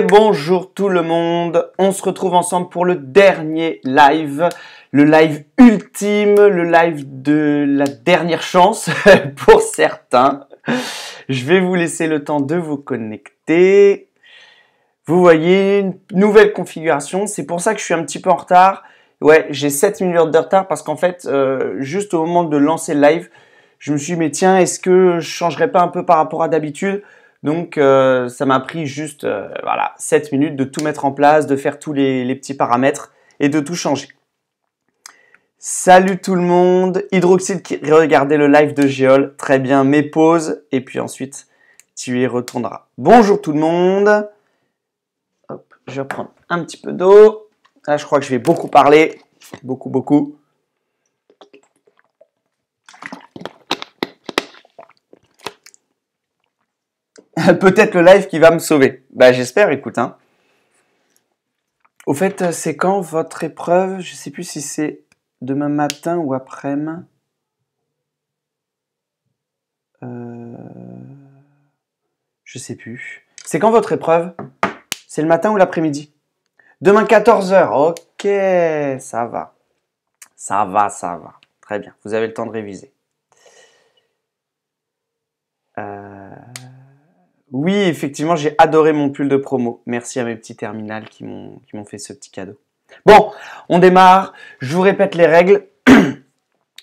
bonjour tout le monde, on se retrouve ensemble pour le dernier live, le live ultime, le live de la dernière chance pour certains. Je vais vous laisser le temps de vous connecter. Vous voyez, une nouvelle configuration, c'est pour ça que je suis un petit peu en retard. Ouais, j'ai 7 minutes de retard parce qu'en fait, euh, juste au moment de lancer le live, je me suis dit, mais tiens, est-ce que je changerais pas un peu par rapport à d'habitude donc euh, ça m'a pris juste euh, voilà, 7 minutes de tout mettre en place, de faire tous les, petits paramètres et de tout changer. Salut tout le monde, Hydroxyde qui regardait le live de Géol, très bien, mes pauses, et puis ensuite tu y retourneras. Bonjour tout le monde, Hop, je vais prendre un petit peu d'eau, là je crois que je vais beaucoup parler, beaucoup beaucoup. peut-être le live qui va me sauver. Bah j'espère, écoute. Hein. Au fait, euh, c'est quand votre épreuve Je sais plus si c'est demain matin ou après-midi. Euh... Je sais plus. C'est quand votre épreuve C'est le matin ou l'après-midi Demain 14h. Ok, ça va. Ça va, ça va. Très bien. Vous avez le temps de réviser. Oui, effectivement, j'ai adoré mon pull de promo. Merci à mes petits terminales qui m'ont fait ce petit cadeau. Bon, on démarre. Je vous répète les règles.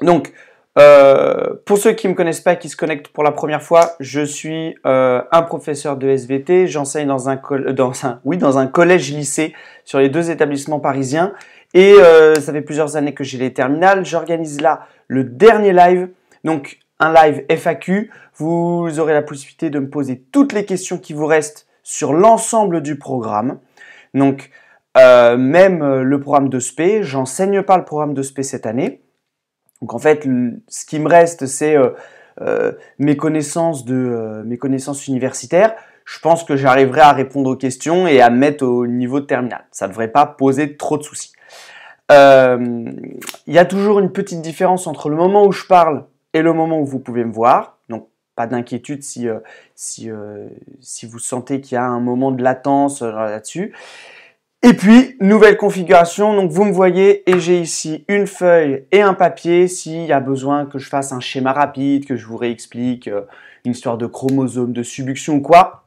Donc, euh, pour ceux qui ne me connaissent pas, qui se connectent pour la première fois, je suis euh, un professeur de SVT. J'enseigne dans un, dans un, oui, dans un collège-lycée sur les deux établissements parisiens. Et euh, ça fait plusieurs années que j'ai les terminales. J'organise là le dernier live. Donc, un live FAQ. Vous aurez la possibilité de me poser toutes les questions qui vous restent sur l'ensemble du programme. Donc, euh, même euh, le programme de SP, j'enseigne pas le programme de SP cette année. Donc en fait, ce qui me reste, c'est euh, mes connaissances de mes connaissances universitaires. Je pense que j'arriverai à répondre aux questions et à me mettre au niveau de terminale. Ça ne devrait pas poser trop de soucis. Il y a toujours une petite différence entre le moment où je parle et le moment où vous pouvez me voir. Donc pas d'inquiétude si, euh, euh, si, vous sentez qu'il y a un moment de latence euh, là-dessus. Et puis, nouvelle configuration. Donc, vous me voyez et j'ai ici une feuille et un papier. S'il y a besoin que je fasse un schéma rapide, que je vous réexplique une histoire de chromosome, de subduction ou quoi,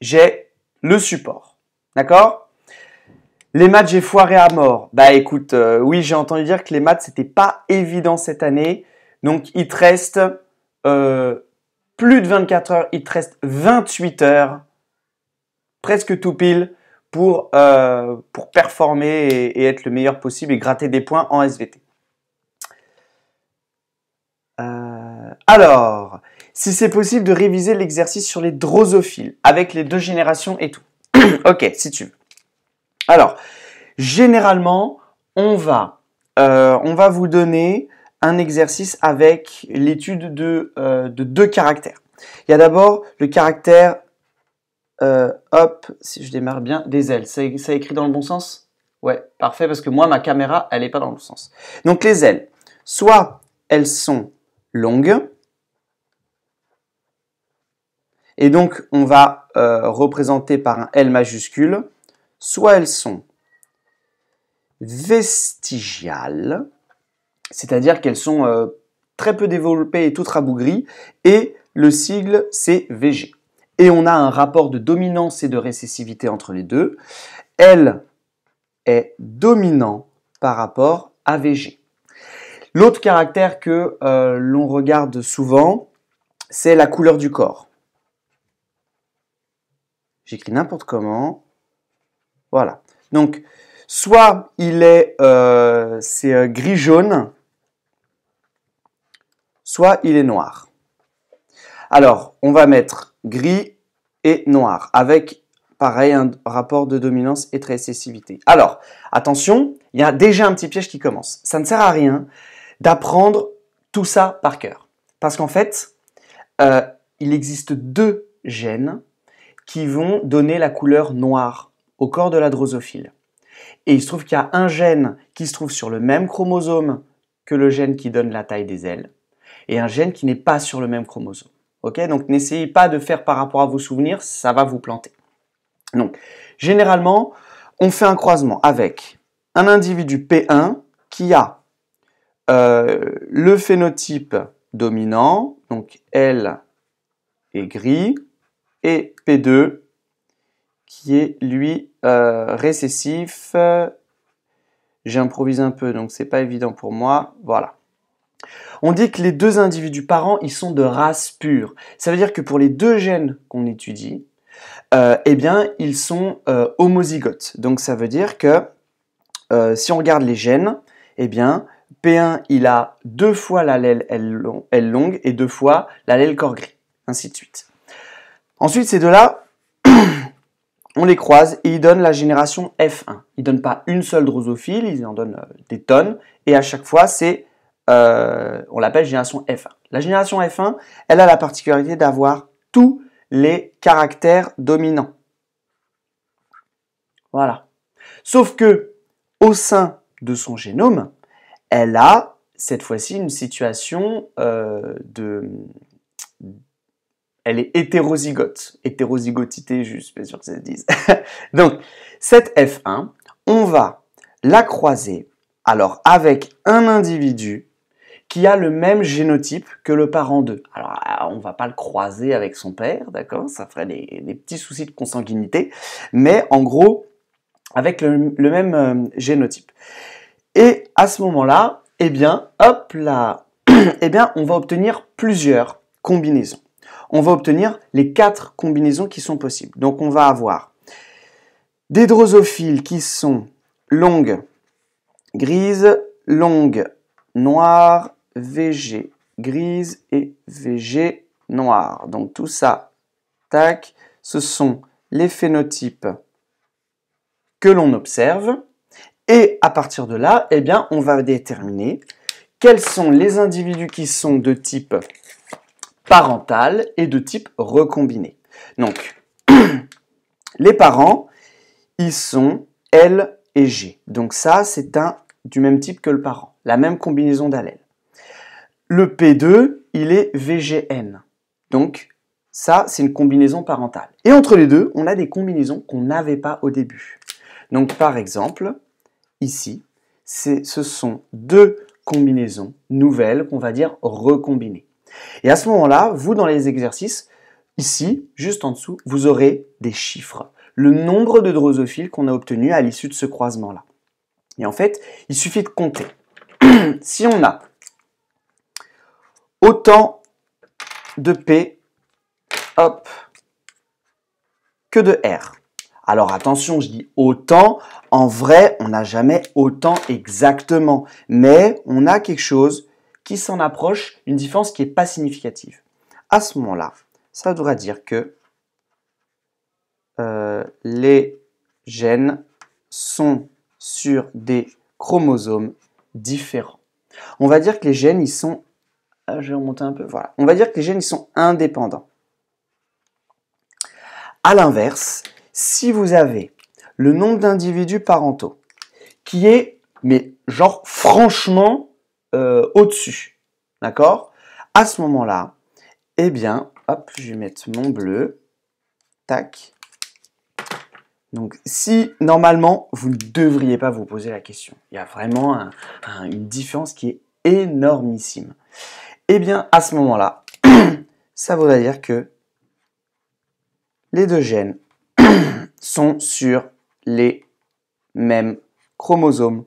j'ai le support. D'accord Les maths, j'ai foiré à mort. Bah écoute, oui, j'ai entendu dire que les maths, c'était pas évident cette année. Donc il te reste euh, plus de 24 heures, il te reste 28 heures, presque tout pile, pour, euh, performer et, être le meilleur possible et gratter des points en SVT. Euh, alors, si c'est possible de réviser l'exercice sur les drosophiles, avec les deux générations et tout. ok, si tu veux. Alors, généralement, on va vous donner un exercice avec l'étude euh, de, deux caractères. Il y a d'abord le caractère, euh, hop, si je démarre bien, des ailes. Ça, écrit dans le bon sens Ouais, parfait, parce que moi, ma caméra, elle n'est pas dans le bon sens. Donc les ailes, soit elles sont longues, et donc on va euh, représenter par un L majuscule, soit elles sont vestigiales, c'est-à-dire qu'elles sont euh, très peu développées et toutes rabougries, et le sigle c'est VG. Et on a un rapport de dominance et de récessivité entre les deux. L est dominant par rapport à VG. L'autre caractère que euh, l'on regarde souvent, c'est la couleur du corps. J'écris n'importe comment. Voilà. Donc, soit il est, euh, c'est gris-jaune, soit il est noir. Alors, on va mettre gris et noir avec pareil un rapport de dominance et récessivité. Alors, attention, il y a déjà un petit piège qui commence. Ça ne sert à rien d'apprendre tout ça par cœur. Parce qu'en fait, euh, il existe deux gènes qui vont donner la couleur noire au corps de la drosophile. Et il se trouve qu'il y a un gène qui se trouve sur le même chromosome que le gène qui donne la taille des ailes et un gène qui n'est pas sur le même chromosome. Ok, donc n'essayez pas de faire par rapport à vos souvenirs, ça va vous planter. Donc, généralement, on fait un croisement avec un individu P1 qui a euh, le phénotype dominant, donc L est gris, et P2 qui est lui euh, récessif. J'improvise un peu, donc c'est pas évident pour moi. Voilà. On dit que les deux individus parents, ils sont de race pure. Ça veut dire que pour les deux gènes qu'on étudie, euh, eh bien, ils sont euh, homozygotes. Donc ça veut dire que euh, si on regarde les gènes, eh bien, P1, il a deux fois l'allèle L longue et deux fois l'allèle corps gris, ainsi de suite. Ensuite, ces deux-là, on les croise et ils donnent la génération F1. Ils ne donnent pas une seule drosophile, ils en donnent des tonnes, et à chaque fois, c'est euh, on l'appelle génération F1. La génération F1, elle a la particularité d'avoir tous les caractères dominants. Voilà. Sauf que, au sein de son génome, elle a cette fois-ci une situation euh, de... Elle est hétérozygote. Hétérozygotité, je suis sûr que ça se dise. Donc, cette F1, on va la croiser alors avec un individu qui a le même génotype que le parent 2. Alors, euh, on va pas le croiser avec son père, d'accord Ça ferait des, petits soucis de consanguinité, mais en gros, avec le, même euh, génotype. Et à ce moment-là, eh bien, hop là, eh bien, on va obtenir plusieurs combinaisons. On va obtenir les quatre combinaisons qui sont possibles. Donc, on va avoir des drosophiles qui sont longues grises, longues noires, VG grise et VG noire. Donc tout ça, tac, ce sont les phénotypes que l'on observe. Et à partir de là, eh bien, on va déterminer quels sont les individus qui sont de type parental et de type recombiné. Donc, les parents, ils sont L et G. Donc ça, c'est un du même type que le parent, la même combinaison d'allèles. Le P2, il est VGN. Donc, ça, c'est une combinaison parentale. Et entre les deux, on a des combinaisons qu'on n'avait pas au début. Donc, par exemple, ici, ce sont deux combinaisons nouvelles qu'on va dire recombinées. Et à ce moment-là, vous, dans les exercices, ici, juste en dessous, vous aurez des chiffres. Le nombre de drosophiles qu'on a obtenu à l'issue de ce croisement-là. Et en fait, il suffit de compter. si on a autant de P que de R. Alors attention, je dis autant. En vrai, on n'a jamais autant exactement. Mais on a quelque chose qui s'en approche, une différence qui n'est pas significative. À ce moment-là, ça devrait dire que euh, les gènes sont sur des chromosomes différents. On va dire que les gènes, ils sont euh, je vais remonter un peu, voilà. On va dire que les gènes sont indépendants. À l'inverse, si vous avez le nombre d'individus parentaux qui est, mais genre franchement euh, au-dessus, d'accord À ce moment-là, eh bien, hop, je vais mettre mon bleu, tac. Donc, si normalement vous ne devriez pas vous poser la question, il y a vraiment une différence qui est énormissime eh bien à ce moment-là, ça voudrait dire que les deux gènes sont sur les mêmes chromosomes.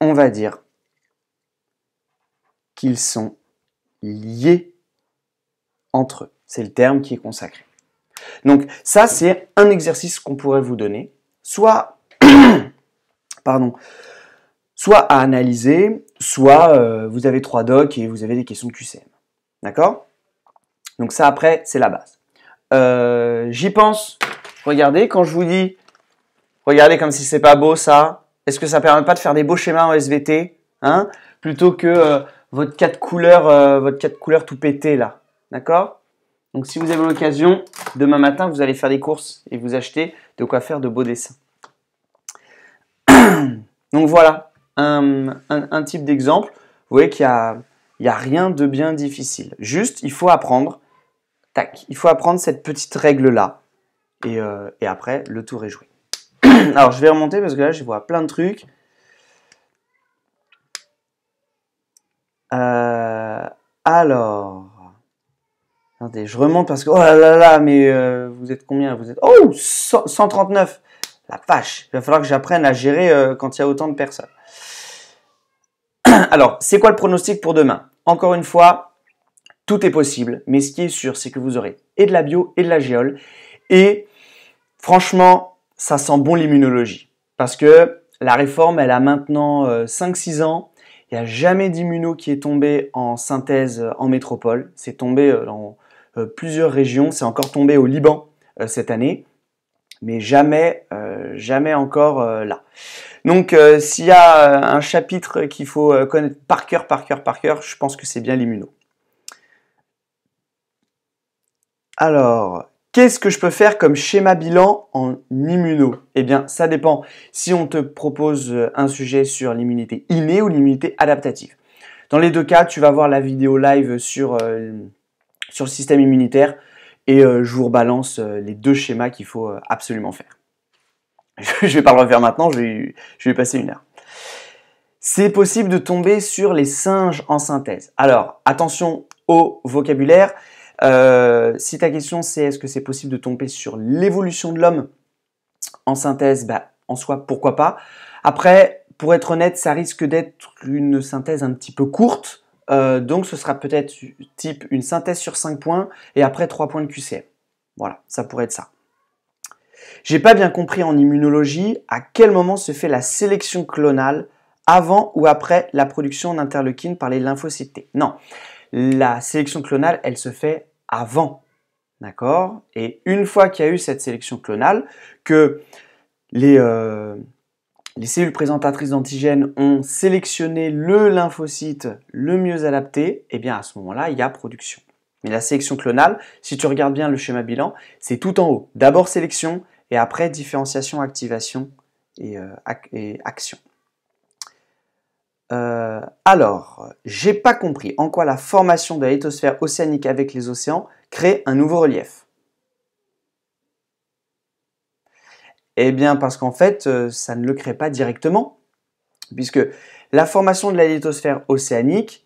On va dire qu'ils sont liés entre eux. C'est le terme qui est consacré. Donc ça, c'est un exercice qu'on pourrait vous donner. Soit, pardon, soit à analyser, soit euh, vous avez trois docs et vous avez des questions de QCM. D'accord Donc ça après, c'est la base. Euh, j'y pense. Regardez, quand je vous dis, regardez comme si c'est pas beau ça, est-ce que ça permet pas de faire des beaux schémas en SVT hein Plutôt que euh, votre 4 couleurs, votre quatre couleurs tout pété là. D'accord Donc si vous avez l'occasion, demain matin, vous allez faire des courses et vous achetez de quoi faire de beaux dessins. Donc voilà, un, type d'exemple, vous voyez qu'il n'y a, a rien de bien difficile. Juste, il faut apprendre, tac, il faut apprendre cette petite règle-là. Et, euh, après, le tour est joué. Alors, je vais remonter parce que là, je vois plein de trucs. Euh, alors... Attendez, je remonte parce que... Oh là là là, mais euh, vous êtes combien Vous êtes... Oh 139 La vache Il va falloir que j'apprenne à gérer quand il y a autant de personnes. Alors, c'est quoi le pronostic pour demain Encore une fois, tout est possible, mais ce qui est sûr, c'est que vous aurez et de la bio et de la géole. Et franchement, ça sent bon l'immunologie. Parce que la réforme, elle a maintenant 5-6 euh, ans. Il n'y a jamais d'immuno qui est tombé en synthèse euh, en métropole. C'est tombé euh, dans plusieurs régions. C'est encore tombé au Liban cette année. Mais jamais, jamais encore là. Donc, euh, s'il y a euh, un chapitre qu'il faut euh, connaître par cœur, par cœur, par cœur, je pense que c'est bien l'immuno. Alors, qu'est-ce que je peux faire comme schéma bilan en immuno Eh bien, ça dépend si on te propose un sujet sur l'immunité innée ou l'immunité adaptative. Dans les deux cas, tu vas voir la vidéo live sur, sur le système immunitaire et je vous rebalance les deux schémas qu'il faut absolument faire je vais pas le refaire maintenant, je vais, passer une heure. C'est possible de tomber sur les singes en synthèse. Alors, attention au vocabulaire. Euh, si ta question c'est est-ce que c'est possible de tomber sur l'évolution de l'homme en synthèse, bah, en soi, pourquoi pas. Après, pour être honnête, ça risque d'être une synthèse un petit peu courte. Euh, donc ce sera peut-être type une synthèse sur 5 points et après 3 points de QCM. Voilà, ça pourrait être ça. J'ai pas bien compris en immunologie à quel moment se fait la sélection clonale avant ou après la production d'interleukine par les lymphocytes Non, la sélection clonale, elle se fait avant. D'accord Et une fois qu'il y a eu cette sélection clonale, que les, euh, cellules présentatrices d'antigènes ont sélectionné le lymphocyte le mieux adapté, et eh bien à ce moment-là, il y a production. Mais la sélection clonale, si tu regardes bien le schéma bilan, c'est tout en haut. D'abord sélection, et après, différenciation, activation et, euh, action. Alors, euh, alors, j'ai pas compris en quoi la formation de la lithosphère océanique avec les océans crée un nouveau relief. Eh bien, parce qu'en fait, euh, ça ne le crée pas directement, puisque la formation de la lithosphère océanique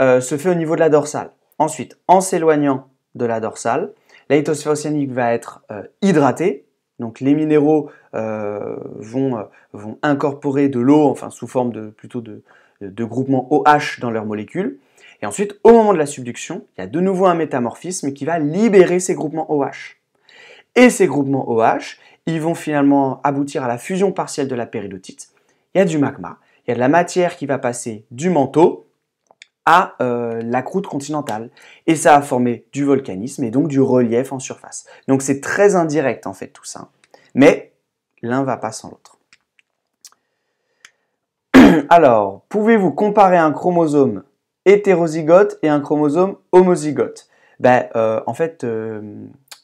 se fait au niveau de la dorsale. Ensuite, en s'éloignant de la dorsale, la lithosphère océanique va être hydratée donc les minéraux euh, euh, vont, incorporer de l'eau, enfin sous forme de, plutôt de, de groupements OH dans leurs molécules. Et ensuite, au moment de la subduction, il y a de nouveau un métamorphisme qui va libérer ces groupements OH. Et ces groupements OH, ils vont finalement aboutir à la fusion partielle de la péridotite. Il y a du magma, il y a de la matière qui va passer du manteau à euh, la croûte continentale. Et ça a formé du volcanisme et donc du relief en surface. Donc c'est très indirect en fait tout ça. Mais l'un va pas sans l'autre. Alors, pouvez-vous comparer un chromosome hétérozygote et un chromosome homozygote Ben, euh, en fait, euh,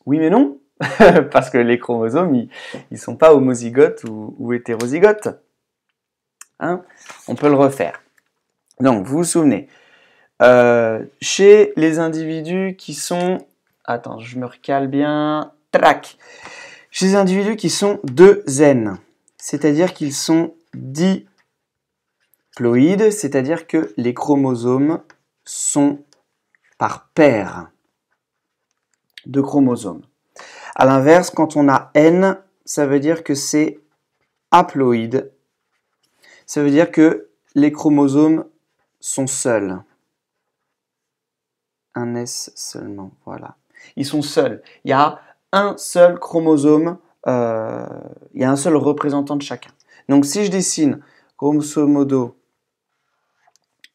oui mais non, parce que les chromosomes, ils, ne sont pas homozygotes ou, hétérozygotes. Hein On peut le refaire. Donc, vous vous souvenez, euh, chez les individus qui sont... Attends, je me recale bien. Trac. Chez les individus qui sont de zen, c'est-à-dire qu'ils sont diploïdes, c'est-à-dire que les chromosomes sont par paire de chromosomes. A l'inverse, quand on a N, ça veut dire que c'est haploïde. Ça veut dire que les chromosomes sont seuls un S seulement. Voilà. Ils sont seuls. Il y a un seul chromosome, euh, il y a un seul représentant de chacun. Donc si je dessine, grosso modo,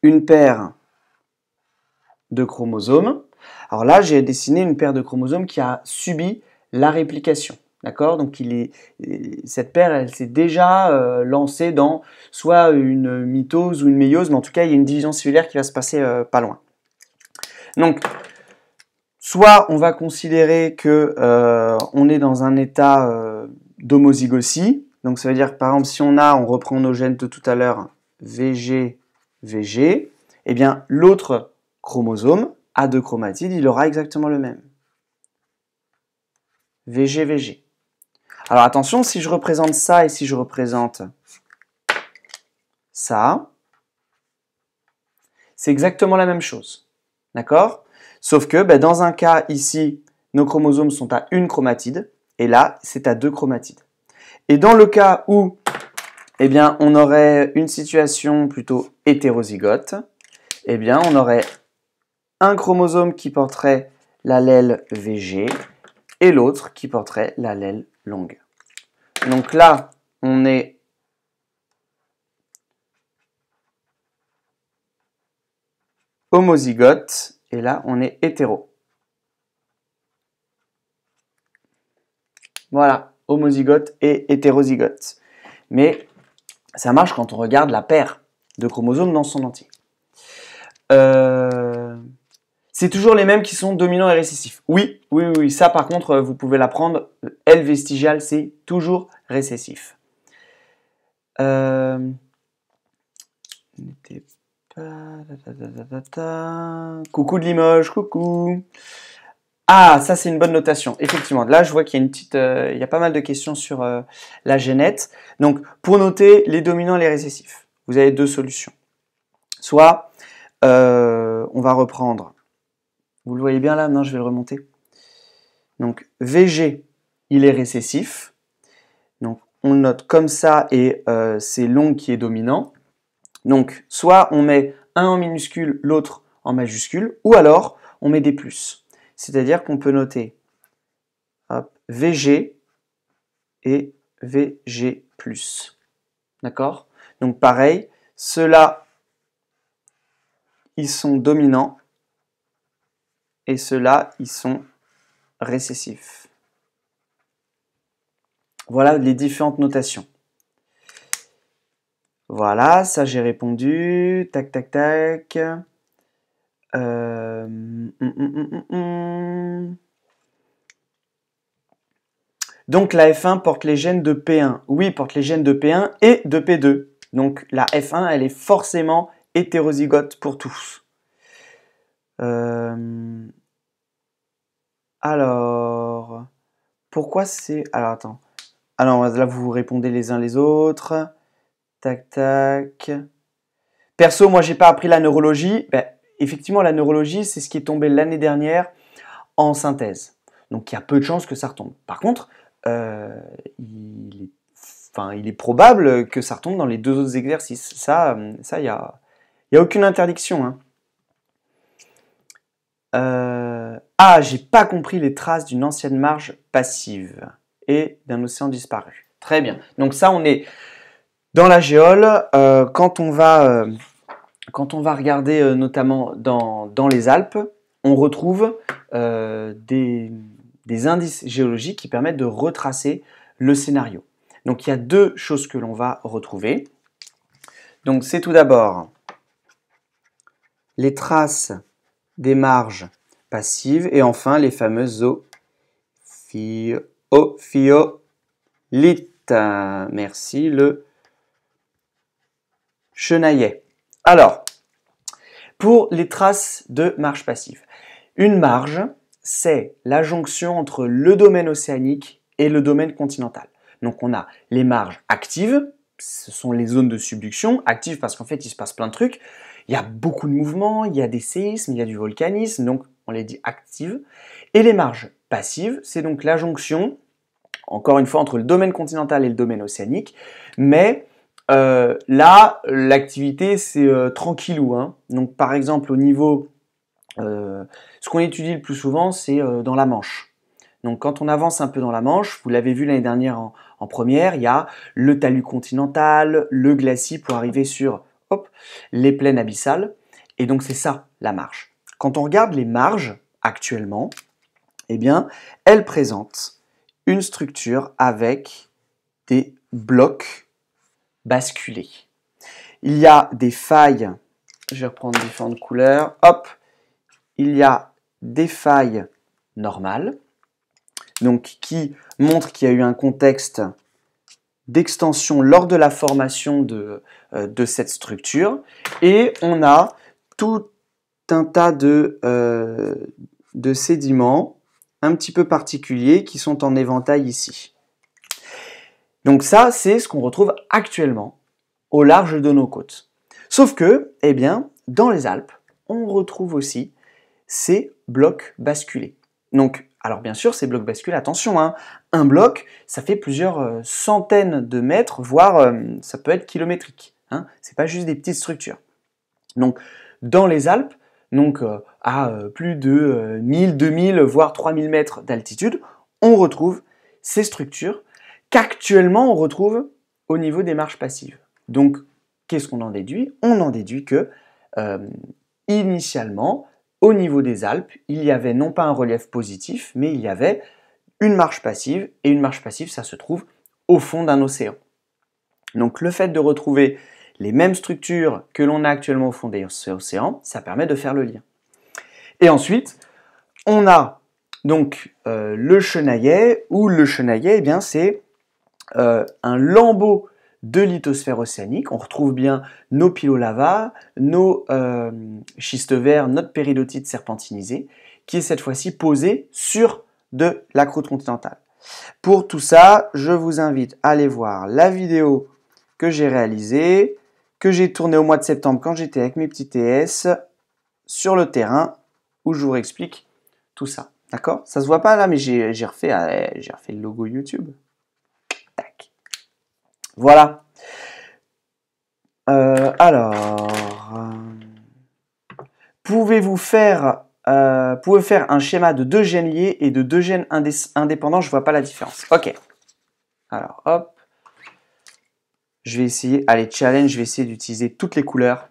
une paire de chromosomes, alors là j'ai dessiné une paire de chromosomes qui a subi la réplication. D'accord Donc il est, cette paire, elle s'est déjà euh, lancée dans soit une mitose ou une méiose, mais en tout cas, il y a une division cellulaire qui va se passer euh, pas loin. Donc, soit on va considérer que euh, on est dans un état euh, Donc ça veut dire par exemple si on a, on reprend nos gènes de tout à l'heure, VG, VG, eh bien l'autre chromosome a deux chromatides, il aura exactement le même. VG, VG. Alors attention, si je représente ça et si je représente ça, c'est exactement la même chose. D'accord Sauf que ben, dans un cas ici, nos chromosomes sont à une chromatide, et là, c'est à deux chromatides. Et dans le cas où eh bien, on aurait une situation plutôt hétérozygote, eh bien, on aurait un chromosome qui porterait l'allèle VG et l'autre qui porterait l'allèle longue. Donc là, on est homozygote, et là on est hétéro. Voilà, homozygote et hétérozygote. Mais ça marche quand on regarde la paire de chromosomes dans son entier. Euh, c'est toujours les mêmes qui sont dominants et récessifs. Oui, oui, oui, ça par contre, vous pouvez l'apprendre. L vestigial, c'est toujours récessif. Euh... Coucou de Limoges, coucou. Ah, ça c'est une bonne notation. Effectivement, là je vois qu'il y a une petite, euh, il y a pas mal de questions sur euh, la génète. Donc pour noter les dominants, et les récessifs, vous avez deux solutions. Soit euh, on va reprendre. Vous le voyez bien là, non, je vais le remonter. Donc VG, il est récessif. Donc on le note comme ça et c'est long qui est dominant. Donc, soit on met un en minuscule, l'autre en majuscule, ou alors on met des plus. C'est-à-dire qu'on peut noter VG et VG+. D'accord Donc pareil, ceux-là, ils sont dominants et ceux-là, ils sont récessifs. Voilà les différentes notations. Voilà, ça j'ai répondu. Tac, tac, tac. Euh, hum, hum, hum, Donc la F1 porte les gènes de P1. Oui, porte les gènes de P1 et de P2. Donc la F1, elle est forcément hétérozygote pour tous. Euh, alors, pourquoi c'est... Alors attends. Alors là, vous, vous répondez les uns les autres. Tac, tac. Perso, moi, j'ai pas appris la neurologie. Ben, effectivement, la neurologie, c'est ce qui est tombé l'année dernière en synthèse. Donc, il y a peu de chances que ça retombe. Par contre, euh, il, est, enfin, il est probable que ça retombe dans les deux autres exercices. Ça, euh, ça, il n'y a, y a aucune interdiction. Hein. Euh, ah, j'ai pas compris les traces d'une ancienne marge passive et d'un océan disparu. Très bien. Donc ça, on est dans la géole, euh, quand, on va, euh, quand on va regarder euh, notamment dans, les Alpes, on retrouve des, indices géologiques qui permettent de retracer le scénario. Donc il y a deux choses que l'on va retrouver. Donc c'est tout d'abord les traces des marges passives et enfin les fameuses ophiolites. Merci le Chenaillet. Alors, pour les traces de marge passive, une marge, c'est la jonction entre le domaine océanique et le domaine continental. Donc on a les marges actives, ce sont les zones de subduction, actives parce qu'en fait il se passe plein de trucs, il y a beaucoup de mouvements, il y a des séismes, il y a du volcanisme, donc on les dit actives. Et les marges passives, c'est donc la jonction, encore une fois, entre le domaine continental et le domaine océanique, mais euh, là, l'activité, c'est tranquille euh, tranquillou. Hein. Donc, par exemple, au niveau. Euh, ce qu'on étudie le plus souvent, c'est dans la manche. Donc, quand on avance un peu dans la manche, vous l'avez vu l'année dernière en, première, il y a le talus continental, le glacis pour arriver sur hop, les plaines abyssales. Et donc, c'est ça, la marche. Quand on regarde les marges actuellement, eh bien, elles présentent une structure avec des blocs basculer. Il y a des failles, je vais reprendre différentes couleurs, hop, il y a des failles normales, donc qui montrent qu'il y a eu un contexte d'extension lors de la formation de, euh, cette structure, et on a tout un tas de, euh, de sédiments un petit peu particuliers qui sont en éventail ici. Donc ça, c'est ce qu'on retrouve actuellement au large de nos côtes. Sauf que, eh bien, dans les Alpes, on retrouve aussi ces blocs basculés. Donc, alors bien sûr, ces blocs basculés, attention, hein, un bloc, ça fait plusieurs euh, centaines de mètres, voire euh, ça peut être kilométrique. Hein. Ce n'est pas juste des petites structures. Donc, dans les Alpes, donc euh, à plus de 1000, 2000, voire 3000 mètres d'altitude, on retrouve ces structures qu'actuellement on retrouve au niveau des marches passives. Donc, qu'est-ce qu'on en déduit On en déduit que, euh, initialement, au niveau des Alpes, il y avait non pas un relief positif, mais il y avait une marche passive, et une marche passive, ça se trouve au fond d'un océan. Donc le fait de retrouver les mêmes structures que l'on a actuellement au fond des océans, ça permet de faire le lien. Et ensuite, on a donc euh, le chenaillet, où le chenaillet, eh bien, c'est euh, un lambeau de lithosphère océanique. On retrouve bien nos pilolava, nos euh, schistes verts, notre péridotite serpentinisée, qui est cette fois-ci posée sur de la croûte continentale. Pour tout ça, je vous invite à aller voir la vidéo que j'ai réalisée, que j'ai tournée au mois de septembre quand j'étais avec mes petits TS sur le terrain, où je vous explique tout ça. D'accord Ça se voit pas là, mais j'ai euh, refait le logo YouTube. Voilà. Euh, alors, euh, pouvez-vous faire, euh, pouvez faire un schéma de deux gènes liés et de deux gènes indépendants Je ne vois pas la différence. Ok. Alors, hop. Je vais essayer, allez, challenge, je vais essayer d'utiliser toutes les couleurs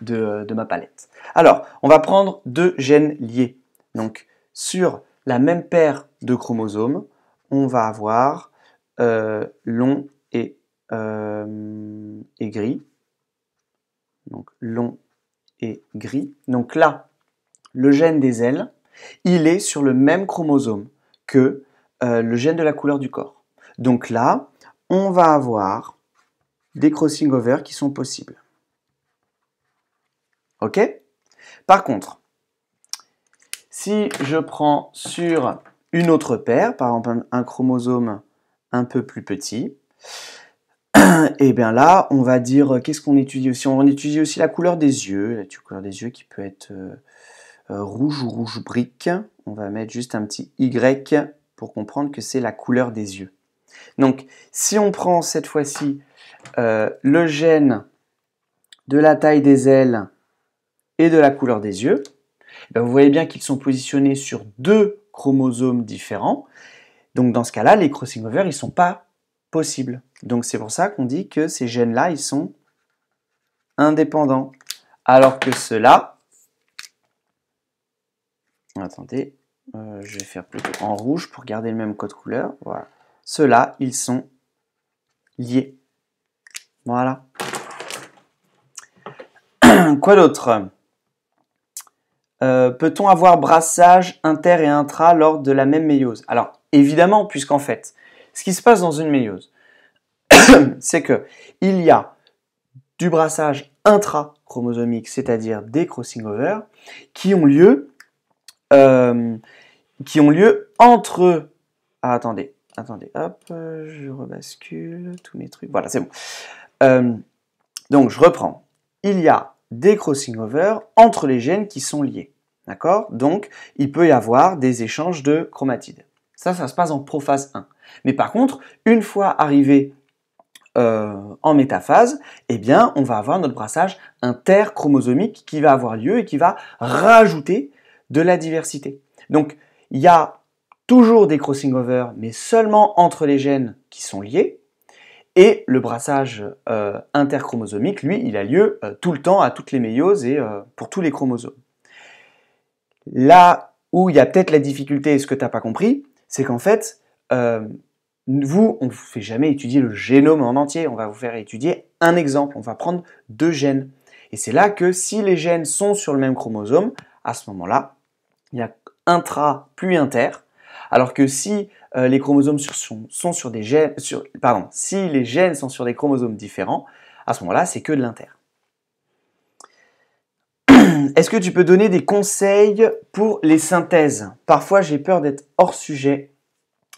de, de, ma palette. Alors, on va prendre deux gènes liés. Donc, sur la même paire de chromosomes, on va avoir long euh, et, gris. Donc long et gris. Donc là, le gène des ailes, il est sur le même chromosome que euh, le gène de la couleur du corps. Donc là, on va avoir des crossing over qui sont possibles. OK Par contre, si je prends sur une autre paire, par exemple un chromosome un peu plus petit, et eh bien là, on va dire, euh, qu'est-ce qu'on étudie aussi On étudie aussi la couleur des yeux, la couleur des yeux qui peut être euh, euh, rouge ou rouge brique. On va mettre juste un petit Y pour comprendre que c'est la couleur des yeux. Donc, si on prend cette fois-ci le gène de la taille des ailes et de la couleur des yeux, eh ben, vous voyez bien qu'ils sont positionnés sur deux chromosomes différents. Donc dans ce cas-là, les crossing over ils ne sont pas donc c'est pour ça qu'on dit que ces gènes-là, ils sont indépendants. Alors que ceux-là, attendez, euh, je vais faire plutôt en rouge pour garder le même code couleur. Voilà. Ceux-là, ils sont liés. Voilà. Quoi d'autre euh, Peut-on avoir brassage inter et intra lors de la même méiose Alors, évidemment, puisqu'en fait, ce qui se passe dans une méiose, c'est que il y a du brassage intrachromosomique, c'est-à-dire des crossing over, qui ont lieu, euh, qui ont lieu entre. Ah, attendez, attendez, hop, je rebascule tous mes trucs. Voilà, c'est bon. Euh, donc, je reprends. Il y a des crossing over entre les gènes qui sont liés. D'accord Donc, il peut y avoir des échanges de chromatides. Ça, ça se passe en prophase 1. Mais par contre, une fois arrivé euh, en métaphase, eh bien, on va avoir notre brassage interchromosomique qui va avoir lieu et qui va rajouter de la diversité. Donc, il y a toujours des crossing over, mais seulement entre les gènes qui sont liés. Et le brassage euh, interchromosomique, lui, il a lieu euh, tout le temps à toutes les méioses et pour tous les chromosomes. Là où il y a peut-être la difficulté et ce que tu n'as pas compris, c'est qu'en fait, euh, vous, on ne vous fait jamais étudier le génome en entier, on va vous faire étudier un exemple, on va prendre deux gènes. Et c'est là que si les gènes sont sur le même chromosome, à ce moment-là, il y a intra plus inter, alors que si euh, les chromosomes sont, sur des gènes, pardon, si les gènes sont sur des chromosomes différents, à ce moment-là, c'est que de l'inter. Est-ce que tu peux donner des conseils pour les synthèses Parfois, j'ai peur d'être hors sujet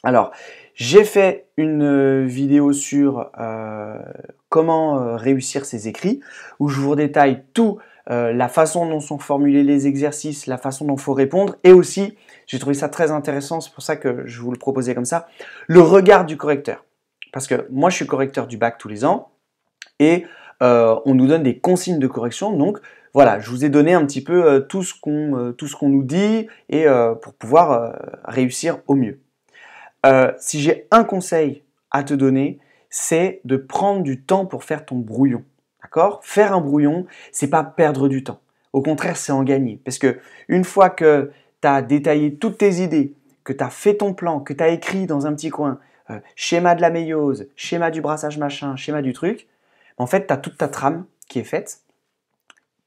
alors, j'ai fait une euh, vidéo sur euh, comment euh, réussir ses écrits, où je vous détaille tout, la façon dont sont formulés les exercices, la façon dont il faut répondre, et aussi, j'ai trouvé ça très intéressant, c'est pour ça que je vous le proposais comme ça, le regard du correcteur. Parce que moi, je suis correcteur du bac tous les ans, et on nous donne des consignes de correction, donc voilà, je vous ai donné un petit peu tout ce qu'on nous dit, et pour pouvoir réussir au mieux. Euh, si j'ai un conseil à te donner, c'est de prendre du temps pour faire ton brouillon. D'accord Faire un brouillon, c'est pas perdre du temps. Au contraire, c'est en gagner. Parce que une fois que tu as détaillé toutes tes idées, que tu as fait ton plan, que tu as écrit dans un petit coin, euh, schéma de la méiose, schéma du brassage machin, schéma du truc, en fait, tu as toute ta trame qui est faite.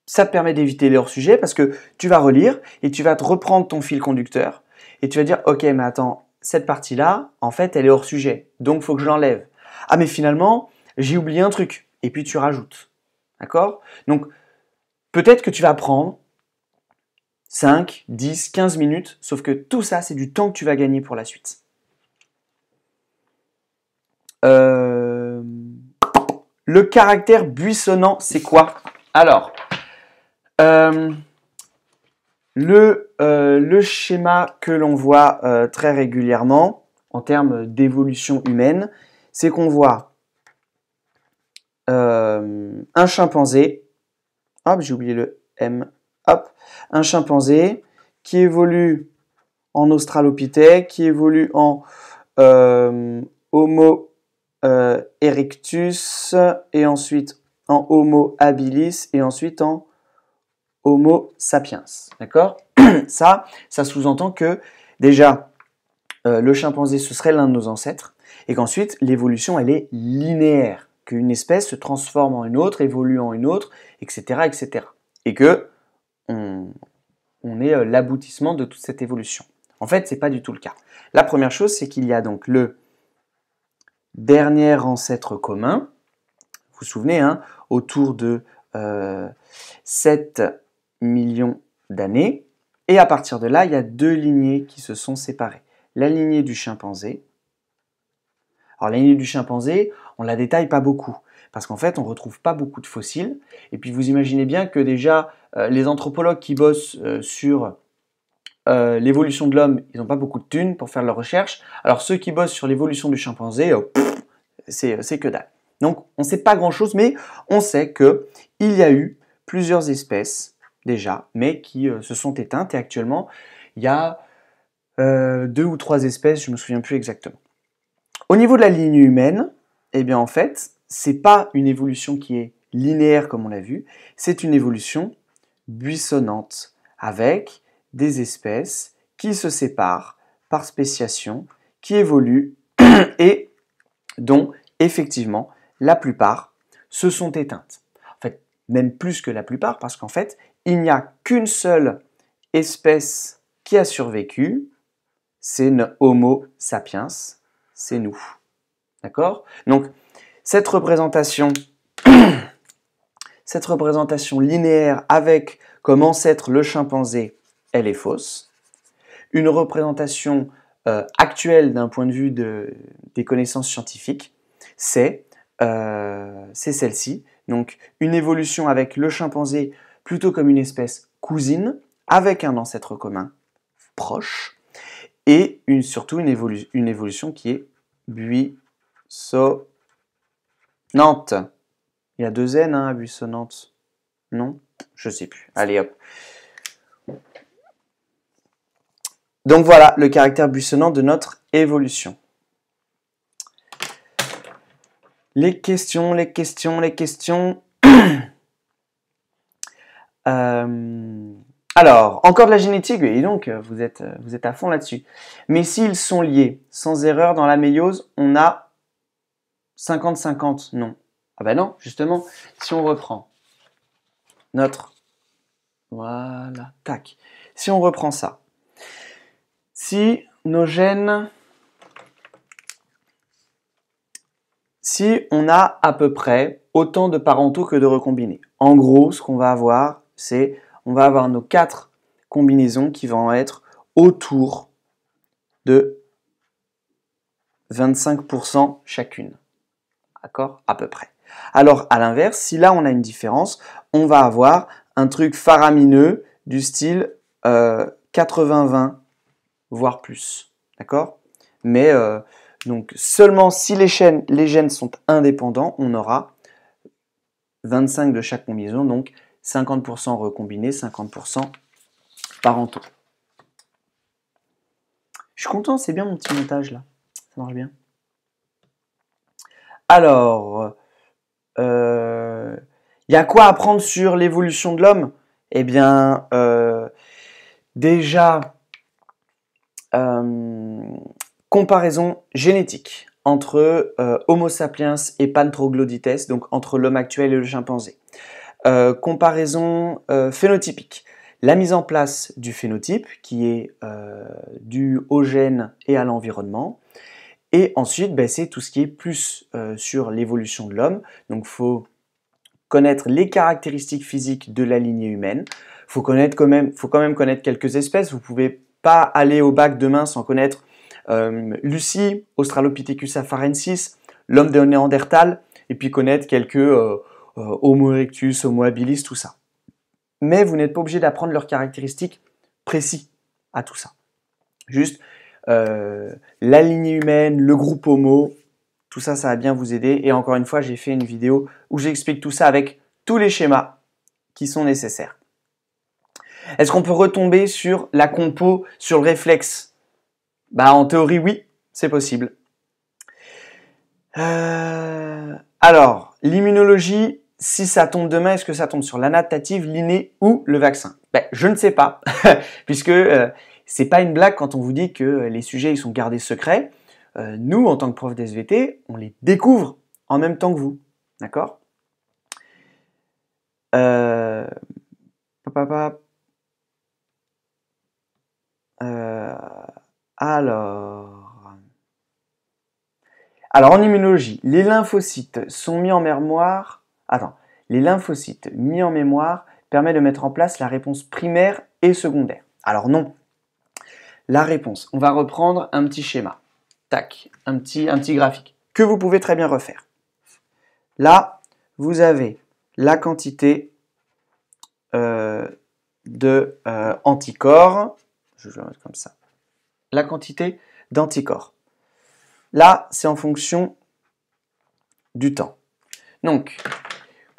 Ça te permet d'éviter les hors-sujets parce que tu vas relire et tu vas te reprendre ton fil conducteur et tu vas dire, ok, mais attends, cette partie-là, en fait, elle est hors sujet. Donc, il faut que je l'enlève. Ah, mais finalement, j'ai oublié un truc. Et puis, tu rajoutes. D'accord Donc, peut-être que tu vas prendre 5, 10, 15 minutes, sauf que tout ça, c'est du temps que tu vas gagner pour la suite. Euh, le caractère buissonnant, c'est quoi Alors, euh, euh, le, schéma que l'on voit euh, très régulièrement en termes d'évolution humaine, c'est qu'on voit euh, un chimpanzé, hop, j'ai oublié le M, hop, un chimpanzé qui évolue en Australopithèque, qui évolue en Homo erectus, et ensuite en Homo habilis, et ensuite en Homo sapiens. D'accord Ça, ça sous-entend que déjà, euh, le chimpanzé, ce serait l'un de nos ancêtres, et qu'ensuite, l'évolution, elle est linéaire, qu'une espèce se transforme en une autre, évolue en une autre, etc. etc. et que on, est euh, l'aboutissement de toute cette évolution. En fait, ce n'est pas du tout le cas. La première chose, c'est qu'il y a donc le dernier ancêtre commun, vous vous souvenez, hein, autour de euh, cette millions d'années. Et à partir de là, il y a deux lignées qui se sont séparées. La lignée du chimpanzé. Alors la lignée du chimpanzé, on la détaille pas beaucoup parce qu'en fait, on ne retrouve pas beaucoup de fossiles. Et puis vous imaginez bien que déjà euh, les anthropologues qui bossent euh, sur euh, l'évolution de l'homme, ils n'ont pas beaucoup de thunes pour faire leurs recherches. Alors ceux qui bossent sur l'évolution du chimpanzé, c'est que dalle. Donc on ne sait pas grand-chose, mais on sait que il y a eu plusieurs espèces déjà, mais qui euh, se sont éteintes. Et actuellement, il y a euh, deux ou trois espèces, je ne me souviens plus exactement. Au niveau de la ligne humaine, et eh bien en fait, c'est pas une évolution qui est linéaire comme on l'a vu, c'est une évolution buissonnante avec des espèces qui se séparent par spéciation, qui évoluent et dont effectivement la plupart se sont éteintes. En fait, même plus que la plupart parce qu'en fait, il n'y a qu'une seule espèce qui a survécu, c'est Homo sapiens, c'est nous. D'accord Donc, cette représentation, cette représentation linéaire avec comme ancêtre le chimpanzé, elle est fausse. Une représentation euh, actuelle d'un point de vue des connaissances scientifiques, euh, c'est celle-ci. Donc, une évolution avec le chimpanzé plutôt comme une espèce cousine avec un ancêtre commun proche et surtout une, évolution qui est buissonnante. Il y a deux N hein, buissonnante. Non Je sais plus. Allez hop. Donc voilà le caractère buissonnant de notre évolution. Les questions, les questions, les questions. Euh, alors, encore de la génétique, et donc euh, vous êtes, euh, vous êtes à fond là-dessus. Mais s'ils sont liés, sans erreur, dans la méiose, on a 50-50 non. Ah ben non, justement, si on reprend notre... Voilà, tac. Si on reprend ça, si nos gènes... Si on a à peu près autant de parentaux que de recombinés. En gros, ce qu'on va avoir, c'est on va avoir nos quatre combinaisons qui vont être autour de 25% chacune. D'accord À peu près. Alors, à l'inverse, si là on a une différence, on va avoir un truc faramineux du style 80-20, euh, voire plus. D'accord Mais euh, donc seulement si les, chaînes, les gènes sont indépendants, on aura 25 de chaque combinaison, donc 50% recombinés, 50% parentaux. Je suis content, c'est bien mon petit montage là. Ça marche bien. Alors, il euh, y a quoi apprendre sur l'évolution de l'homme Eh bien, euh, déjà, euh, comparaison génétique entre Homo sapiens et Pan troglodytes, donc entre l'homme actuel et le chimpanzé. Euh, comparaison euh, phénotypique. La mise en place du phénotype qui est euh, dû au gène et à l'environnement. Et ensuite, ben, c'est tout ce qui est plus sur l'évolution de l'homme. Donc, il faut connaître les caractéristiques physiques de la lignée humaine. faut, connaître quand même, faut quand même connaître quelques espèces. Vous pouvez pas aller au bac demain sans connaître Lucie, Australopithecus afarensis, l'homme de Néandertal, et puis connaître quelques euh, Homo erectus, Homo habilis, tout ça. Mais vous n'êtes pas obligé d'apprendre leurs caractéristiques précis à tout ça. Juste euh, la lignée humaine, le groupe Homo, tout ça, ça va bien vous aider. Et encore une fois, j'ai fait une vidéo où j'explique tout ça avec tous les schémas qui sont nécessaires. Est-ce qu'on peut retomber sur la compo, sur le réflexe Bah en théorie oui, c'est possible. Euh, alors, l'immunologie, si ça tombe demain, est-ce que ça tombe sur natative, l'inné ou le vaccin ben, Je ne sais pas, puisque ce euh, c'est pas une blague quand on vous dit que euh, les sujets ils sont gardés secrets. Euh, nous, en tant que prof d'SVT, on les découvre en même temps que vous. D'accord Alors. Alors en immunologie, les lymphocytes sont mis en mémoire Attends, les lymphocytes mis en mémoire permettent de mettre en place la réponse primaire et secondaire. Alors non. La réponse, on va reprendre un petit schéma. Tac, un petit, graphique que vous pouvez très bien refaire. Là, vous avez la quantité euh, de euh, anticorps. Je vais mettre comme ça. La quantité d'anticorps. Là, c'est en fonction du temps. Donc,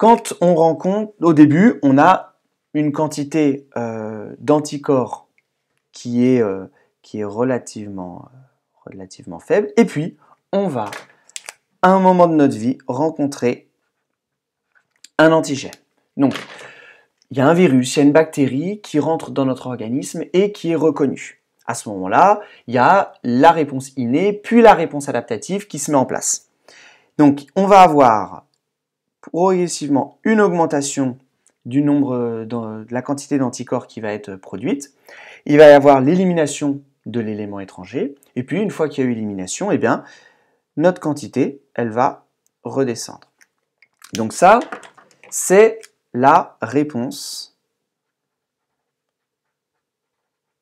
quand on rencontre, au début, on a une quantité euh, d'anticorps qui est, euh, qui est relativement, euh, relativement faible. Et puis, on va, à un moment de notre vie, rencontrer un antigène. Donc, il y a un virus, il y a une bactérie qui rentre dans notre organisme et qui est reconnue. À ce moment-là, il y a la réponse innée, puis la réponse adaptative qui se met en place. Donc, on va avoir progressivement une augmentation du nombre euh, de la quantité d'anticorps qui va être produite. Il va y avoir l'élimination de l'élément étranger. Et puis, une fois qu'il y a eu élimination, eh bien, notre quantité, elle va redescendre. Donc ça, c'est la réponse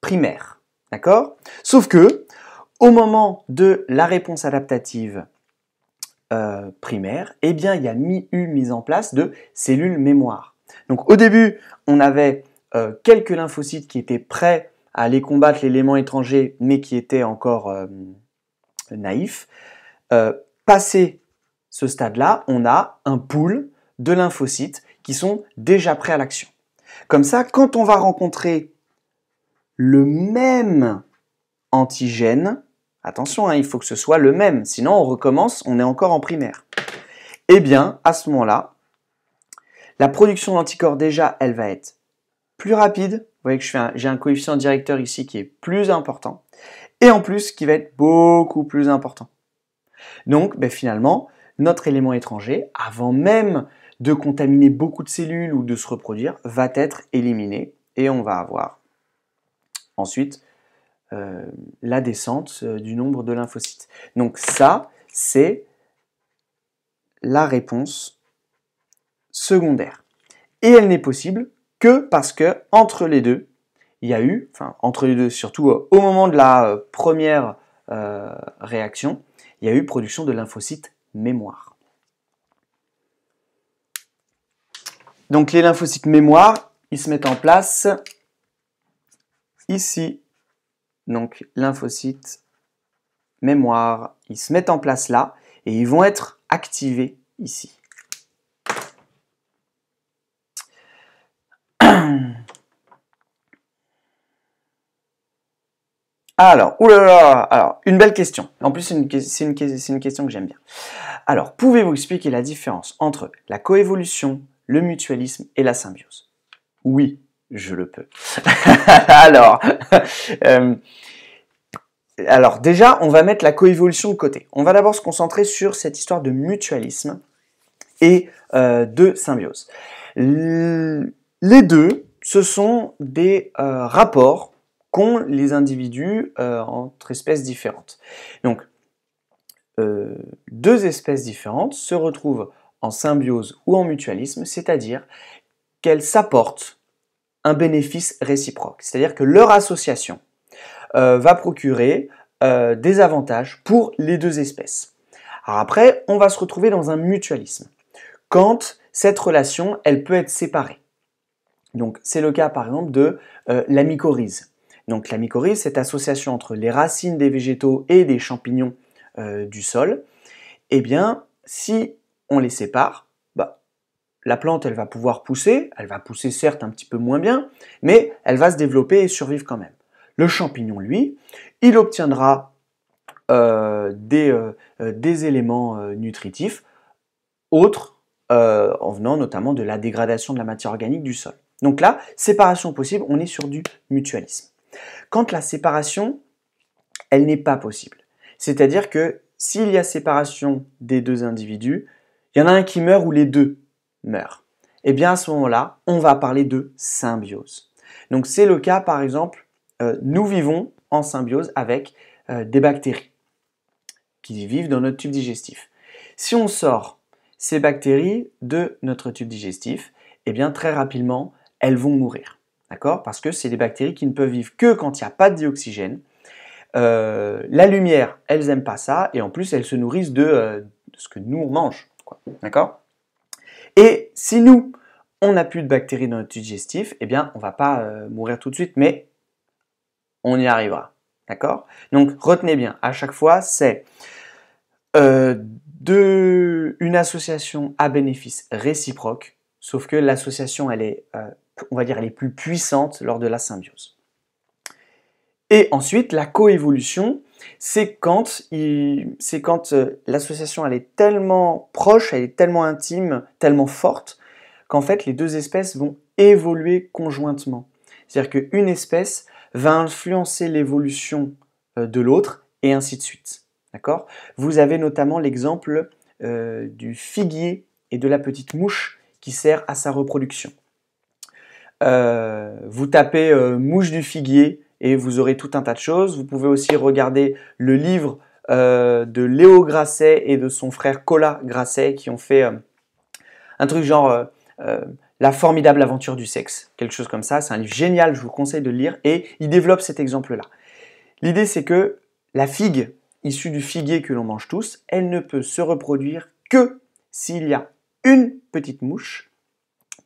primaire. D'accord Sauf que, au moment de la réponse adaptative euh, primaire, eh bien, il y a mis, eu mise en place de cellules mémoire. Donc, au début, on avait euh, quelques lymphocytes qui étaient prêts à aller combattre l'élément étranger, mais qui étaient encore euh, naïfs. passé ce stade-là, on a un pool de lymphocytes qui sont déjà prêts à l'action. Comme ça, quand on va rencontrer le même antigène, Attention, hein, il faut que ce soit le même, sinon on recommence, on est encore en primaire. Eh bien, à ce moment-là, la production d'anticorps déjà, elle va être plus rapide. Vous voyez que j'ai un, coefficient directeur ici qui est plus important. Et en plus, qui va être beaucoup plus important. Donc, ben, finalement, notre élément étranger, avant même de contaminer beaucoup de cellules ou de se reproduire, va être éliminé. Et on va avoir ensuite euh, la descente euh, du nombre de lymphocytes. Donc ça, c'est la réponse secondaire. Et elle n'est possible que parce que entre les deux, il y a eu, enfin entre les deux, surtout euh, au moment de la première réaction, il y a eu production de lymphocytes mémoire. Donc les lymphocytes mémoire, ils se mettent en place ici donc lymphocytes mémoire, ils se mettent en place là et ils vont être activés ici. Alors, oulala, alors, une belle question. En plus, c'est une, une, question que j'aime bien. Alors, pouvez-vous expliquer la différence entre la coévolution, le mutualisme et la symbiose Oui, je le peux. alors, euh, alors déjà, on va mettre la coévolution de côté. On va d'abord se concentrer sur cette histoire de mutualisme et euh, de symbiose. les deux, ce sont des euh, rapports qu'ont les individus entre espèces différentes. Donc, deux espèces différentes se retrouvent en symbiose ou en mutualisme, c'est-à-dire qu'elles s'apportent bénéfice réciproque. C'est-à-dire que leur association euh, va procurer euh, des avantages pour les deux espèces. après, on va se retrouver dans un mutualisme. Quand cette relation, elle peut être séparée. Donc c'est le cas par exemple de euh, la mycorhize. Donc la mycorhize, cette association entre les racines des végétaux et des champignons du sol, eh bien si on les sépare, la plante, elle va pouvoir pousser, elle va pousser certes un petit peu moins bien, mais elle va se développer et survivre quand même. Le champignon, lui, il obtiendra euh, euh, euh, des, éléments nutritifs autres en venant notamment de la dégradation de la matière organique du sol. Donc là, séparation possible, on est sur du mutualisme. Quand la séparation, elle n'est pas possible, c'est-à-dire que s'il y a séparation des deux individus, il y en a un qui meurt ou les deux meurt. Eh bien à ce moment-là, on va parler de symbiose. Donc c'est le cas par exemple, euh, nous vivons en symbiose avec euh, des bactéries qui vivent dans notre tube digestif. Si on sort ces bactéries de notre tube digestif, eh bien très rapidement, elles vont mourir. D'accord Parce que c'est des bactéries qui ne peuvent vivre que quand il n'y a pas de dioxygène. Euh, la lumière, elles n'aiment pas ça, et en plus, elles se nourrissent de, de ce que nous, on mange. D'accord et si nous, on n'a plus de bactéries dans notre digestif, eh bien, on ne va pas euh, mourir tout de suite, mais on y arrivera. D'accord Donc, retenez bien, à chaque fois, c'est euh, une association à bénéfice réciproque, sauf que l'association, elle est, euh, on va dire, elle est plus puissante lors de la symbiose. Et ensuite, la coévolution, c'est quand, euh, l'association elle est tellement proche, elle est tellement intime, tellement forte, qu'en fait les deux espèces vont évoluer conjointement. C'est-à-dire qu'une espèce va influencer l'évolution euh, de l'autre et ainsi de suite. Vous avez notamment l'exemple euh, du figuier et de la petite mouche qui sert à sa reproduction. vous tapez mouche du figuier et vous aurez tout un tas de choses. Vous pouvez aussi regarder le livre euh, de Léo Grasset et de son frère Cola Grasset qui ont fait euh, un truc genre euh, La formidable aventure du sexe, quelque chose comme ça. C'est un livre génial, je vous conseille de le lire et il développe cet exemple-là. L'idée c'est que la figue, issue du figuier que l'on mange tous, elle ne peut se reproduire que s'il y a une petite mouche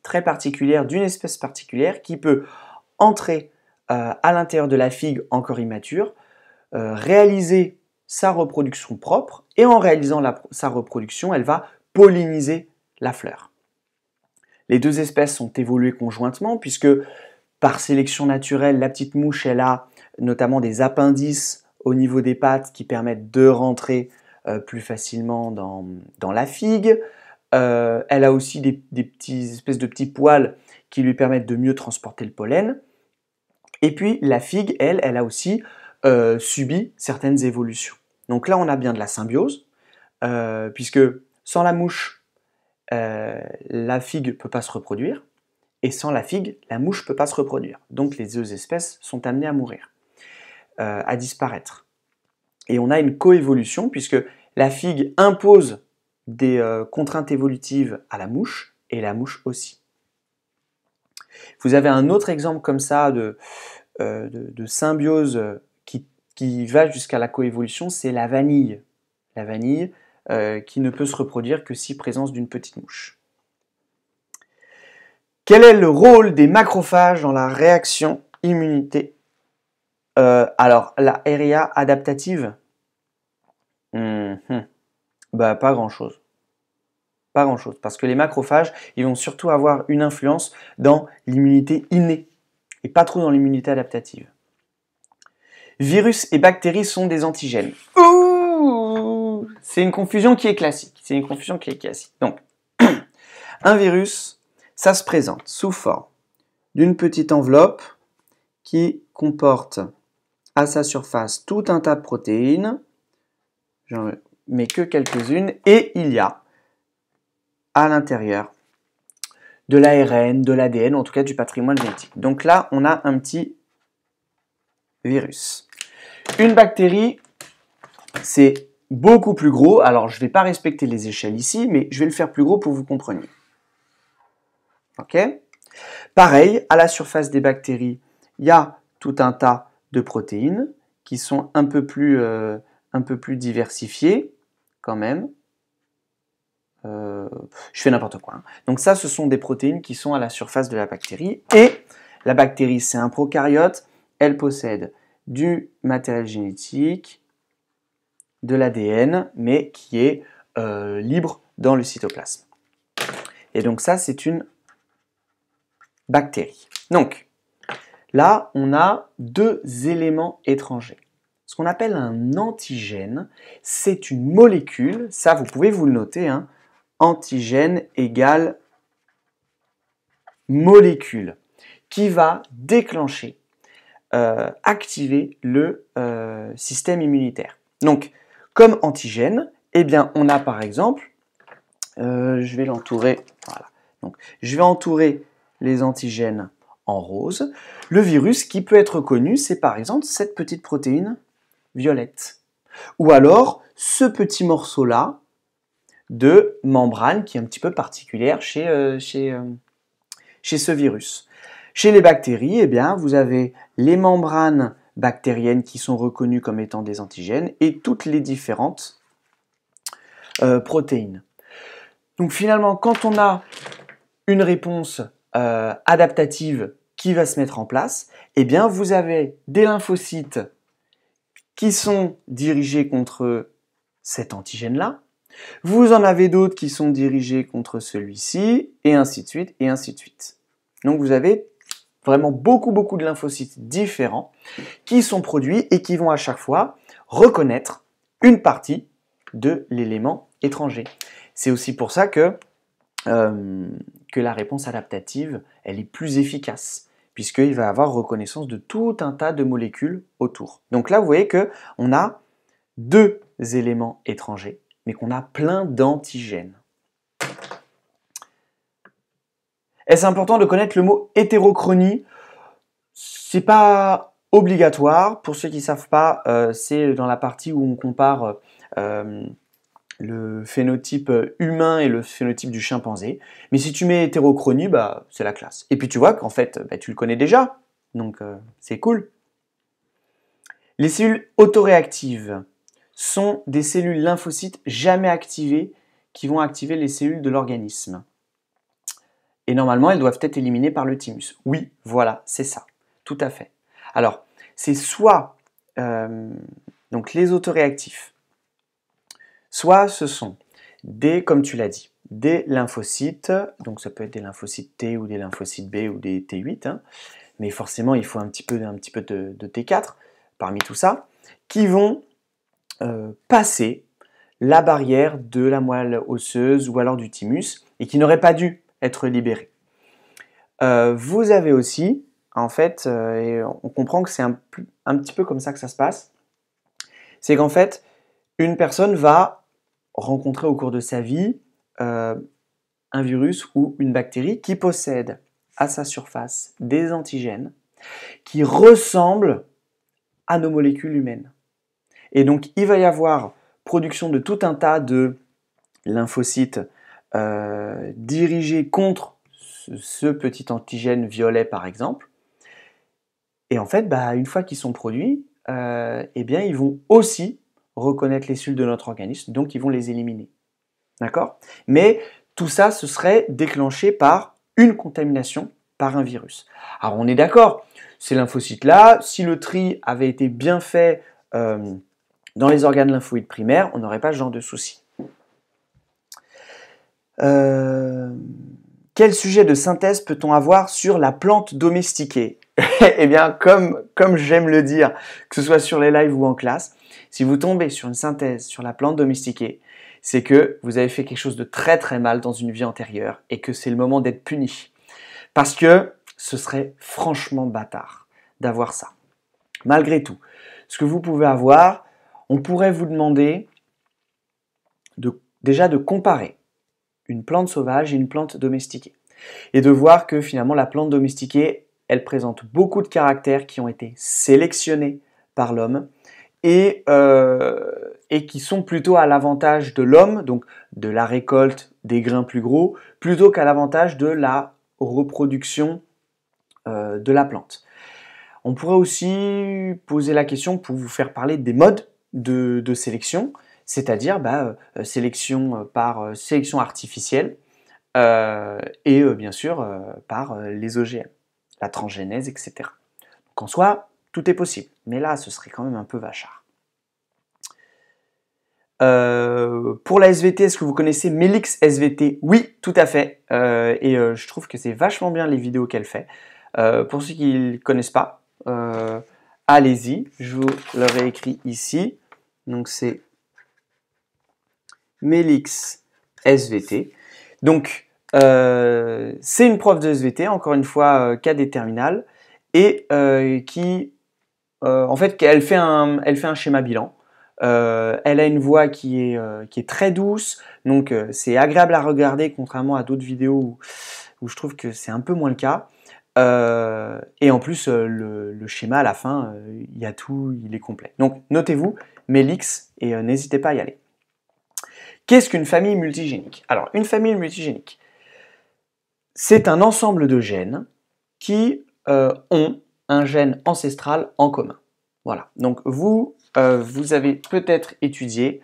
très particulière d'une espèce particulière qui peut entrer à l'intérieur de la figue encore immature, euh, réaliser sa reproduction propre et en réalisant sa reproduction, elle va polliniser la fleur. Les deux espèces sont évoluées conjointement puisque par sélection naturelle, la petite mouche, elle a notamment des appendices au niveau des pattes qui permettent de rentrer euh, plus facilement dans, la figue. Euh, elle a aussi des, espèces de petits poils qui lui permettent de mieux transporter le pollen. Et puis la figue, elle, elle a aussi euh, subi certaines évolutions. Donc là, on a bien de la symbiose, euh, puisque sans la mouche, euh, la figue ne peut pas se reproduire, et sans la figue, la mouche ne peut pas se reproduire. Donc les deux espèces sont amenées à mourir, à disparaître. Et on a une coévolution, puisque la figue impose des contraintes évolutives à la mouche, et la mouche aussi. Vous avez un autre exemple comme ça de, euh, de, symbiose euh, qui, va jusqu'à la coévolution, c'est la vanille. La vanille euh, qui ne peut se reproduire que si présence d'une petite mouche. Quel est le rôle des macrophages dans la réaction immunité Alors, la RIA adaptative hmm, hmm. Bah, pas grand-chose pas grand-chose. Parce que les macrophages, ils vont surtout avoir une influence dans l'immunité innée et pas trop dans l'immunité adaptative. Virus et bactéries sont des antigènes. Ouh C'est une confusion qui est classique. C'est une confusion qui est classique. Donc, un virus, ça se présente sous forme d'une petite enveloppe qui comporte à sa surface tout un tas de protéines, j'en mets que quelques-unes, et il y a à l'intérieur de l'ARN, de l'ADN, en tout cas du patrimoine génétique. Donc là, on a un petit virus. Une bactérie, c'est beaucoup plus gros. Alors, je ne vais pas respecter les échelles ici, mais je vais le faire plus gros pour que vous compreniez. OK Pareil, à la surface des bactéries, il y a tout un tas de protéines qui sont un peu plus, euh, un peu plus diversifiées quand même. Euh, je fais n'importe quoi. Hein. Donc ça, ce sont des protéines qui sont à la surface de la bactérie. Et la bactérie, c'est un prokaryote. Elle possède du matériel génétique, de l'ADN, mais qui est euh, libre dans le cytoplasme. Et donc ça, c'est une bactérie. Donc, là, on a deux éléments étrangers. Ce qu'on appelle un antigène, c'est une molécule, ça vous pouvez vous le noter, hein, antigène égale molécule qui va déclencher, euh, activer le euh, système immunitaire. Donc, comme antigène, eh bien, on a par exemple, euh, je vais l'entourer, Donc, je vais entourer les antigènes en rose. Le virus qui peut être connu, c'est par exemple cette petite protéine violette. Ou alors ce petit morceau-là de membrane qui est un petit peu particulière chez, euh, chez, euh, chez ce virus. Chez les bactéries, eh bien, vous avez les membranes bactériennes qui sont reconnues comme étant des antigènes et toutes les différentes euh, protéines. Donc finalement, quand on a une réponse adaptative qui va se mettre en place, eh bien, vous avez des lymphocytes qui sont dirigés contre cet antigène-là, vous en avez d'autres qui sont dirigés contre celui-ci, et ainsi de suite, et ainsi de suite. Donc vous avez vraiment beaucoup, beaucoup de lymphocytes différents qui sont produits et qui vont à chaque fois reconnaître une partie de l'élément étranger. C'est aussi pour ça que, euh, que la réponse adaptative, elle est plus efficace puisqu'il va avoir reconnaissance de tout un tas de molécules autour. Donc là, vous voyez que on a deux éléments étrangers mais qu'on a plein d'antigènes. Est-ce important de connaître le mot hétérochronie C'est pas obligatoire. Pour ceux qui ne savent pas, euh, c'est dans la partie où on compare euh, le phénotype humain et le phénotype du chimpanzé. Mais si tu mets hétérochronie, bah, c'est la classe. Et puis tu vois qu'en fait, bah, tu le connais déjà. Donc euh, c'est cool. Les cellules autoréactives sont des cellules lymphocytes jamais activées qui vont activer les cellules de l'organisme. Et normalement, elles doivent être éliminées par le thymus. Oui, voilà, c'est ça. Tout à fait. Alors, c'est soit euh, donc les autoréactifs, soit ce sont des, comme tu l'as dit, des lymphocytes, donc ça peut être des lymphocytes T ou des lymphocytes B ou des T8, hein, mais forcément il faut un petit peu, petit peu de T4 parmi tout ça, qui vont euh, passer la barrière de la moelle osseuse ou alors du thymus et qui n'aurait pas dû être libérée. Euh, vous avez aussi, en fait, euh, et on comprend que c'est un, un, petit peu comme ça que ça se passe, c'est qu'en fait, une personne va rencontrer au cours de sa vie un virus ou une bactérie qui possède à sa surface des antigènes qui ressemblent à nos molécules humaines. Et donc, il va y avoir production de tout un tas de lymphocytes euh, dirigés contre ce, petit antigène violet, par exemple. Et en fait, bah, une fois qu'ils sont produits, euh, eh bien, ils vont aussi reconnaître les cellules de notre organisme, donc ils vont les éliminer. D'accord Mais tout ça, ce serait déclenché par une contamination par un virus. Alors on est d'accord, ces lymphocytes-là, si le tri avait été bien fait euh, dans les organes lymphoïdes primaires, on n'aurait pas ce genre de souci. Euh, quel sujet de synthèse peut-on avoir sur la plante domestiquée Eh bien, comme, comme j'aime le dire, que ce soit sur les lives ou en classe, si vous tombez sur une synthèse sur la plante domestiquée, c'est que vous avez fait quelque chose de très très mal dans une vie antérieure et que c'est le moment d'être puni. Parce que ce serait franchement bâtard d'avoir ça. Malgré tout, ce que vous pouvez avoir, on pourrait vous demander de, déjà de comparer une plante sauvage et une plante domestiquée. Et de voir que finalement la plante domestiquée, elle présente beaucoup de caractères qui ont été sélectionnés par l'homme et, euh, et qui sont plutôt à l'avantage de l'homme, donc de la récolte des grains plus gros, plutôt qu'à l'avantage de la reproduction euh, de la plante. On pourrait aussi poser la question pour vous faire parler des modes de, sélection, c'est-à-dire bah, euh, sélection euh, par euh, sélection artificielle et bien sûr par les OGM, la transgénèse, etc. Donc en soi, tout est possible, mais là, ce serait quand même un peu vachard. pour la SVT, est-ce que vous connaissez Mélix SVT Oui, tout à fait. et je trouve que c'est vachement bien les vidéos qu'elle fait. pour ceux qui ne connaissent pas, allez-y. Je vous l'aurais écrit ici. Donc c'est Mélix SVT. Donc euh, c'est une prof de SVT, encore une fois, euh, cas des et euh, qui, en fait, elle fait un, schéma bilan. elle a une voix qui est, très douce, donc c'est agréable à regarder, contrairement à d'autres vidéos où, je trouve que c'est un peu moins le cas. et en plus, le, schéma à la fin, il y a tout, il est complet. Donc notez-vous, Mélix, et euh, n'hésitez pas à y aller. Qu'est-ce qu'une famille multigénique Alors, une famille multigénique, c'est un ensemble de gènes qui euh, ont un gène ancestral en commun. Voilà. Donc vous, euh, vous avez peut-être étudié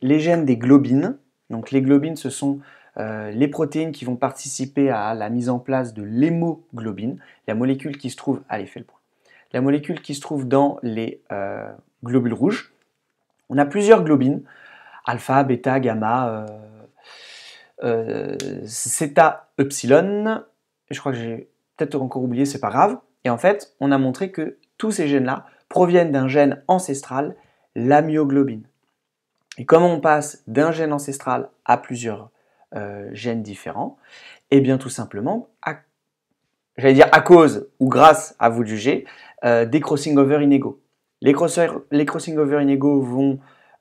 les gènes des globines. Donc les globines, ce sont les protéines qui vont participer à la mise en place de l'hémoglobine, la molécule qui se trouve, à l'effet le point, la molécule qui se trouve dans les euh, globules rouges. On a plusieurs globines, alpha, bêta, gamma, euh, euh zeta, epsilon. Je crois que j'ai peut-être encore oublié, c'est pas grave. Et en fait, on a montré que tous ces gènes-là proviennent d'un gène ancestral, l'amyoglobine. Et comment on passe d'un gène ancestral à plusieurs euh, gènes différents Eh bien, tout simplement, à j'allais dire à cause ou grâce à vous juger, euh, des crossing over inégaux. Les, les, crossing over inégaux vont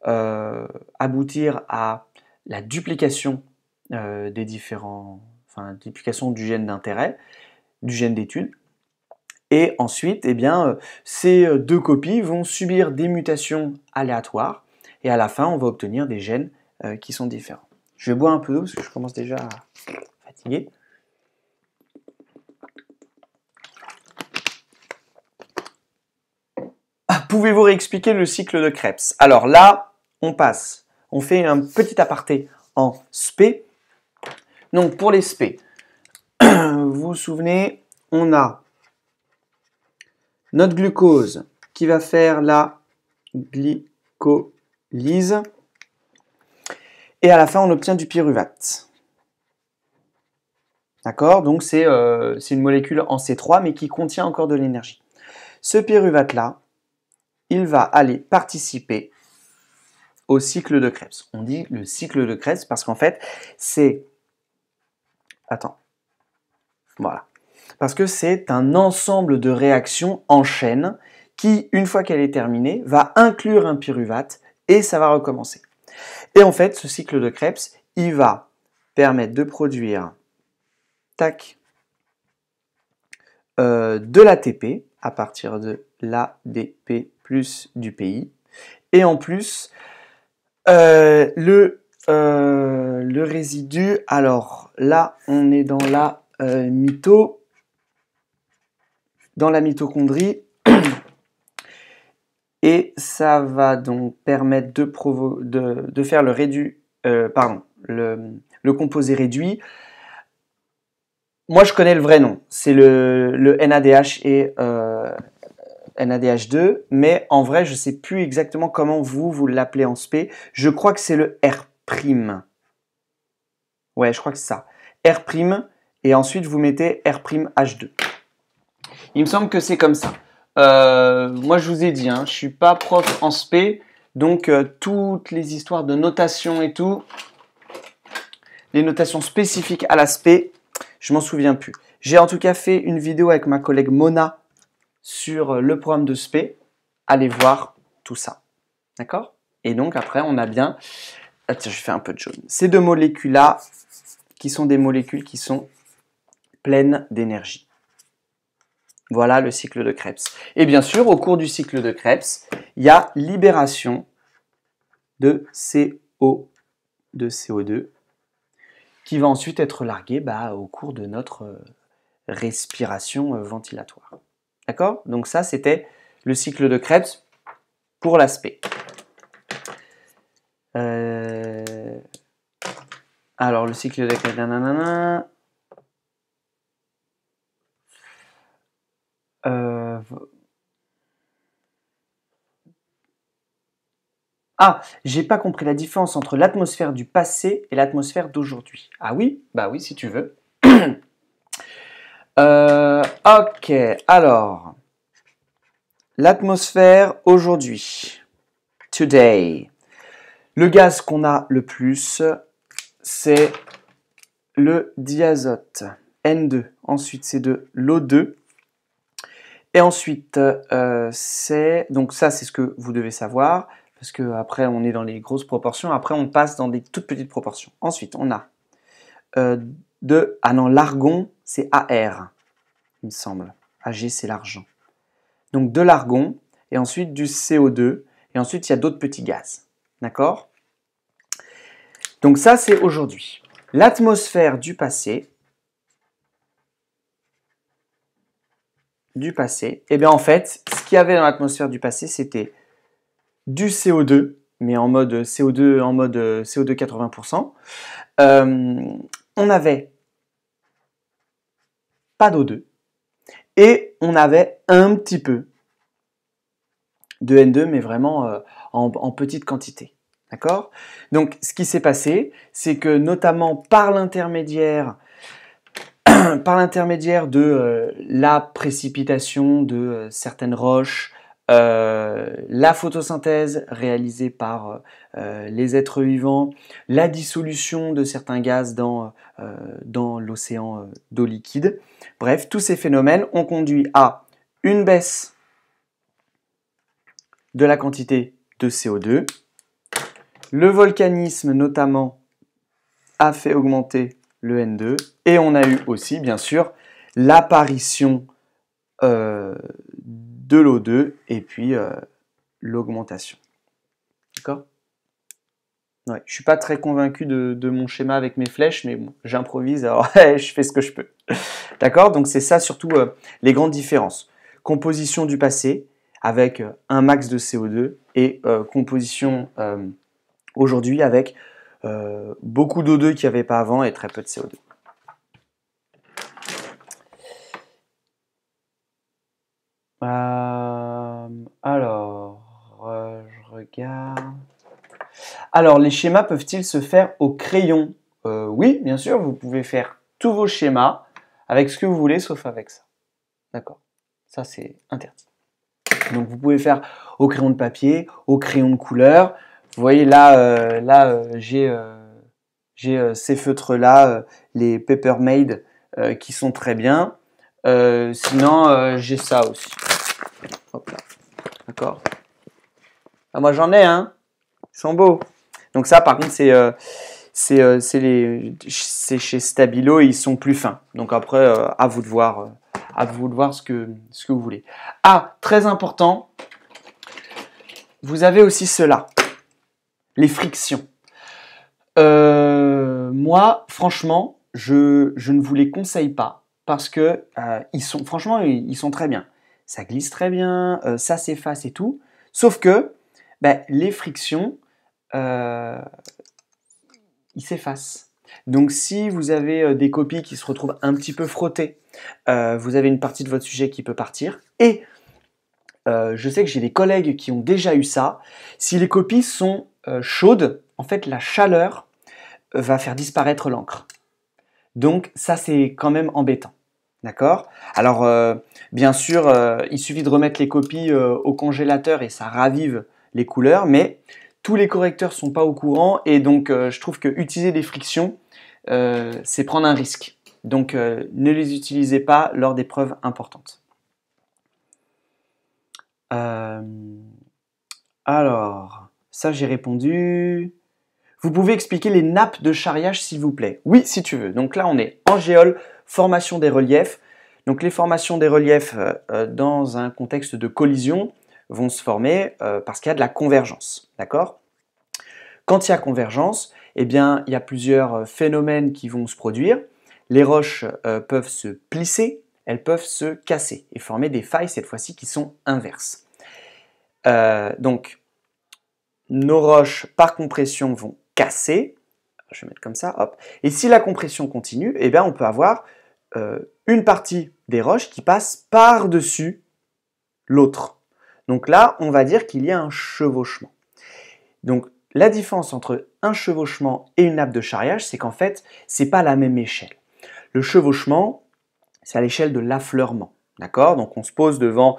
euh, aboutir à la duplication euh, des différents, enfin, duplication du gène d'intérêt, du gène d'étude. Et ensuite, eh bien, ces deux copies vont subir des mutations aléatoires. Et à la fin, on va obtenir des gènes qui sont différents. Je vais boire un peu d'eau parce que je commence déjà à fatiguer. Pouvez-vous réexpliquer le cycle de Krebs Alors là, on passe. On fait un petit aparté en SP. Donc pour les SP, vous vous souvenez, on a notre glucose qui va faire la glycolyse. Et à la fin, on obtient du pyruvate. D'accord Donc euh, c'est une molécule en C3, mais qui contient encore de l'énergie. Ce pyruvate-là, il va aller participer au cycle de Krebs. On dit le cycle de Krebs parce qu'en fait, c'est... Attends. Voilà. Parce que c'est un ensemble de réactions en chaîne qui, une fois qu'elle est terminée, va inclure un pyruvate et ça va recommencer. Et en fait, ce cycle de Krebs, il va permettre de produire tac, euh, de l'ATP à partir de l'ADP plus du pays. Et en plus, euh, le, euh, le résidu, alors là, on est dans la euh, mito, dans la mitochondrie. Et ça va donc permettre de, de, faire le, réduit pardon, le, composé réduit moi, je connais le vrai nom. C'est le, NADH et NADH2, mais en vrai, je ne sais plus exactement comment vous, vous l'appelez en SP. Je crois que c'est le R'. Ouais, je crois que c'est ça. R', et ensuite vous mettez R'H2. Il me semble que c'est comme ça. Euh, moi, je vous ai dit, hein, je ne suis pas prof en SP, donc euh, toutes les histoires de notation et tout, les notations spécifiques à l'aspect, je m'en souviens plus. J'ai en tout cas fait une vidéo avec ma collègue Mona sur euh, le programme de SP, allez voir tout ça. D'accord Et donc après, on a bien... je fais un peu de jaune. Ces deux molécules-là, qui sont des molécules qui sont pleines d'énergie. Voilà le cycle de Krebs. Et bien sûr, au cours du cycle de Krebs, il y a libération de CO, de CO2 qui va ensuite être largué bah, au cours de notre euh, respiration euh, ventilatoire. D'accord Donc ça, c'était le cycle de Krebs pour l'aspect. Euh, alors, le cycle de Krebs... Euh, ah, j'ai pas compris la différence entre l'atmosphère du passé et l'atmosphère d'aujourd'hui. Ah oui Bah oui, si tu veux. Euh, ok, alors, l'atmosphère aujourd'hui, today, le gaz qu'on a le plus, c'est le diazote, N2. Ensuite, c'est de l'O2. Et ensuite, euh, c'est... Donc ça, c'est ce que vous devez savoir, parce que après, on est dans les grosses proportions. Après, on passe dans des toutes petites proportions. Ensuite, on a euh, de... Ah non, l'argon, c'est AR, il me semble. AG, c'est l'argent. Donc de l'argon, et ensuite du CO2, et ensuite il y a d'autres petits gaz. D'accord Donc ça, c'est aujourd'hui. L'atmosphère du passé, du passé, et eh bien en fait, ce qu'il y avait dans l'atmosphère du passé, c'était du CO2, mais en mode CO2, en mode euh, CO2 80%. Euh, on avait pas d'O2. Et on avait un petit peu de N2, mais vraiment euh, en, petite quantité. D'accord Donc, ce qui s'est passé, c'est que notamment par l'intermédiaire par l'intermédiaire de euh, la précipitation de euh, certaines roches, euh, la photosynthèse réalisée par euh, les êtres vivants, la dissolution de certains gaz dans, euh, dans l'océan d'eau liquide. Bref, tous ces phénomènes ont conduit à une baisse de la quantité de CO2. Le volcanisme notamment a fait augmenter le N2 et on a eu aussi bien sûr l'apparition de l'O2 et puis euh, l'augmentation. D'accord Je ne suis pas très convaincu de, mon schéma avec mes flèches, mais bon, j'improvise, alors je fais ce que je peux. D'accord Donc c'est ça surtout euh, les grandes différences. Composition du passé avec euh, un max de CO2 et composition aujourd'hui avec beaucoup d'O2 qu'il n'y avait pas avant et très peu de CO2. Euh, alors, euh, je regarde. Alors, les schémas peuvent-ils se faire au crayon euh, Oui, bien sûr, vous pouvez faire tous vos schémas avec ce que vous voulez, sauf avec ça. D'accord Ça, c'est interdit. Donc, vous pouvez faire au crayon de papier, au crayon de couleur. Vous voyez, là, là j'ai ces feutres-là, les Paper Made, qui sont très bien. sinon, j'ai ça aussi. Hop là. D'accord ah, Moi, j'en ai, hein. Ils sont beaux. Donc ça, par contre, c'est... Euh, c'est euh, c'est chez Stabilo, ils sont plus fins. Donc après, euh, à vous de voir, à vous de voir ce, que, ce que vous voulez. Ah, très important, vous avez aussi cela, les frictions. moi, franchement, je, ne vous les conseille pas parce que ils sont, franchement, ils sont très bien ça glisse très bien, euh, ça s'efface et tout. Sauf que ben, les frictions, euh, ils s'effacent. Donc si vous avez euh, des copies qui se retrouvent un petit peu frottées, vous avez une partie de votre sujet qui peut partir. Et je sais que j'ai des collègues qui ont déjà eu ça. Si les copies sont chaudes, en fait la chaleur va faire disparaître l'encre. Donc ça c'est quand même embêtant. D'accord Alors, euh, bien sûr, euh, il suffit de remettre les copies euh, au congélateur et ça ravive les couleurs, mais tous les correcteurs sont pas au courant et donc je trouve que utiliser des frictions, c'est prendre un risque. Donc, ne les utilisez pas lors d'épreuves importantes. Alors, ça j'ai répondu. Vous pouvez expliquer les nappes de charriage, s'il vous plaît Oui, si tu veux. Donc là, on est en géole Formation des reliefs. Donc les formations des reliefs euh, euh, dans un contexte de collision vont se former euh, parce qu'il y a de la convergence. D'accord Quand il y a convergence, eh bien, il y a plusieurs phénomènes qui vont se produire. Les roches peuvent se plisser, elles peuvent se casser et former des failles cette fois-ci qui sont inverses. donc, nos roches par compression vont casser. Je vais mettre comme ça, hop. Et si la compression continue, eh bien, on peut avoir euh, une partie des roches qui passe par-dessus l'autre. Donc là, on va dire qu'il y a un chevauchement. Donc la différence entre un chevauchement et une nappe de charriage, c'est qu'en fait, c'est pas la même échelle. Le chevauchement, c'est à l'échelle de l'affleurement. D'accord Donc on se pose devant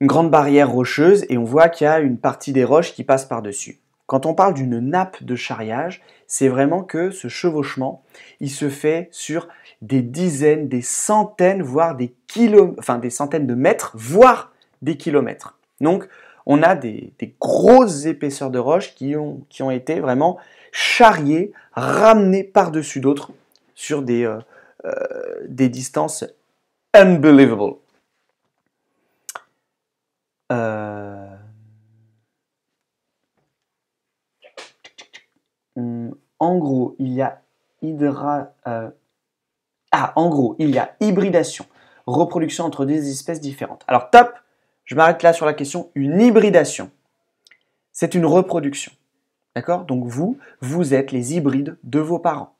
une grande barrière rocheuse et on voit qu'il y a une partie des roches qui passe par-dessus. Quand on parle d'une nappe de charriage, c'est vraiment que ce chevauchement, il se fait sur des dizaines, des centaines, voire des kilomètres, enfin des centaines de mètres, voire des kilomètres. Donc, on a des, grosses épaisseurs de roches qui ont, qui ont été vraiment charriées, ramenées par-dessus d'autres sur des, euh, euh, des distances unbelievable. Euh, En gros, il y a hydra... Euh, ah, en gros, il y a hybridation, reproduction entre des espèces différentes. Alors top, je m'arrête là sur la question. Une hybridation, c'est une reproduction. D'accord Donc vous, vous êtes les hybrides de vos parents.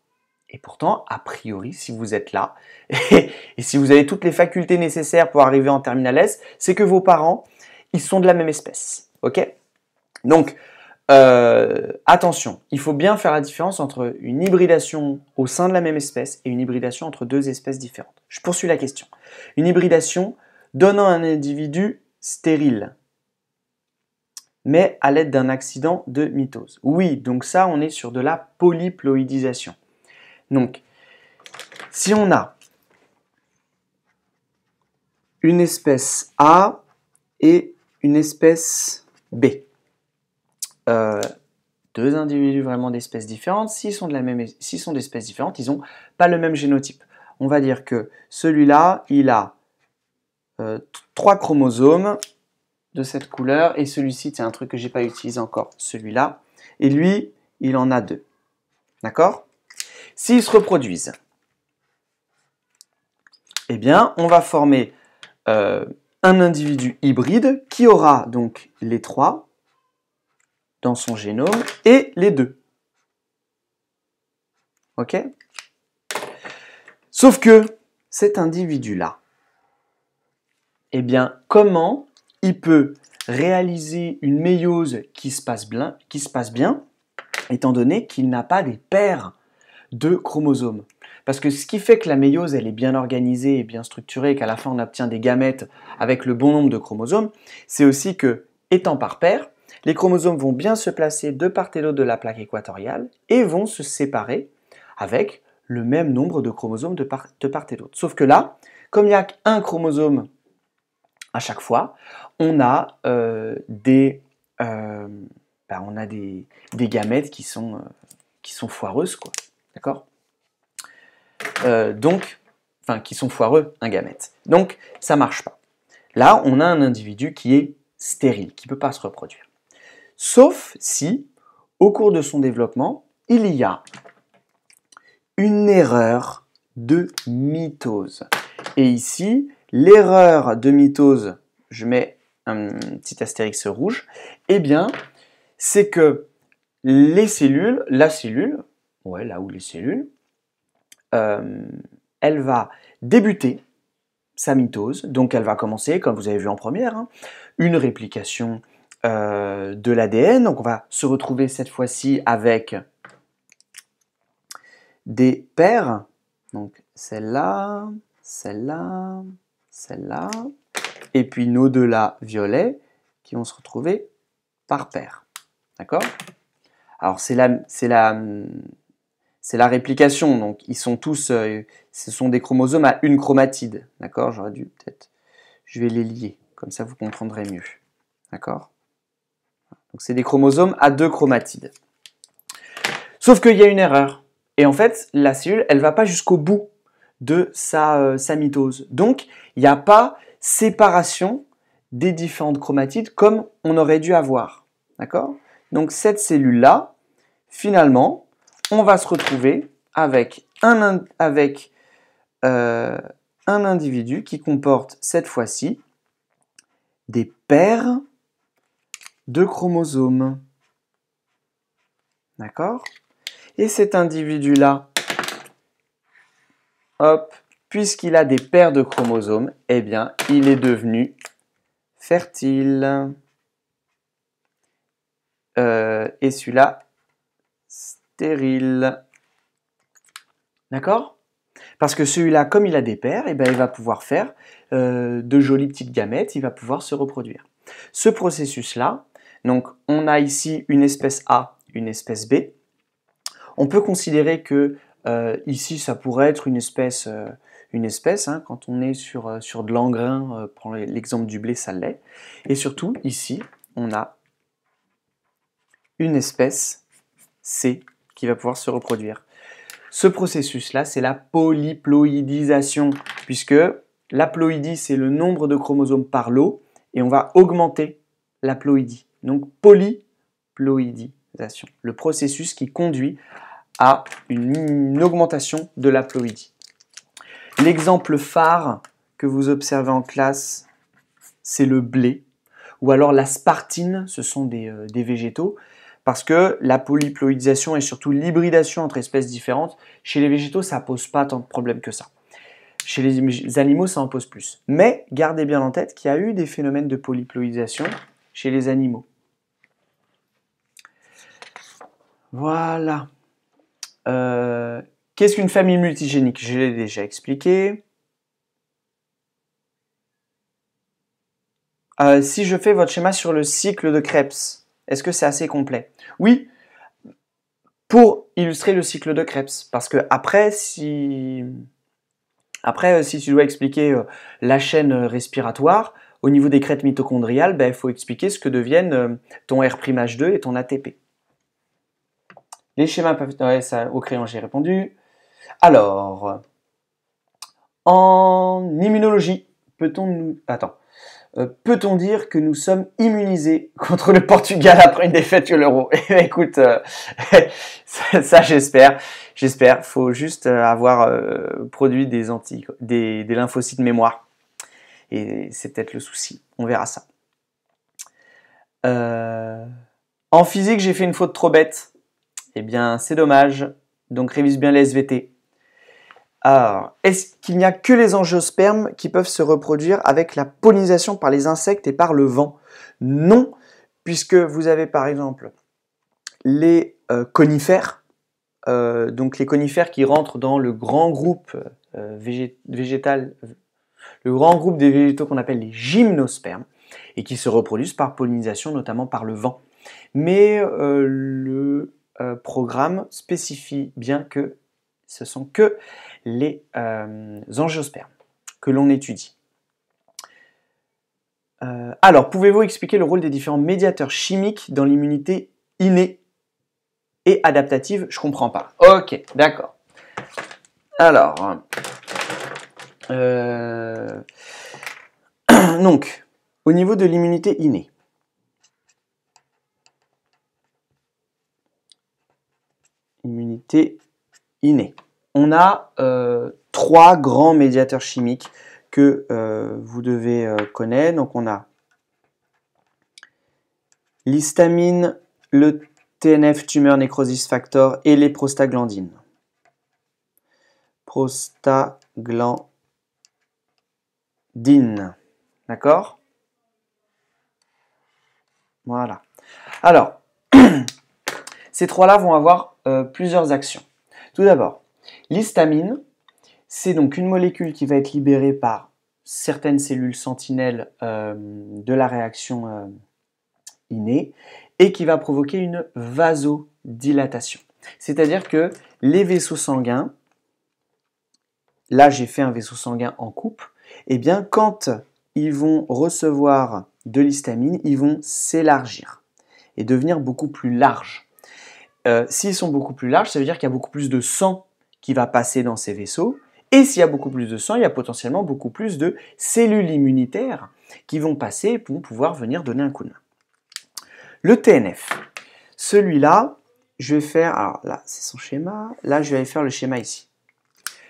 Et pourtant, a priori, si vous êtes là, et, si vous avez toutes les facultés nécessaires pour arriver en terminale S, c'est que vos parents, ils sont de la même espèce. OK Donc, euh, attention, il faut bien faire la différence entre une hybridation au sein de la même espèce et une hybridation entre deux espèces différentes. Je poursuis la question. Une hybridation donnant un individu stérile, mais à l'aide d'un accident de mitose. Oui, donc ça, on est sur de la polyploïdisation. Donc, si on a une espèce A et une espèce B, euh, deux individus vraiment d'espèces différentes, s'ils sont de la même, sont d'espèces différentes, ils n'ont pas le même génotype. On va dire que celui-là, il a euh, trois chromosomes de cette couleur et celui-ci, c'est un truc que j'ai pas utilisé encore, celui-là. Et lui, il en a deux. D'accord S'ils se reproduisent, eh bien, on va former euh, un individu hybride qui aura donc les trois dans son génome et les deux. OK Sauf que cet individu-là, eh bien, comment il peut réaliser une méiose qui se passe bien, qui se passe bien étant donné qu'il n'a pas des paires de chromosomes Parce que ce qui fait que la méiose, elle est bien organisée et bien structurée, qu'à la fin on obtient des gamètes avec le bon nombre de chromosomes, c'est aussi que, étant par paire, les chromosomes vont bien se placer de part et d'autre de la plaque équatoriale et vont se séparer avec le même nombre de chromosomes de part, et d'autre. Sauf que là, comme il n'y a qu'un chromosome à chaque fois, on a euh, des, euh, bah, on a des, gamètes qui sont, euh, qui sont foireuses, quoi. D'accord Donc, enfin, qui sont foireux, un gamète. Donc, ça marche pas. Là, on a un individu qui est stérile, qui ne peut pas se reproduire sauf si, au cours de son développement, il y a une erreur de mitose. Et ici, l'erreur de mitose, je mets un petit astérix rouge, eh bien, c'est que les cellules, la cellule, ouais, là où les cellules, euh, elle va débuter sa mitose, donc elle va commencer, comme vous avez vu en première, hein, une réplication euh, de l'ADN. Donc on va se retrouver cette fois-ci avec des paires. Donc celle-là, celle-là, celle-là, et puis nos deux-là violets qui vont se retrouver par paire. D'accord Alors c'est la, c'est la, réplication. Donc ils sont tous, euh, ce sont des chromosomes à une chromatide. D'accord J'aurais dû peut-être, je vais les lier, comme ça vous comprendrez mieux. D'accord donc c'est des chromosomes à deux chromatides. Sauf qu'il y a une erreur. Et en fait, la cellule, elle va pas jusqu'au bout de sa, euh, mitose. Donc, il n'y a pas séparation des différentes chromatides comme on aurait dû avoir. D'accord Donc, cette cellule-là, finalement, on va se retrouver avec un euh, individu qui comporte cette fois-ci des paires deux chromosomes. D'accord Et cet individu-là, hop, puisqu'il a des paires de chromosomes, eh bien, il est devenu fertile. Euh, et celui-là, stérile. D'accord Parce que celui-là, comme il a des paires, eh bien, il va pouvoir faire euh, de jolies petites gamètes, il va pouvoir se reproduire. Ce processus-là, donc on a ici une espèce A, une espèce B. On peut considérer que euh, ici ça pourrait être une espèce, euh, une espèce hein. quand on est sur, euh, sur de l'engrain, prends l'exemple du blé, ça l'est. Et surtout ici, on a une espèce C qui va pouvoir se reproduire. Ce processus-là, c'est la polyploïdisation, puisque l'aploïdie c'est le nombre de chromosomes par lot, et on va augmenter l'aploïdie. Donc polyploïdisation, le processus qui conduit à une, augmentation de la ploïdie. L'exemple phare que vous observez en classe, c'est le blé, ou alors la spartine, ce sont des, euh, végétaux, parce que la polyploïdisation et surtout l'hybridation entre espèces différentes, chez les végétaux, ça pose pas tant de problèmes que ça. Chez les animaux, ça en pose plus. Mais gardez bien en tête qu'il y a eu des phénomènes de polyploïdisation chez les animaux. Voilà. Euh, qu'est-ce qu'une famille multigénique Je l'ai déjà expliqué. Euh, si je fais votre schéma sur le cycle de Krebs, est-ce que c'est assez complet Oui, pour illustrer le cycle de Krebs. Parce que après, si, après, euh, si tu dois expliquer la chaîne respiratoire, au niveau des crêtes mitochondriales, ben, il faut expliquer ce que deviennent euh, ton R'H2 et ton ATP. Les schémas peuvent... Ouais, ça, au crayon, j'ai répondu. Alors, en immunologie, peut-on nous... Attends. Euh, peut-on dire que nous sommes immunisés contre le Portugal après une défaite sur l'euro eh ben, Écoute, euh, ça, j'espère. j'espère, j'espère. Faut juste avoir produit des des lymphocytes mémoire et c'est peut-être le souci. On verra ça. Euh, en physique, j'ai fait une faute trop bête. Eh bien, c'est dommage. Donc révise bien les SVT. Alors, est-ce qu'il n'y a que les angiospermes qui peuvent se reproduire avec la pollinisation par les insectes et par le vent Non, puisque vous avez par exemple les euh, conifères, euh, donc les conifères qui rentrent dans le grand groupe végétal, le grand groupe des végétaux qu'on appelle les gymnospermes, et qui se reproduisent par pollinisation, notamment par le vent. Mais euh, le euh, programme spécifie bien que ce sont que les euh, angiospermes que l'on étudie. alors, pouvez-vous expliquer le rôle des différents médiateurs chimiques dans l'immunité innée et adaptative Je comprends pas. Ok, d'accord. Alors, euh, donc, au niveau de l'immunité innée, immunité innée, on a euh, trois grands médiateurs chimiques que euh, vous devez connaître. Donc, on a l'histamine, le TNF tumeur necrosis factor et les prostaglandines. Prostaglandines din. D'accord Voilà. Alors, ces trois-là vont avoir euh, plusieurs actions. Tout d'abord, l'histamine, c'est donc une molécule qui va être libérée par certaines cellules sentinelles euh, de la réaction euh, innée et qui va provoquer une vasodilatation. C'est-à-dire que les vaisseaux sanguins, là j'ai fait un vaisseau sanguin en coupe, eh bien, quand ils vont recevoir de l'histamine, ils vont s'élargir et devenir beaucoup plus larges. Euh, s'ils sont beaucoup plus larges, ça veut dire qu'il y a beaucoup plus de sang qui va passer dans ces vaisseaux. Et s'il y a beaucoup plus de sang, il y a potentiellement beaucoup plus de cellules immunitaires qui vont passer pour pouvoir venir donner un coup de main. Le TNF, celui-là, je vais faire, alors là c'est son schéma, là je vais aller faire le schéma ici.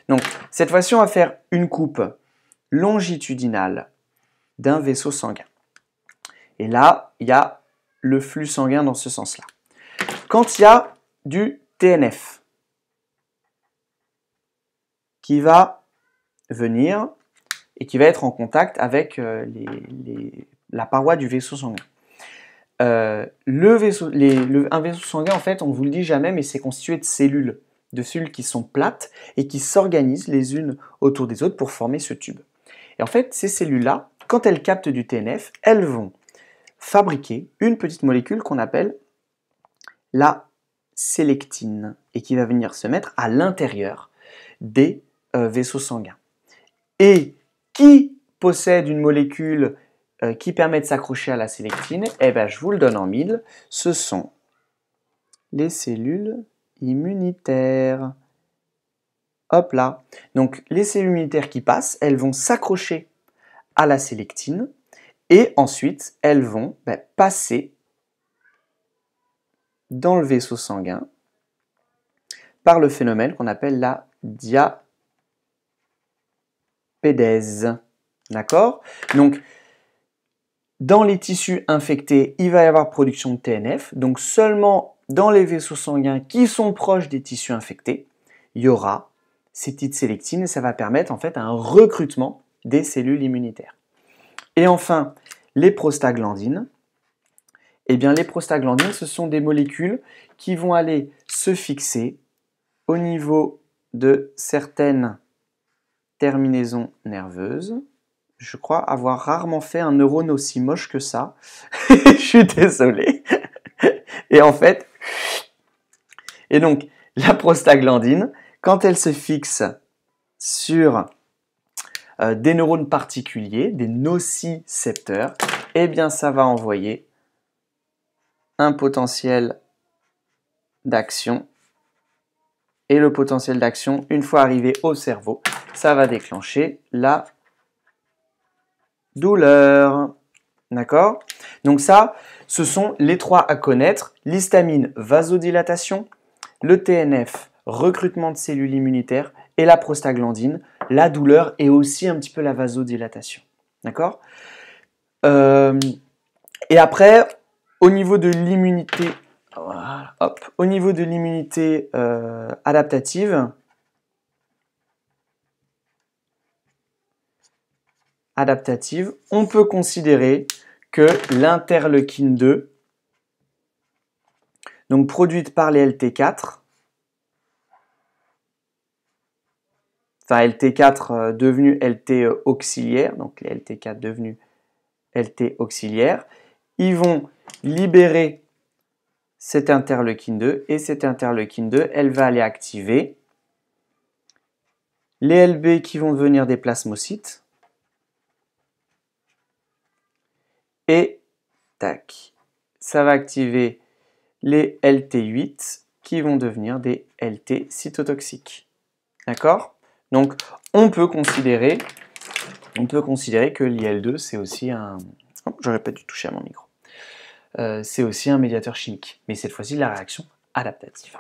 Donc cette fois-ci on va faire une coupe longitudinal d'un vaisseau sanguin. Et là, il y a le flux sanguin dans ce sens-là. Quand il y a du TNF qui va venir et qui va être en contact avec euh, la paroi du vaisseau sanguin. Euh, le un vaisseau sanguin, en fait, on ne vous le dit jamais, mais c'est constitué de cellules, de cellules qui sont plates et qui s'organisent les unes autour des autres pour former ce tube. Et en fait, ces cellules-là, quand elles captent du TNF, elles vont fabriquer une petite molécule qu'on appelle la sélectine et qui va venir se mettre à l'intérieur des euh, vaisseaux sanguins. Et qui possède une molécule euh, qui permet de s'accrocher à la sélectine Eh bien, je vous le donne en mille, ce sont les cellules immunitaires. Hop là. Donc les cellules immunitaires qui passent, elles vont s'accrocher à la sélectine et ensuite elles vont ben, passer dans le vaisseau sanguin par le phénomène qu'on appelle la diapédèse. D'accord Donc, dans les tissus infectés, il va y avoir production de TNF. Donc, seulement dans les vaisseaux sanguins qui sont proches des tissus infectés, il y aura ces petites sélectines et ça va permettre en fait un recrutement des cellules immunitaires. Et enfin, les prostaglandines. Eh bien, les prostaglandines, ce sont des molécules qui vont aller se fixer au niveau de certaines terminaisons nerveuses. Je crois avoir rarement fait un neurone aussi moche que ça. Je suis désolé. Et en fait, et donc la prostaglandine, quand elle se fixe sur euh, des neurones particuliers, des nocicepteurs, eh bien ça va envoyer un potentiel d'action. Et le potentiel d'action, une fois arrivé au cerveau, ça va déclencher la douleur. D'accord Donc ça, ce sont les trois à connaître. L'histamine, vasodilatation, le TNF, recrutement de cellules immunitaires et la prostaglandine, la douleur et aussi un petit peu la vasodilatation. D'accord euh, Et après, au niveau de l'immunité, au niveau de l'immunité euh, adaptative, adaptative, on peut considérer que l'interleukine 2, donc produite par les LT4, enfin LT4 euh, devenu LT euh, auxiliaire, donc les LT4 devenus LT auxiliaire, ils vont libérer cet interleukine 2 et cet interleukine 2, elle va aller activer les LB qui vont devenir des plasmocytes et tac, ça va activer les LT8 qui vont devenir des LT cytotoxiques. D'accord donc on peut considérer, on peut considérer que l'IL2 c'est aussi un... Oh, j'aurais pas dû toucher à mon micro. Euh, c'est aussi un médiateur chimique, mais cette fois-ci la réaction adaptative.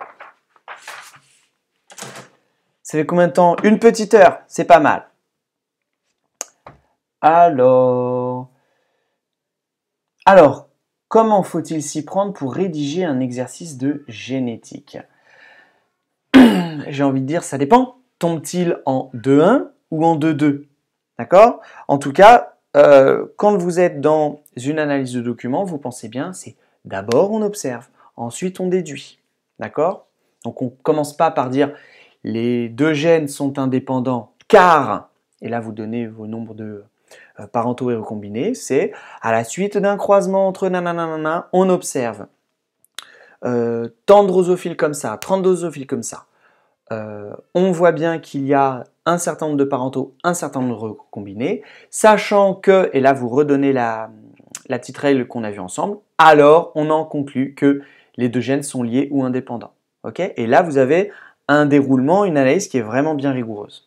Ça fait combien de temps Une petite heure, c'est pas mal. Alors, alors comment faut-il s'y prendre pour rédiger un exercice de génétique J'ai envie de dire, ça dépend tombe-t-il en 2-1 ou en 2-2 D'accord En tout cas, euh, quand vous êtes dans une analyse de document, vous pensez bien, c'est d'abord on observe, ensuite on déduit. D'accord Donc on ne commence pas par dire les deux gènes sont indépendants car, et là vous donnez vos nombres de euh, parentaux et recombinés, c'est à la suite d'un croisement entre nananana, on observe. Euh, tant de comme ça, 30 d'osophiles comme ça. Euh, on voit bien qu'il y a un certain nombre de parentaux, un certain nombre de recombinés, sachant que, et là vous redonnez la, la petite règle qu'on a vue ensemble, alors on en conclut que les deux gènes sont liés ou indépendants. et là vous avez un déroulement, une analyse qui est vraiment bien rigoureuse.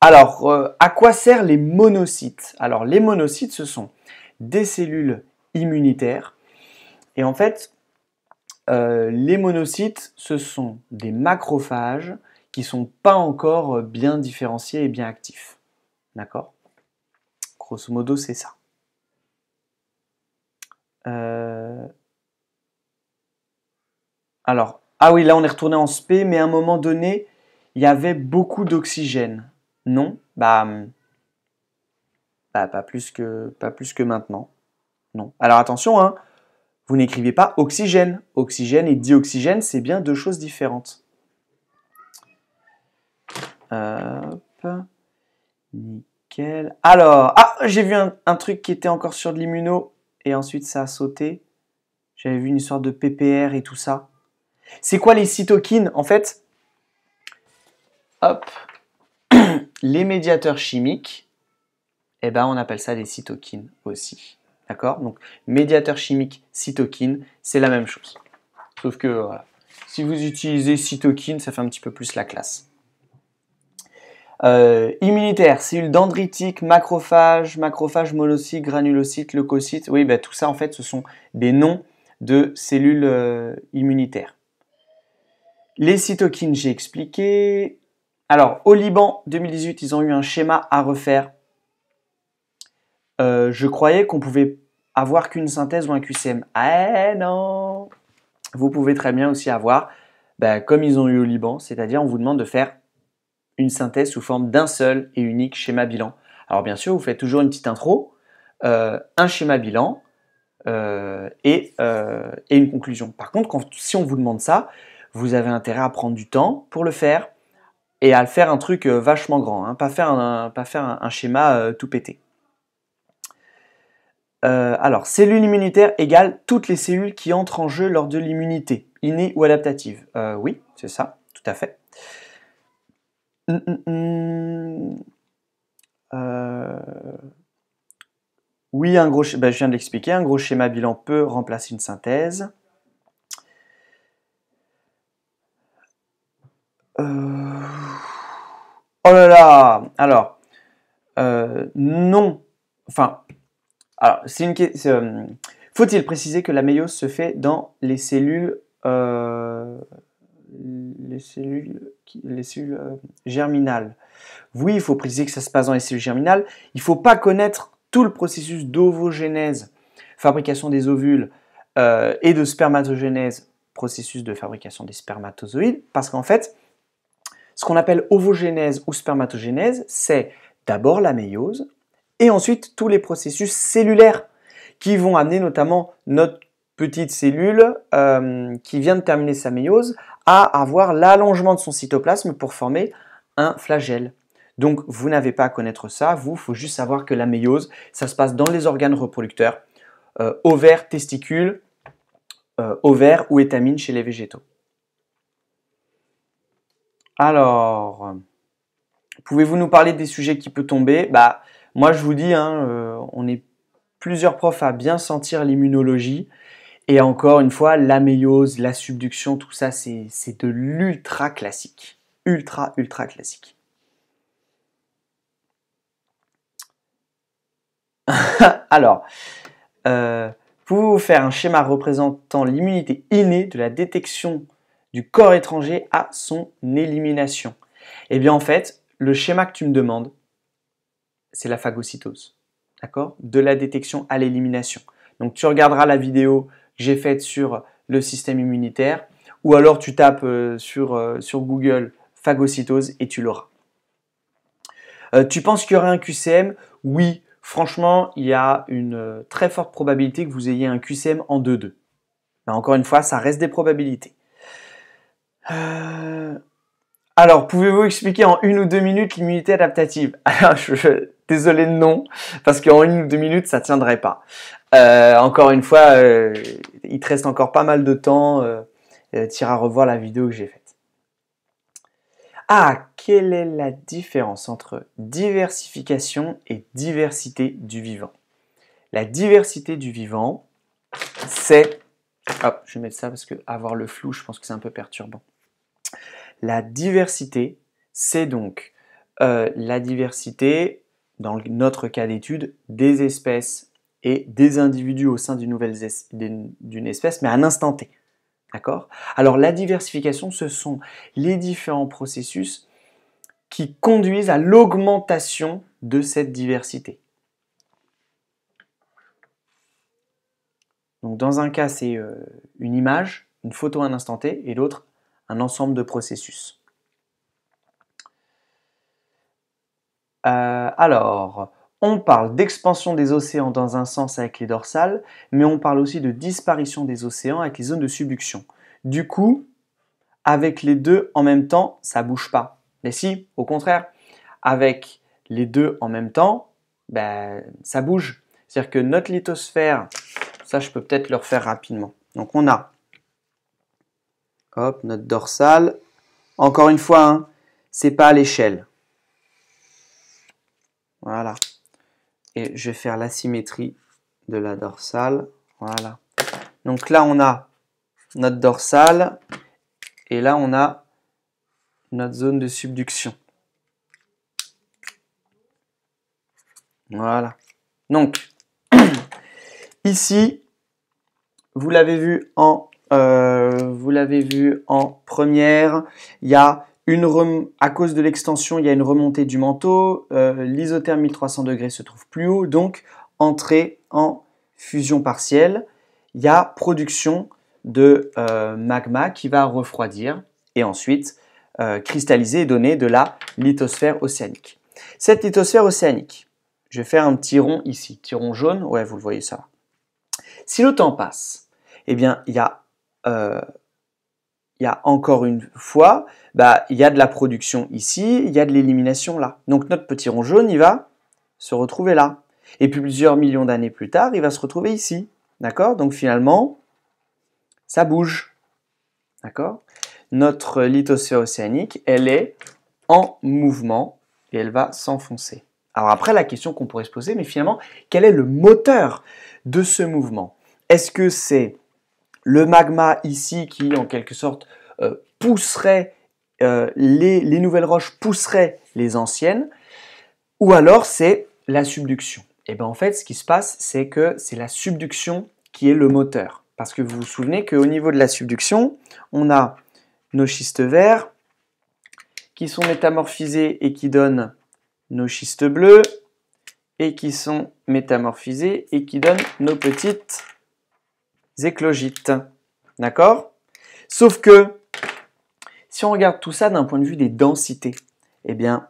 Alors, euh, à quoi servent les monocytes Alors, les monocytes, ce sont des cellules immunitaires. Et en fait, euh, les monocytes, ce sont des macrophages qui ne sont pas encore euh, bien différenciés et bien actifs. D'accord Grosso modo, c'est ça. Euh, alors, ah oui, là on est retourné en SP, mais à un moment donné, il y avait beaucoup d'oxygène. Non bah, hum, bah, pas, plus que, pas plus que maintenant. Non. Alors attention, hein, vous n'écrivez pas oxygène. Oxygène et dioxygène, c'est bien deux choses différentes. Nickel. Alors, ah, j'ai vu un, truc qui était encore sur de l'immuno et ensuite ça a sauté. J'avais vu une sorte de PPR et tout ça. C'est quoi les cytokines En fait, hop, les médiateurs chimiques, eh ben on appelle ça des cytokines aussi. D'accord Donc médiateur chimique cytokine, c'est la même chose. Sauf que voilà, si vous utilisez cytokine, ça fait un petit peu plus la classe. Euh, immunitaire, cellules dendritiques, macrophages, macrophages monocytes, granulocytes, leucocytes. Oui, ben, tout ça en fait, ce sont des noms de cellules euh, immunitaires. Les cytokines, j'ai expliqué. Alors, au Liban 2018, ils ont eu un schéma à refaire euh, je croyais qu'on pouvait avoir qu'une synthèse ou un QCM. Ah eh, non Vous pouvez très bien aussi avoir, bah, comme ils ont eu au Liban, c'est-à-dire on vous demande de faire une synthèse sous forme d'un seul et unique schéma bilan. Alors bien sûr, vous faites toujours une petite intro, euh, un schéma bilan euh, et, une conclusion. Par contre, si on vous demande ça, vous avez intérêt à prendre du temps pour le faire et à faire un truc vachement grand, pas hein. faire pas faire un schéma tout pété. Euh, alors, cellules immunitaires égale toutes les cellules qui entrent en jeu lors de l'immunité, innée ou adaptative. Euh, oui, c'est ça, tout à fait. Hum, hum, hum. Euh, oui, un gros, ben, je viens de l'expliquer, un gros schéma bilan peut remplacer une synthèse. Oh là là Alors, non, enfin, alors, c'est une euh, Faut-il préciser que la méiose se fait dans les cellules, euh, les cellules, euh, germinales Oui, il faut préciser que ça se passe dans les cellules germinales. Il ne faut pas connaître tout le processus d'ovogénèse, fabrication des ovules, et de spermatogénèse, processus de fabrication des spermatozoïdes, parce qu'en fait, ce qu'on appelle ovogénèse ou spermatogénèse, c'est d'abord la méiose, et ensuite, tous les processus cellulaires qui vont amener notamment notre petite cellule euh, qui vient de terminer sa méiose à avoir l'allongement de son cytoplasme pour former un flagelle. Donc vous n'avez pas à connaître ça, vous, faut juste savoir que la méiose, ça se passe dans les organes reproducteurs, euh, ovaires, testicules, euh, ovaires ou étamines chez les végétaux. Alors, pouvez-vous nous parler des sujets qui peuvent tomber bah, moi, je vous dis, hein, euh, on est plusieurs profs à bien sentir l'immunologie. Et encore une fois, la méiose, la subduction, tout ça, c'est de l'ultra classique. Ultra, ultra classique. Alors, euh, pouvez-vous faire un schéma représentant l'immunité innée de la détection du corps étranger à son élimination Eh bien, en fait, le schéma que tu me demandes, c'est la phagocytose. D'accord De la détection à l'élimination. Donc tu regarderas la vidéo que j'ai faite sur le système immunitaire ou alors tu tapes euh, sur, euh, sur, Google phagocytose et tu l'auras. Euh, tu penses qu'il y aura un QCM Oui, franchement, il y a une très forte probabilité que vous ayez un QCM en 2-2. Encore une fois, ça reste des probabilités. Alors, pouvez-vous expliquer en une ou deux minutes l'immunité adaptative Alors, je, Désolé, non, parce qu'en une ou deux minutes, ça tiendrait pas. Euh, encore une fois, euh, il te reste encore pas mal de temps. Euh, euh tire revoir la vidéo que j'ai faite. Ah, quelle est la différence entre diversification et diversité du vivant La diversité du vivant, c'est... Hop, je vais mettre ça parce que avoir le flou, je pense que c'est un peu perturbant. La diversité, c'est donc la diversité dans notre cas d'étude, des espèces et des individus au sein d'une espèce, mais à un instant T. D'accord Alors la diversification, ce sont les différents processus qui conduisent à l'augmentation de cette diversité. Donc dans un cas, c'est euh, une image, une photo à un instant T, et l'autre, un ensemble de processus. Euh, alors, on parle d'expansion des océans dans un sens avec les dorsales, mais on parle aussi de disparition des océans avec les zones de subduction. Du coup, avec les deux en même temps, ça bouge pas. Mais si, au contraire, avec les deux en même temps, ben, ça bouge. C'est-à-dire que notre lithosphère, ça je peux peut-être le refaire rapidement. Donc on a, notre dorsale. Encore une fois, hein, ce n'est pas à l'échelle. Voilà. Et je vais faire l'asymétrie de la dorsale. Voilà. Donc là, on a notre dorsale et là, on a notre zone de subduction. Voilà. Donc, ici, vous l'avez vu en euh, vous l'avez vu en première, il y a à cause de l'extension, il y a une remontée du manteau. Euh, l'isotherme 1300 degrés se trouve plus haut. Donc, entrée en fusion partielle. Il y a production de euh, magma qui va refroidir et ensuite euh, cristalliser et donner de la lithosphère océanique. Cette lithosphère océanique, je vais faire un petit rond ici, petit rond jaune, ouais vous le voyez ça. Si le temps passe, eh bien il y a il y a encore une fois, bah, il y a de la production ici, il y a de l'élimination là. Donc notre petit rond jaune, il va se retrouver là. Et puis plusieurs millions d'années plus tard, il va se retrouver ici. D'accord Donc finalement, ça bouge. D'accord Notre lithosphère océanique, elle est en mouvement et elle va s'enfoncer. Alors après, la question qu'on pourrait se poser, mais finalement, quel est le moteur de ce mouvement Est-ce que c'est le magma ici qui en quelque sorte euh, pousserait euh, les, nouvelles roches pousserait les anciennes, ou alors c'est la subduction. Et eh bien en fait, ce qui se passe, c'est que c'est la subduction qui est le moteur. Parce que vous vous souvenez qu'au niveau de la subduction, on a nos schistes verts qui sont métamorphisés et qui donnent nos schistes bleus et qui sont métamorphisés et qui donnent nos petites éclogites. D'accord Sauf que, si on regarde tout ça d'un point de vue des densités, eh bien,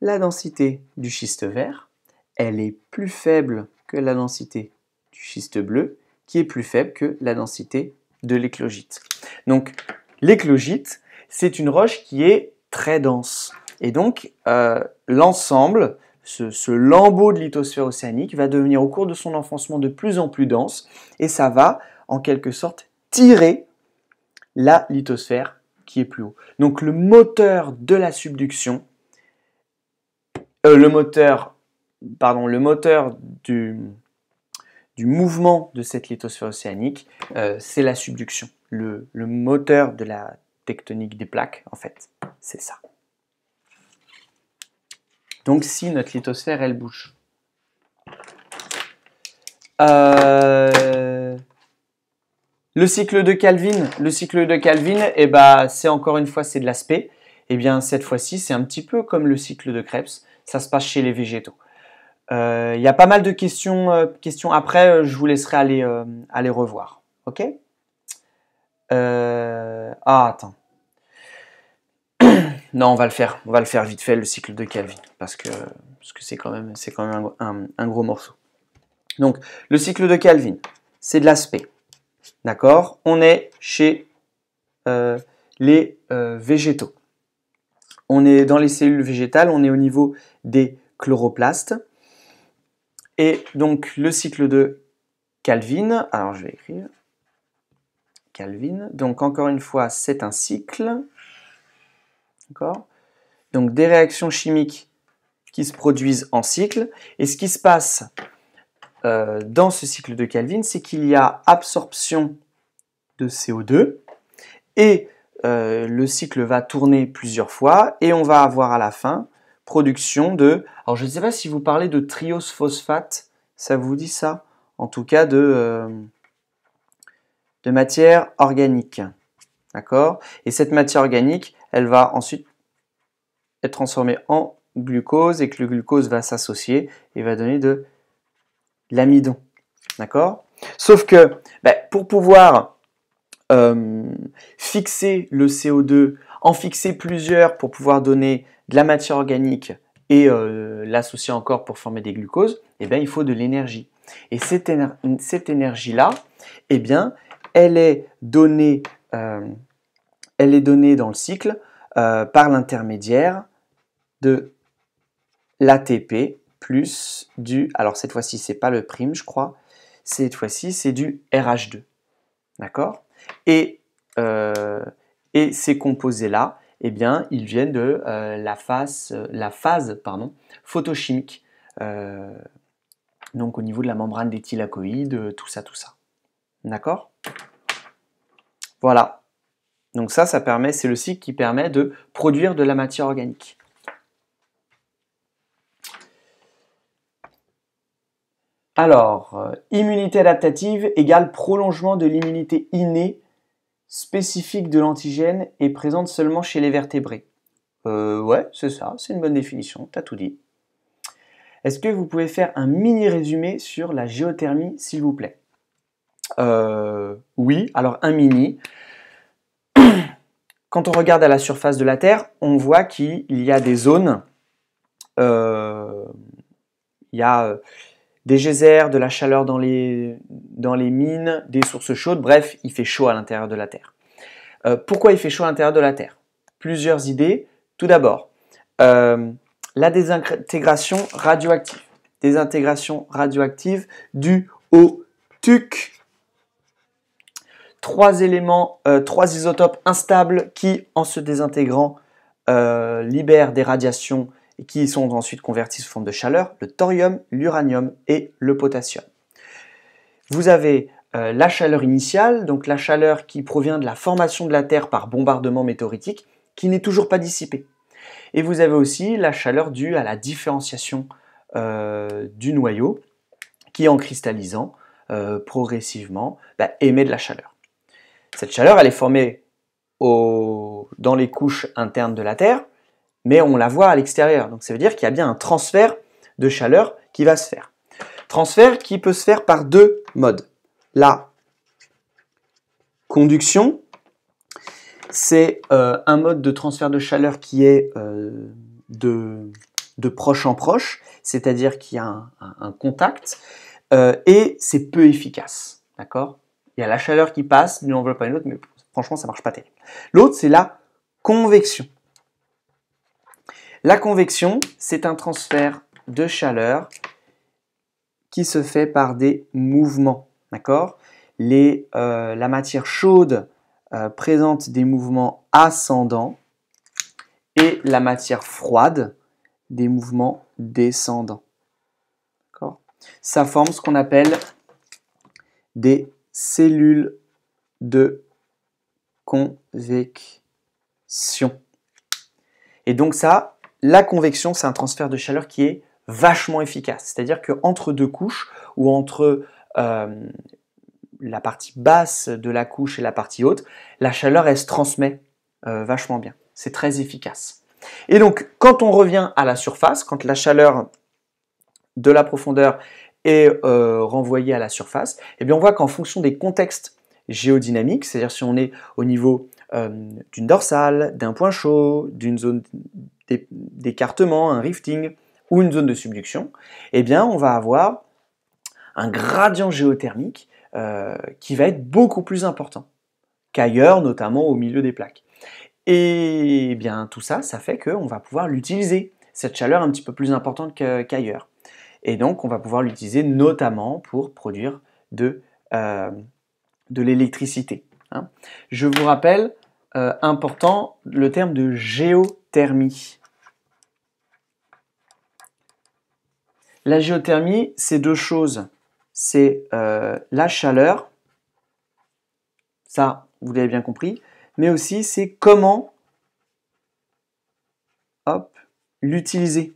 la densité du schiste vert, elle est plus faible que la densité du schiste bleu, qui est plus faible que la densité de l'éclogite. Donc, l'éclogite, c'est une roche qui est très dense. Et donc, euh, l'ensemble ce, lambeau de lithosphère océanique va devenir au cours de son enfoncement de plus en plus dense et ça va en quelque sorte tirer la lithosphère qui est plus haut. Donc le moteur de la subduction, euh, le moteur, le moteur du, mouvement de cette lithosphère océanique, euh, c'est la subduction. le moteur de la tectonique des plaques, en fait, c'est ça. Donc si notre lithosphère, elle bouge. Euh, le cycle de Calvin, le cycle de Calvin, et eh ben, c'est encore une fois c'est de l'aspect. Et eh bien cette fois-ci, c'est un petit peu comme le cycle de Krebs. Ça se passe chez les végétaux. Il euh, y a pas mal de questions, euh, questions. après. je vous laisserai aller, aller revoir. Ok Ah attends. non, on va le faire. On va le faire vite fait, le cycle de Calvin, parce que c'est quand même, c'est quand même un, gros morceau. Donc, le cycle de Calvin, c'est de l'aspect. D'accord On est chez euh, les euh, végétaux. On est dans les cellules végétales, on est au niveau des chloroplastes. Et donc, le cycle de Calvin, alors je vais écrire Calvin, donc encore une fois, c'est un cycle donc des réactions chimiques qui se produisent en cycle. Et ce qui se passe euh, dans ce cycle de Calvin, c'est qu'il y a absorption de CO2 et euh, le cycle va tourner plusieurs fois et on va avoir à la fin production de... Alors je ne sais pas si vous parlez de triosphosphate, ça vous dit ça En tout cas de, euh, de matière organique. D'accord Et cette matière organique, elle va ensuite être transformée en glucose et que le glucose va s'associer et va donner de l'amidon. D'accord Sauf que bah, pour pouvoir euh, fixer le CO2, en fixer plusieurs pour pouvoir donner de la matière organique et euh, l'associer encore pour former des glucoses, eh bien, il faut de l'énergie. Et cette, énergie-là, eh bien, elle est donnée euh, elle est donnée dans le cycle euh, par l'intermédiaire de l'ATP plus du, alors cette fois-ci c'est pas le prime je crois, cette fois-ci c'est du RH2, d'accord et, euh, et ces composés-là, eh bien ils viennent de euh, la, phase, la phase pardon, photochimique, donc au niveau de la membrane thylakoïdes, tout ça, tout ça, d'accord Voilà. Donc ça, ça permet, c'est le cycle qui permet de produire de la matière organique. Alors, euh, immunité adaptative égale prolongement de l'immunité innée spécifique de l'antigène et présente seulement chez les vertébrés. Euh, ouais, c'est ça, c'est une bonne définition, t'as tout dit. Est-ce que vous pouvez faire un mini résumé sur la géothermie, s'il vous plaît euh, Oui, alors un mini quand on regarde à la surface de la Terre, on voit qu'il y a des zones, euh, il y a euh, des geysers, de la chaleur dans les, dans les mines, des sources chaudes, bref, il fait chaud à l'intérieur de la Terre. Euh, pourquoi il fait chaud à l'intérieur de la Terre Plusieurs idées. Tout d'abord, la désintégration radioactive. Désintégration radioactive due au TUC, trois éléments, euh, trois isotopes instables qui, en se désintégrant, euh, libèrent des radiations et qui sont ensuite convertis sous forme de chaleur, le thorium, l'uranium et le potassium. Vous avez euh, la chaleur initiale, donc la chaleur qui provient de la formation de la Terre par bombardement météoritique, qui n'est toujours pas dissipée. Et vous avez aussi la chaleur due à la différenciation du noyau, qui en cristallisant progressivement bah, émet de la chaleur. Cette chaleur, elle est formée au... dans les couches internes de la Terre, mais on la voit à l'extérieur. Donc ça veut dire qu'il y a bien un transfert de chaleur qui va se faire. Transfert qui peut se faire par deux modes. La conduction, c'est euh, un mode de transfert de chaleur qui est euh, de, proche en proche, c'est-à-dire qu'il y a un, contact, euh, et c'est peu efficace. D'accord il y a la chaleur qui passe d'une enveloppe à une autre, mais franchement, ça marche pas terrible. L'autre, c'est la convection. La convection, c'est un transfert de chaleur qui se fait par des mouvements. D'accord euh, La matière chaude euh, présente des mouvements ascendants et la matière froide des mouvements descendants. Ça forme ce qu'on appelle des cellule de convection. Et donc ça, la convection, c'est un transfert de chaleur qui est vachement efficace. C'est-à-dire qu'entre deux couches ou entre euh, la partie basse de la couche et la partie haute, la chaleur, elle se transmet euh, vachement bien. C'est très efficace. Et donc, quand on revient à la surface, quand la chaleur de la profondeur et euh, renvoyé à la surface, et eh bien on voit qu'en fonction des contextes géodynamiques, c'est-à-dire si on est au niveau euh, d'une dorsale, d'un point chaud, d'une zone d'écartement, un rifting ou une zone de subduction, eh bien on va avoir un gradient géothermique euh, qui va être beaucoup plus important qu'ailleurs, notamment au milieu des plaques. Et eh bien tout ça, ça fait qu'on va pouvoir l'utiliser, cette chaleur un petit peu plus importante qu'ailleurs. Et donc, on va pouvoir l'utiliser notamment pour produire de, euh, de l'électricité. Hein. Je vous rappelle, euh, important, le terme de géothermie. La géothermie, c'est deux choses. C'est euh, la chaleur, ça, vous l'avez bien compris, mais aussi c'est comment l'utiliser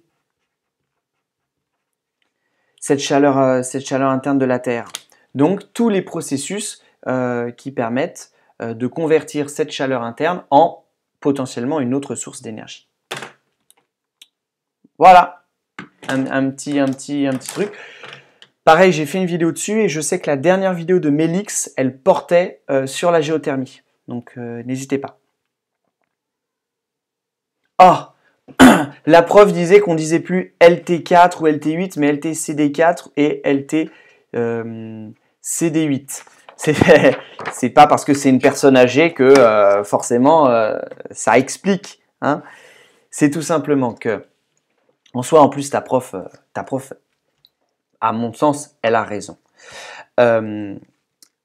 cette chaleur, euh, cette chaleur interne de la Terre. Donc tous les processus euh, qui permettent euh, de convertir cette chaleur interne en potentiellement une autre source d'énergie. Voilà, un, petit, un, petit, un petit truc. Pareil, j'ai fait une vidéo dessus et je sais que la dernière vidéo de Melix, elle portait sur la géothermie. Donc n'hésitez pas. oh la prof disait qu'on disait plus LT4 ou LT8, mais LTCD4 et LTCD8. Euh, c'est pas parce que c'est une personne âgée que euh, forcément euh, ça explique. Hein. C'est tout simplement que, en soi, en plus, ta prof, ta prof, à mon sens, elle a raison.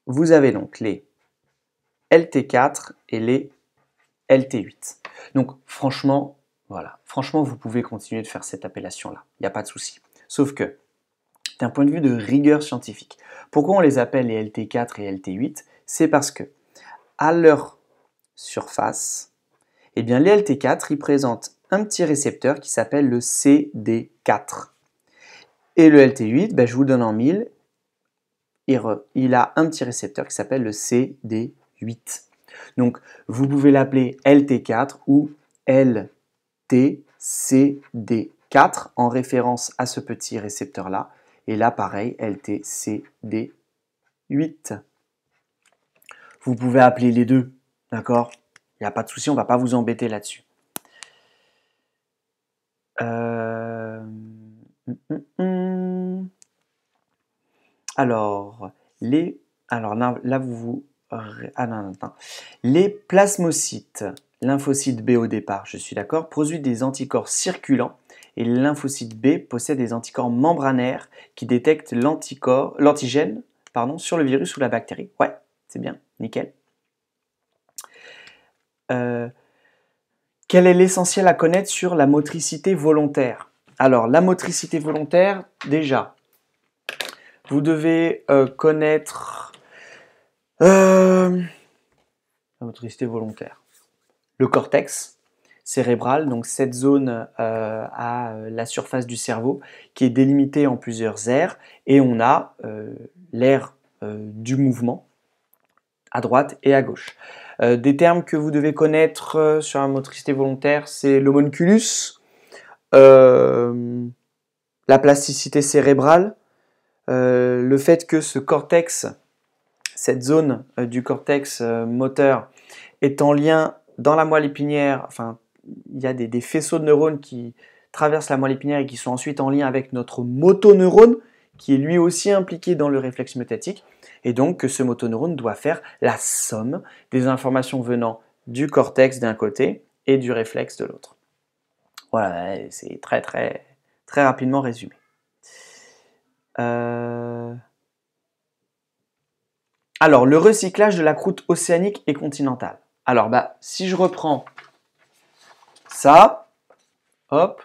vous avez donc les LT4 et les LT8. Donc, franchement, voilà. Franchement, vous pouvez continuer de faire cette appellation-là. Il n'y a pas de souci. Sauf que, d'un point de vue de rigueur scientifique, pourquoi on les appelle les LT4 et LT8 C'est parce que, à leur surface, eh bien, les LT4, ils présentent un petit récepteur qui s'appelle le CD4. Et le LT8, ben, je vous le donne en 1000, il a un petit récepteur qui s'appelle le CD8. Donc, vous pouvez l'appeler LT4 ou L tcd 4 en référence à ce petit récepteur-là. Et là, pareil, LTCD8. Vous pouvez appeler les deux, d'accord Il n'y a pas de souci, on ne va pas vous embêter là-dessus. Euh, alors, les... Alors là, vous vous... Ah non, non. Les plasmocytes lymphocyte B au départ, je suis d'accord, produit des anticorps circulants et lymphocyte B possède des anticorps membranaires qui détectent l'antigène pardon, sur le virus ou la bactérie. Ouais, c'est bien, nickel. Euh, quel est l'essentiel à connaître sur la motricité volontaire Alors, la motricité volontaire, déjà, vous devez euh, connaître euh, la motricité volontaire cortex cérébral, donc cette zone euh, à euh, la surface du cerveau qui est délimitée en plusieurs aires et on a l'air euh, l'aire du mouvement à droite et à gauche. des termes que vous devez connaître sur la motricité volontaire, c'est l'homunculus la plasticité cérébrale, le fait que ce cortex, cette zone du cortex moteur, est en lien dans la moelle épinière, enfin, il y a des, faisceaux de neurones qui traversent la moelle épinière et qui sont ensuite en lien avec notre motoneurone, qui est lui aussi impliqué dans le réflexe myotatique, et donc que ce motoneurone doit faire la somme des informations venant du cortex d'un côté et du réflexe de l'autre. Voilà, c'est très très très rapidement résumé. Euh, alors, le recyclage de la croûte océanique et continentale. Alors, bah, si je reprends ça, hop,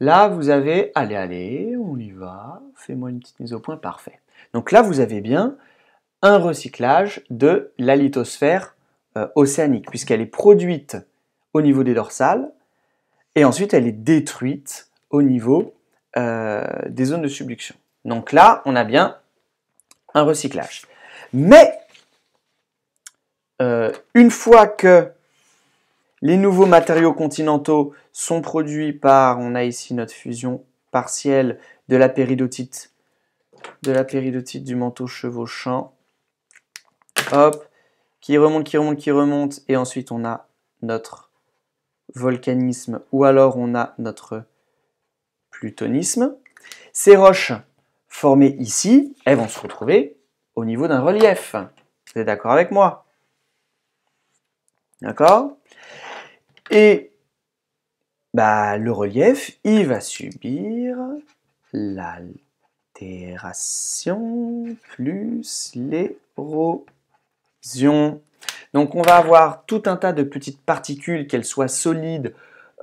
là, vous avez, allez, allez, on y va, fais-moi une petite mise au point, parfait. Donc là, vous avez bien un recyclage de la lithosphère euh, océanique, puisqu'elle est produite au niveau des dorsales, et ensuite elle est détruite au niveau euh, des zones de subduction. Donc là, on a bien un recyclage. Mais euh, une fois que les nouveaux matériaux continentaux sont produits par, on a ici notre fusion partielle de la péridotite, de la du manteau chevauchant. qui remonte, qui remonte, qui remonte. Et ensuite, on a notre volcanisme ou alors on a notre plutonisme. Ces roches formées ici, elles vont se retrouver au niveau d'un relief. Vous êtes d'accord avec moi D'accord Et bah, le relief, il va subir l'altération plus l'érosion. Donc on va avoir tout un tas de petites particules, qu'elles soient solides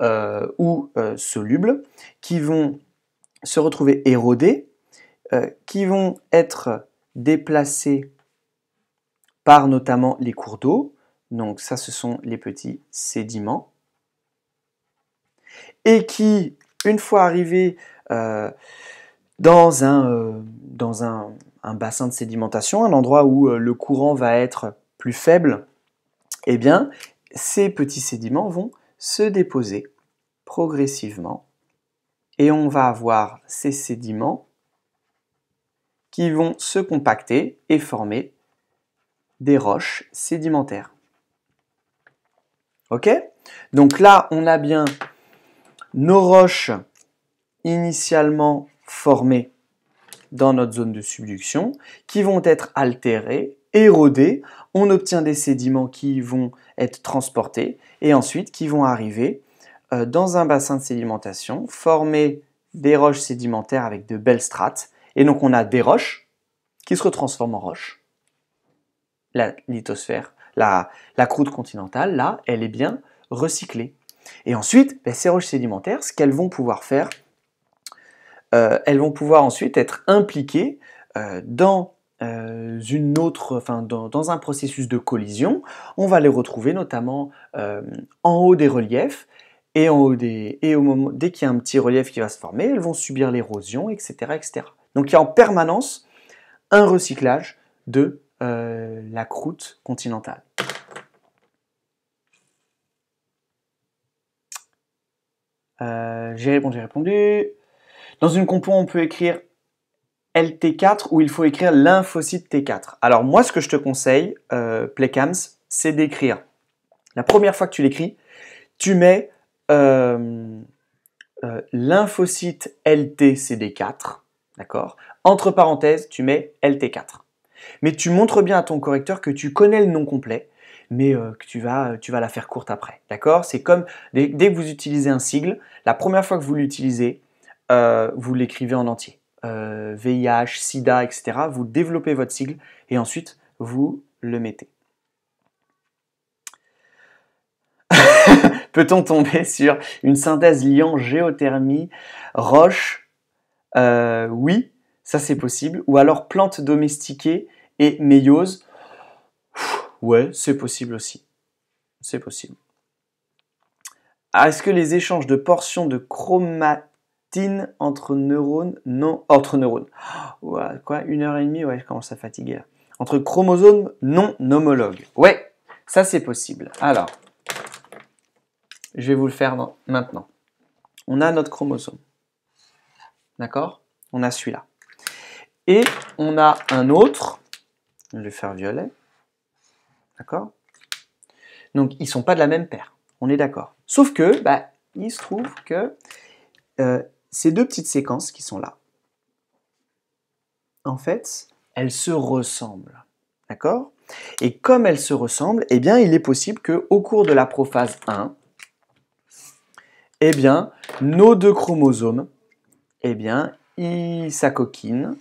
euh, ou euh, solubles, qui vont se retrouver érodées, euh, qui vont être déplacées par notamment les cours d'eau, donc ça ce sont les petits sédiments, et qui, une fois arrivés euh, dans, un, euh, dans un, bassin de sédimentation, un endroit où euh, le courant va être plus faible, eh bien, ces petits sédiments vont se déposer progressivement et on va avoir ces sédiments qui vont se compacter et former des roches sédimentaires. OK Donc là, on a bien nos roches initialement formées dans notre zone de subduction qui vont être altérées, érodées. On obtient des sédiments qui vont être transportés et ensuite qui vont arriver euh, dans un bassin de sédimentation, former des roches sédimentaires avec de belles strates. Et donc on a des roches qui se retransforment en roches, la lithosphère la, croûte continentale, là, elle est bien recyclée. Et ensuite, ces roches sédimentaires, ce qu'elles vont pouvoir faire, euh, elles vont pouvoir ensuite être impliquées euh, dans, euh, une autre, enfin, un processus de collision. On va les retrouver notamment en haut des reliefs. Et, en haut des, et au moment, dès qu'il y a un petit relief qui va se former, elles vont subir l'érosion, etc., etc. Donc il y a en permanence un recyclage de euh, la croûte continentale. Euh, j'ai répondu, j'ai répondu. Dans une compo, on peut écrire LT4 ou il faut écrire lymphocyte T4. Alors moi, ce que je te conseille, euh, c'est d'écrire. La première fois que tu l'écris, tu mets euh, lymphocyte LTCD4, d'accord Entre parenthèses, tu mets LT4. Mais tu montres bien à ton correcteur que tu connais le nom complet, mais euh, que tu vas, la faire courte après. D'accord C'est comme dès, que vous utilisez un sigle, la première fois que vous l'utilisez, euh, vous l'écrivez en entier. Euh, VIH, SIDA, etc. Vous développez votre sigle et ensuite vous le mettez. Peut-on tomber sur une synthèse liant géothermie, roche Oui, ça c'est possible. Ou alors plante domestiquée et méiose. Ouais, c'est possible aussi. C'est possible. Ah, est-ce que les échanges de portions de chromatine entre neurones non entre neurones oh, quoi une heure et demie ouais je commence à fatiguer entre chromosomes non homologues ouais ça c'est possible alors je vais vous le faire maintenant on a notre chromosome d'accord on a celui-là et on a un autre le faire violet. D'accord Donc, ils ne sont pas de la même paire. On est d'accord. Sauf que, bah, il se trouve que euh, ces deux petites séquences qui sont là, en fait, elles se ressemblent. D'accord Et comme elles se ressemblent, eh bien, il est possible qu'au cours de la prophase 1, eh bien, nos deux chromosomes, eh bien, ils s'acoquinent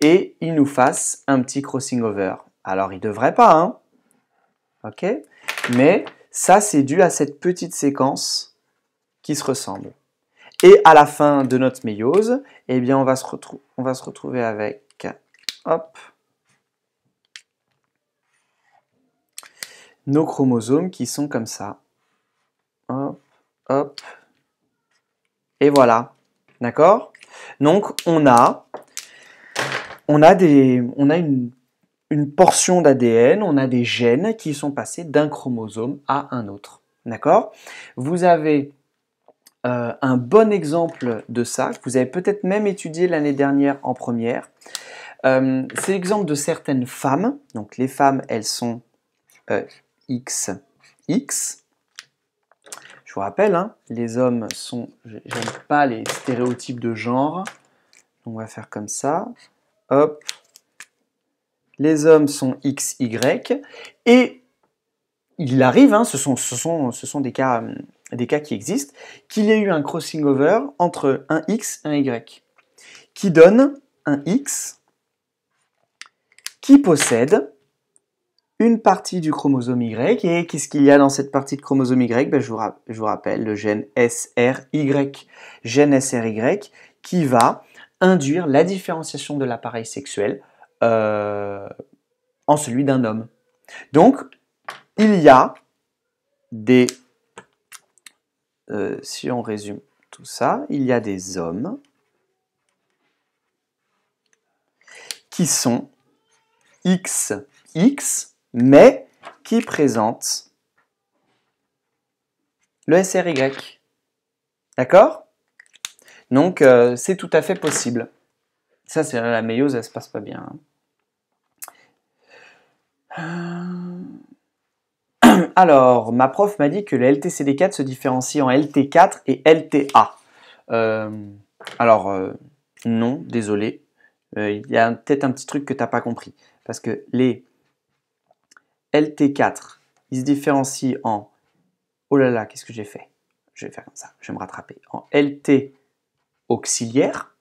et il nous fasse un petit crossing over. Alors, il ne devrait pas, hein OK Mais ça, c'est dû à cette petite séquence qui se ressemble. Et à la fin de notre méiose, eh bien, on va se, on va se retrouver avec... Hop nos chromosomes qui sont comme ça. Hop, hop. Et voilà. D'accord Donc, on a on a, une, portion d'ADN, on a des gènes qui sont passés d'un chromosome à un autre. D'accord Vous avez euh, un bon exemple de ça, que vous avez peut-être même étudié l'année dernière en première. Euh, c'est l'exemple de certaines femmes. Donc les femmes, elles sont euh, X XX. Je vous rappelle, hein, les hommes sont... J'aime pas les stéréotypes de genre. on va faire comme ça. Les hommes sont XY. Et il arrive, hein, ce, sont, des cas, qui existent, qu'il y ait eu un crossing over entre un X et un Y, qui donne un X qui possède une partie du chromosome Y. Et qu'est-ce qu'il y a dans cette partie de chromosome Y ben, je, vous je vous rappelle le gène SRY. Gène SRY qui va induire la différenciation de l'appareil sexuel euh, en celui d'un homme. Donc, il y a des... Euh, si on résume tout ça, il y a des hommes qui sont XX, mais qui présentent le SRY. D'accord donc euh, c'est tout à fait possible. Ça, c'est la méiose, ça se passe pas bien. Euh, alors, ma prof m'a dit que le LTCD4 se différencie en LT4 et LTA. Euh, alors, non, désolé. Il y a peut-être un petit truc que tu n'as pas compris. Parce que les LT4, ils se différencient en... Oh là là, qu'est-ce que j'ai fait Je vais faire comme ça, je vais me rattraper. En LT auxiliaire.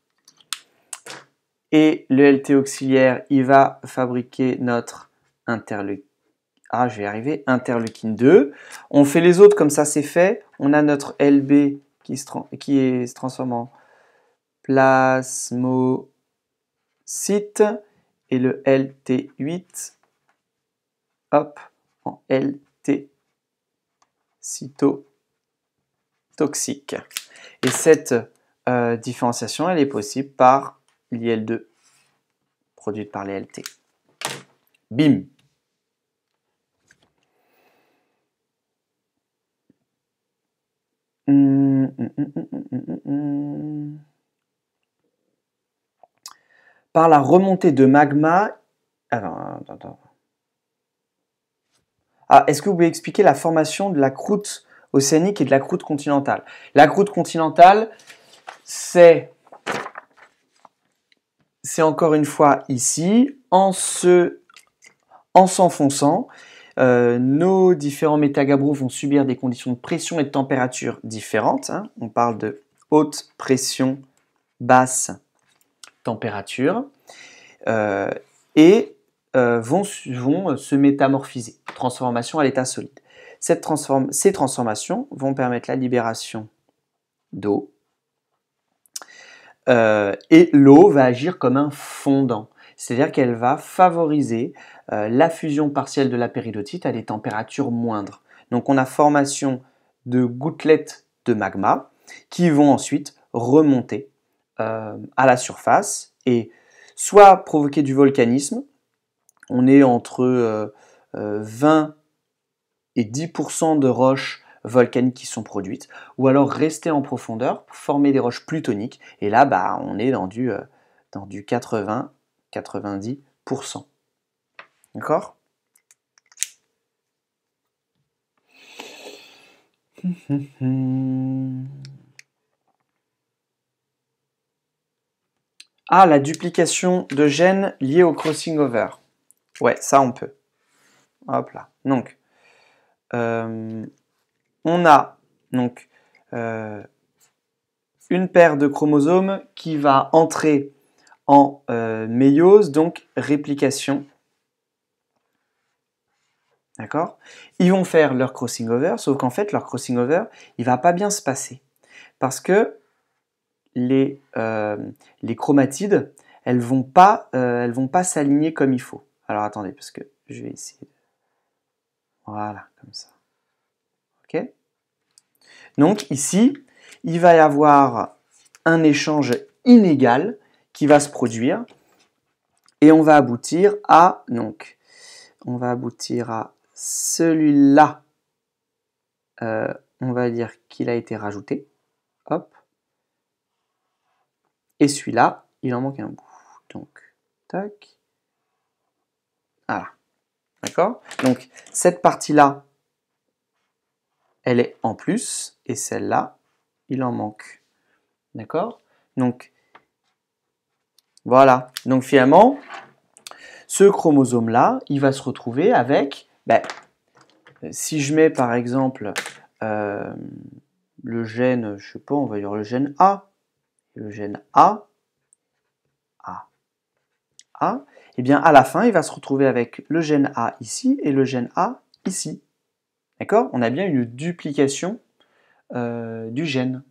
Et le LT auxiliaire, il va fabriquer notre interleukine. Ah, Interleukine 2. On fait les autres comme ça, c'est fait. On a notre LB qui se, qui est, se transforme en plasmocyte. Et le LT8, hop, en LT cytotoxique. Et cette euh, différenciation, elle est possible par l'IL2 produite par les LT. Bim hum, hum, hum, Par la remontée de magma... Ah, Ah, est-ce que vous pouvez expliquer la formation de la croûte océanique et de la croûte continentale La croûte continentale, c'est c'est encore une fois ici, en s'enfonçant, euh, nos différents métagabrous vont subir des conditions de pression et de température différentes. Hein. On parle de haute pression, basse température, euh, et euh, vont, vont se métamorphiser, transformation à l'état solide. ces transformations vont permettre la libération d'eau, euh, et l'eau va agir comme un fondant, c'est-à-dire qu'elle va favoriser euh, la fusion partielle de la péridotite à des températures moindres. Donc on a formation de gouttelettes de magma qui vont ensuite remonter euh, à la surface et soit provoquer du volcanisme, on est entre 20 et 10% de roches volcaniques qui sont produites, ou alors rester en profondeur, pour former des roches plutoniques, et là, bah, on est dans du, euh, dans du 80-90%. D'accord Ah, la duplication de gènes liée au crossing over. Ouais, ça on peut. Hop là. Donc, euh, on a donc euh, une paire de chromosomes qui va entrer en euh, méiose, donc réplication. D'accord Ils vont faire leur crossing over, sauf qu'en fait, leur crossing over, il va pas bien se passer. Parce que les, euh, les chromatides, elles vont pas, vont pas s'aligner comme il faut. Alors attendez, parce que je vais essayer. Voilà, comme ça. Donc ici, il va y avoir un échange inégal qui va se produire et on va aboutir à donc on va aboutir à celui-là. Euh, on va dire qu'il a été rajouté. Hop. Et celui-là, il en manque un bout. Donc, tac. Voilà. D'accord Donc, cette partie-là, elle est en plus, et celle-là, il en manque. D'accord Donc, voilà. Donc finalement, ce chromosome-là, il va se retrouver avec, ben, si je mets par exemple euh, le gène, je ne sais pas, on va dire le gène A, le gène A, A, A, et eh bien à la fin, il va se retrouver avec le gène A ici et le gène A ici. D'accord On a bien une duplication euh, du gène.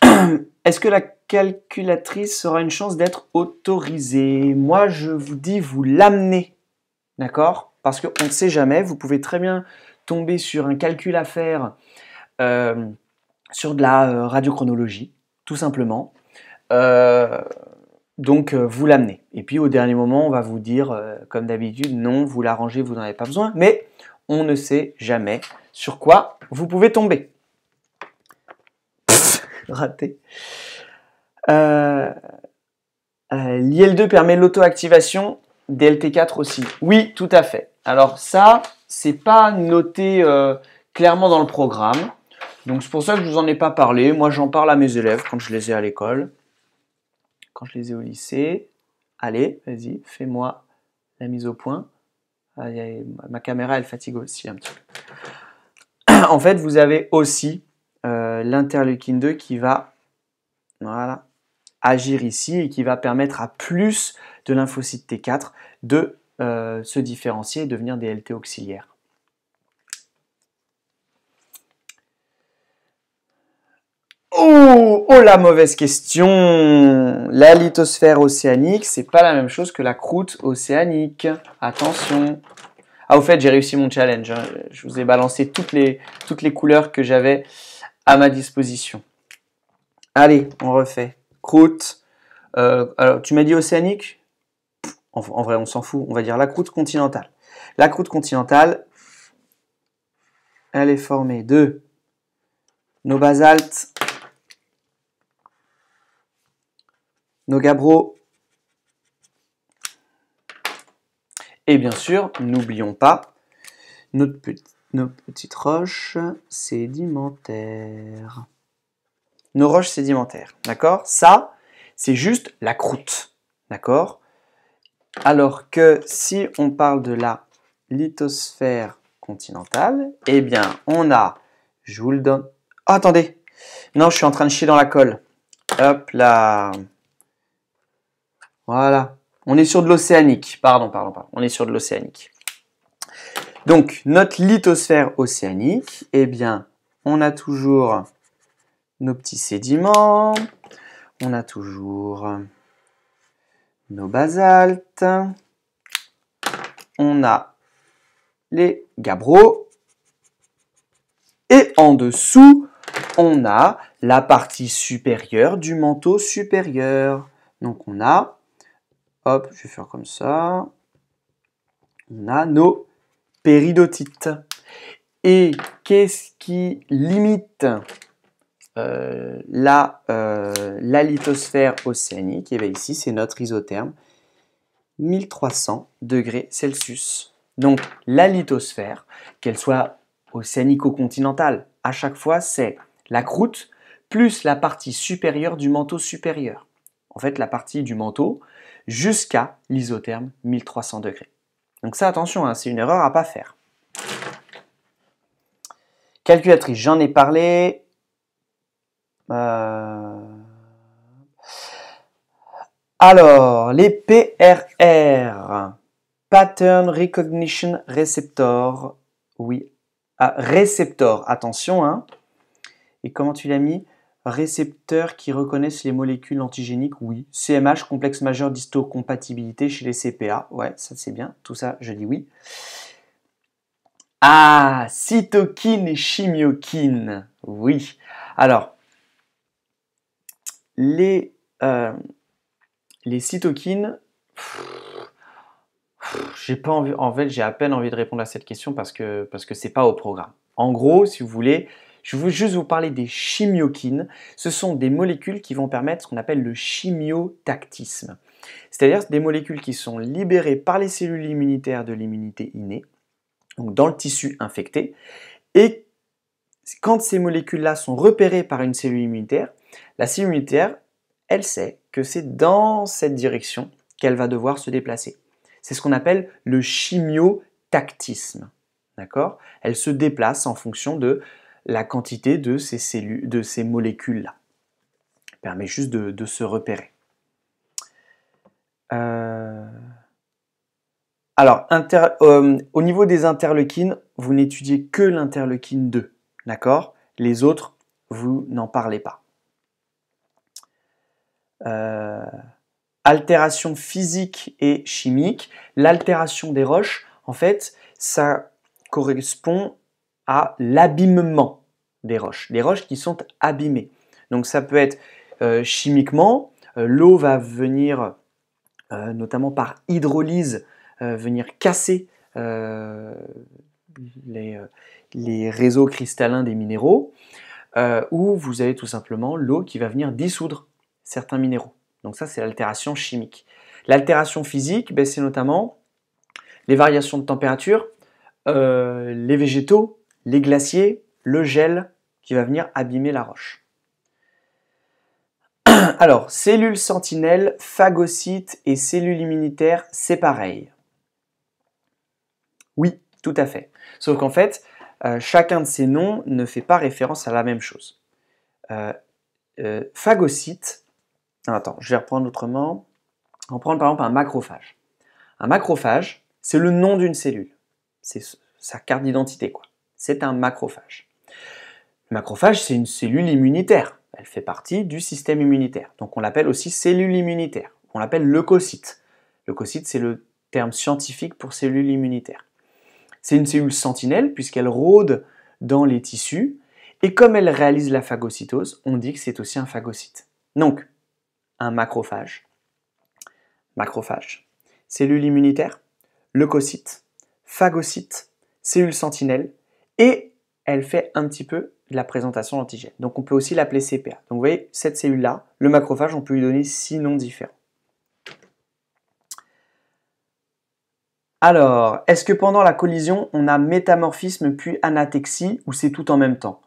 Est-ce que la calculatrice aura une chance d'être autorisée Moi, je vous dis, vous l'amenez. D'accord Parce qu'on ne sait jamais, vous pouvez très bien tomber sur un calcul à faire euh, sur de la euh, radiochronologie, tout simplement. Euh, donc euh, vous l'amenez. Et puis au dernier moment, on va vous dire, euh, comme d'habitude, non, vous l'arrangez, vous n'en avez pas besoin. Mais on ne sait jamais sur quoi vous pouvez tomber. Pfff, raté. Euh, L'IL2 permet l'auto-activation des LT4 aussi. Oui, tout à fait. Alors ça, c'est pas noté clairement dans le programme. Donc c'est pour ça que je vous en ai pas parlé. Moi, j'en parle à mes élèves quand je les ai à l'école quand je les ai au lycée, allez, vas-y, fais-moi la mise au point. Ah, ma caméra, elle fatigue aussi un petit peu. en fait, vous avez aussi euh, l'interleukine 2 qui va voilà, agir ici et qui va permettre à plus de lymphocytes T4 de euh, se différencier et devenir des LT auxiliaires. Oh, oh, la mauvaise question La lithosphère océanique, c'est pas la même chose que la croûte océanique. Attention Ah, au fait, j'ai réussi mon challenge. Hein. Je vous ai balancé toutes les, toutes les couleurs que j'avais à ma disposition. Allez, on refait. Croûte. Euh, alors, tu m'as dit océanique en, en vrai, on s'en fout. On va dire la croûte continentale. La croûte continentale, elle est formée de nos basaltes nos gabbros. Et bien sûr, n'oublions pas notre nos petites roches sédimentaires. Nos roches sédimentaires, d'accord Ça, c'est juste la croûte, d'accord Alors que si on parle de la lithosphère continentale, eh bien, on a, je vous le donne... Oh, attendez Non, je suis en train de chier dans la colle. Hop là voilà. On est sur de l'océanique. Pardon, pardon, pardon. On est sur de l'océanique. Donc, notre lithosphère océanique, eh bien, on a toujours nos petits sédiments, on a toujours nos basaltes, on a les gabbros, et en dessous, on a la partie supérieure du manteau supérieur. Donc on a je vais faire comme ça. On a nos péridotites. Et qu'est-ce qui limite euh, euh, la, lithosphère océanique Et eh bien ici, c'est notre isotherme, 1300 degrés Celsius. Donc la lithosphère, qu'elle soit océanico-continentale, à chaque fois, c'est la croûte plus la partie supérieure du manteau supérieur. En fait, la partie du manteau jusqu'à l'isotherme 1300 degrés. Donc ça, attention, hein, c'est une erreur à pas faire. Calculatrice, j'en ai parlé. Euh, alors, les PRR, Pattern Recognition Receptor, oui, ah, réceptor, attention, hein. Et comment tu l'as mis Récepteurs qui reconnaissent les molécules antigéniques, oui. CMH, complexe majeur d'histocompatibilité chez les CPA, ouais, ça c'est bien, tout ça je dis oui. Ah, Cytokines et chimiokines, oui. Alors, les, euh, les cytokines, j'ai pas envie, en fait, j'ai à peine envie de répondre à cette question parce que parce que pas au programme. En gros, si vous voulez, je veux juste vous parler des chimiokines. Ce sont des molécules qui vont permettre ce qu'on appelle le chimiotactisme. C'est-à-dire des molécules qui sont libérées par les cellules immunitaires de l'immunité innée, donc dans le tissu infecté, et quand ces molécules-là sont repérées par une cellule immunitaire, la cellule immunitaire, elle sait que c'est dans cette direction qu'elle va devoir se déplacer. C'est ce qu'on appelle le chimiotactisme. D'accord Elle se déplace en fonction de la quantité de ces, cellules, de ces molécules-là. Permet juste de, se repérer. Euh, alors, euh, au niveau des interleukines, vous n'étudiez que l'interleukine 2, d'accord Les autres, vous n'en parlez pas. Euh, altération physique et chimique. L'altération des roches, en fait, ça correspond à l'abîmement des roches, des roches qui sont abîmées. Donc ça peut être euh, chimiquement, euh, l'eau va venir, euh, notamment par hydrolyse, venir casser les, réseaux cristallins des minéraux, ou vous avez tout simplement l'eau qui va venir dissoudre certains minéraux. Donc ça, c'est l'altération chimique. L'altération physique, ben, c'est notamment les variations de température, les végétaux les glaciers, le gel qui va venir abîmer la roche. Alors, cellules sentinelles, phagocytes et cellules immunitaires, c'est pareil. Oui, tout à fait. Sauf qu'en fait, euh, chacun de ces noms ne fait pas référence à la même chose. Euh, euh, phagocyte, ah, attends, je vais reprendre autrement. On va prendre par exemple un macrophage. Un macrophage, c'est le nom d'une cellule. C'est sa carte d'identité, quoi c'est un macrophage. Le macrophage, c'est une cellule immunitaire. Elle fait partie du système immunitaire. Donc on l'appelle aussi cellule immunitaire. On l'appelle leucocyte. Leucocyte, c'est le terme scientifique pour cellule immunitaire. C'est une cellule sentinelle puisqu'elle rôde dans les tissus et comme elle réalise la phagocytose, on dit que c'est aussi un phagocyte. Donc, un macrophage, macrophage, cellule immunitaire, leucocyte, phagocyte, cellule sentinelle, et elle fait un petit peu de la présentation antigène. Donc on peut aussi l'appeler CPA. Donc vous voyez, cette cellule-là, le macrophage, on peut lui donner six noms différents. Alors, est-ce que pendant la collision, on a métamorphisme puis anatexie, ou c'est tout en même temps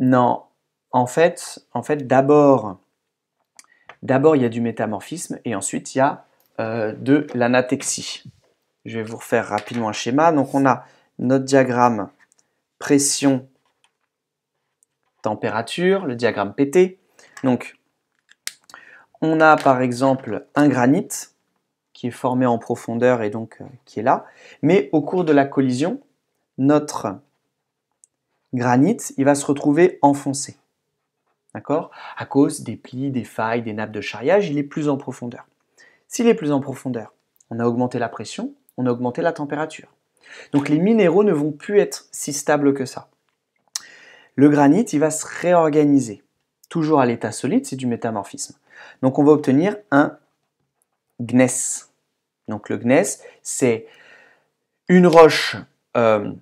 Non. En fait, en d'abord, il y a du métamorphisme et ensuite il y a euh, de l'anatexie. Je vais vous refaire rapidement un schéma. Donc on a notre diagramme pression température, le diagramme PT. Donc on a par exemple un granit qui est formé en profondeur et donc euh, qui est là. Mais au cours de la collision, notre granit, il va se retrouver enfoncé. D'accord À cause des plis, des failles, des nappes de charriage, il est plus en profondeur. S'il est plus en profondeur, on a augmenté la pression, on a augmenté la température. Donc les minéraux ne vont plus être si stables que ça. Le granit, il va se réorganiser, toujours à l'état solide, c'est du métamorphisme. Donc on va obtenir un gneiss. Donc le gneiss, c'est une roche, euh,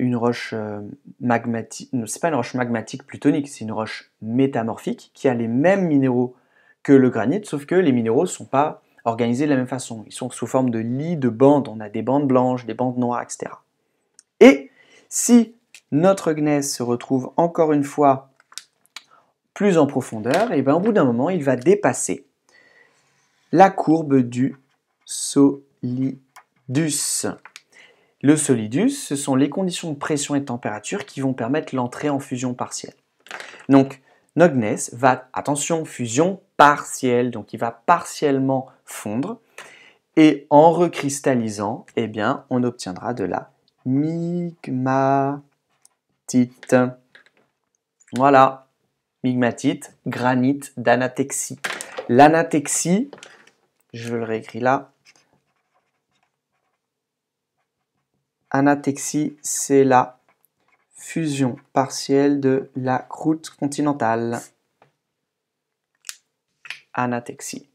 une roche euh, magmatique, c'est pas une roche magmatique plutonique, c'est une roche métamorphique qui a les mêmes minéraux que le granit, sauf que les minéraux ne sont pas organisés de la même façon. Ils sont sous forme de lits, de bandes. On a des bandes blanches, des bandes noires, etc. Et si notre gneiss se retrouve encore une fois plus en profondeur, et eh bien au bout d'un moment, il va dépasser la courbe du solidus. Le solidus, ce sont les conditions de pression et de température qui vont permettre l'entrée en fusion partielle. Donc, notre gneiss va, attention, fusion partielle, donc il va partiellement fondre. Et en recristallisant, eh bien, on obtiendra de la migmatite. Voilà, migmatite, granite d'anatexie. L'anatexie, je le réécris là. Anatexie, c'est la fusion partielle de la croûte continentale. Anatexie.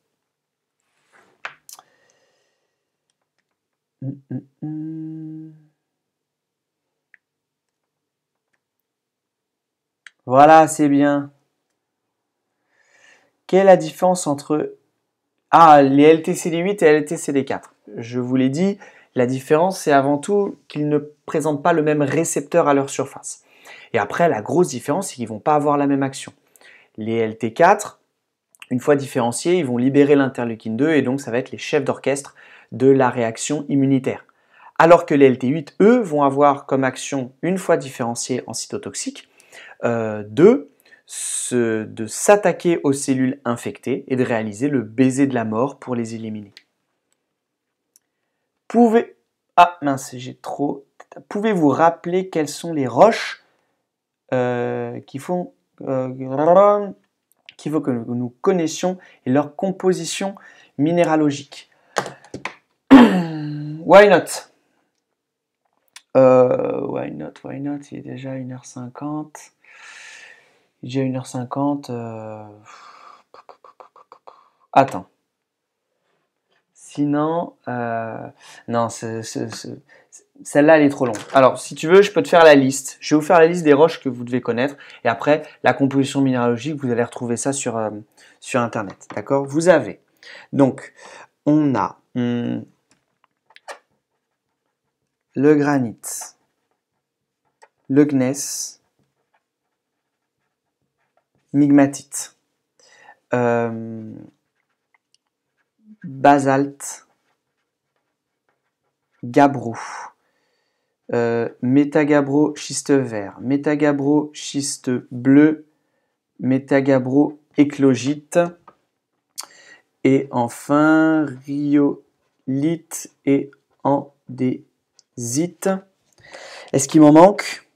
Mm, mm, mm. Voilà, c'est bien. Quelle est la différence entre ah, les LTCD8 et LTCD4 Je vous l'ai dit, la différence c'est avant tout qu'ils ne présentent pas le même récepteur à leur surface. Et après, la grosse différence, c'est qu'ils ne vont pas avoir la même action. Les LT4, une fois différenciés, ils vont libérer l'interleukine 2 et donc ça va être les chefs d'orchestre de la réaction immunitaire. Alors que les LT8, eux, vont avoir comme action, une fois différenciés en cytotoxiques, euh, de de s'attaquer aux cellules infectées et de réaliser le baiser de la mort pour les éliminer. Pouvez... Ah, j'ai trop... Pouvez-vous rappeler quelles sont les roches euh, qui font... Euh, que nous connaissions et leur composition minéralogique Why not euh, Why not, why not Il est déjà 1h50. Il est déjà 1h50. Euh, Attends. Sinon, euh, non, celle-là, elle est trop longue. Alors, si tu veux, je peux te faire la liste. Je vais vous faire la liste des roches que vous devez connaître. Et après, la composition minéralogique, vous allez retrouver ça sur, sur Internet. D'accord Vous avez. Donc, on a hmm, le granit, le gneiss, migmatite, euh, basalte, gabbro, euh, métagabro schiste vert, métagabro schiste bleu, métagabbro éclogite, et enfin rhyolite et andésite zit. Est-ce qu'il m'en manque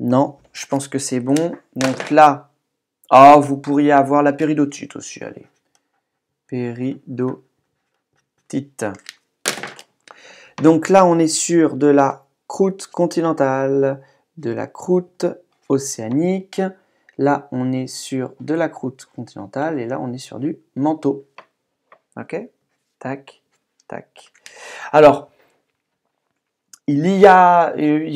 Non, je pense que c'est bon. Donc là, ah, vous pourriez avoir la péridotite aussi, allez. Péridotite. Donc là, on est sur de la croûte continentale, de la croûte océanique. Là, on est sur de la croûte continentale et là, on est sur du manteau. Ok Tac, tac. Alors, euh, il y,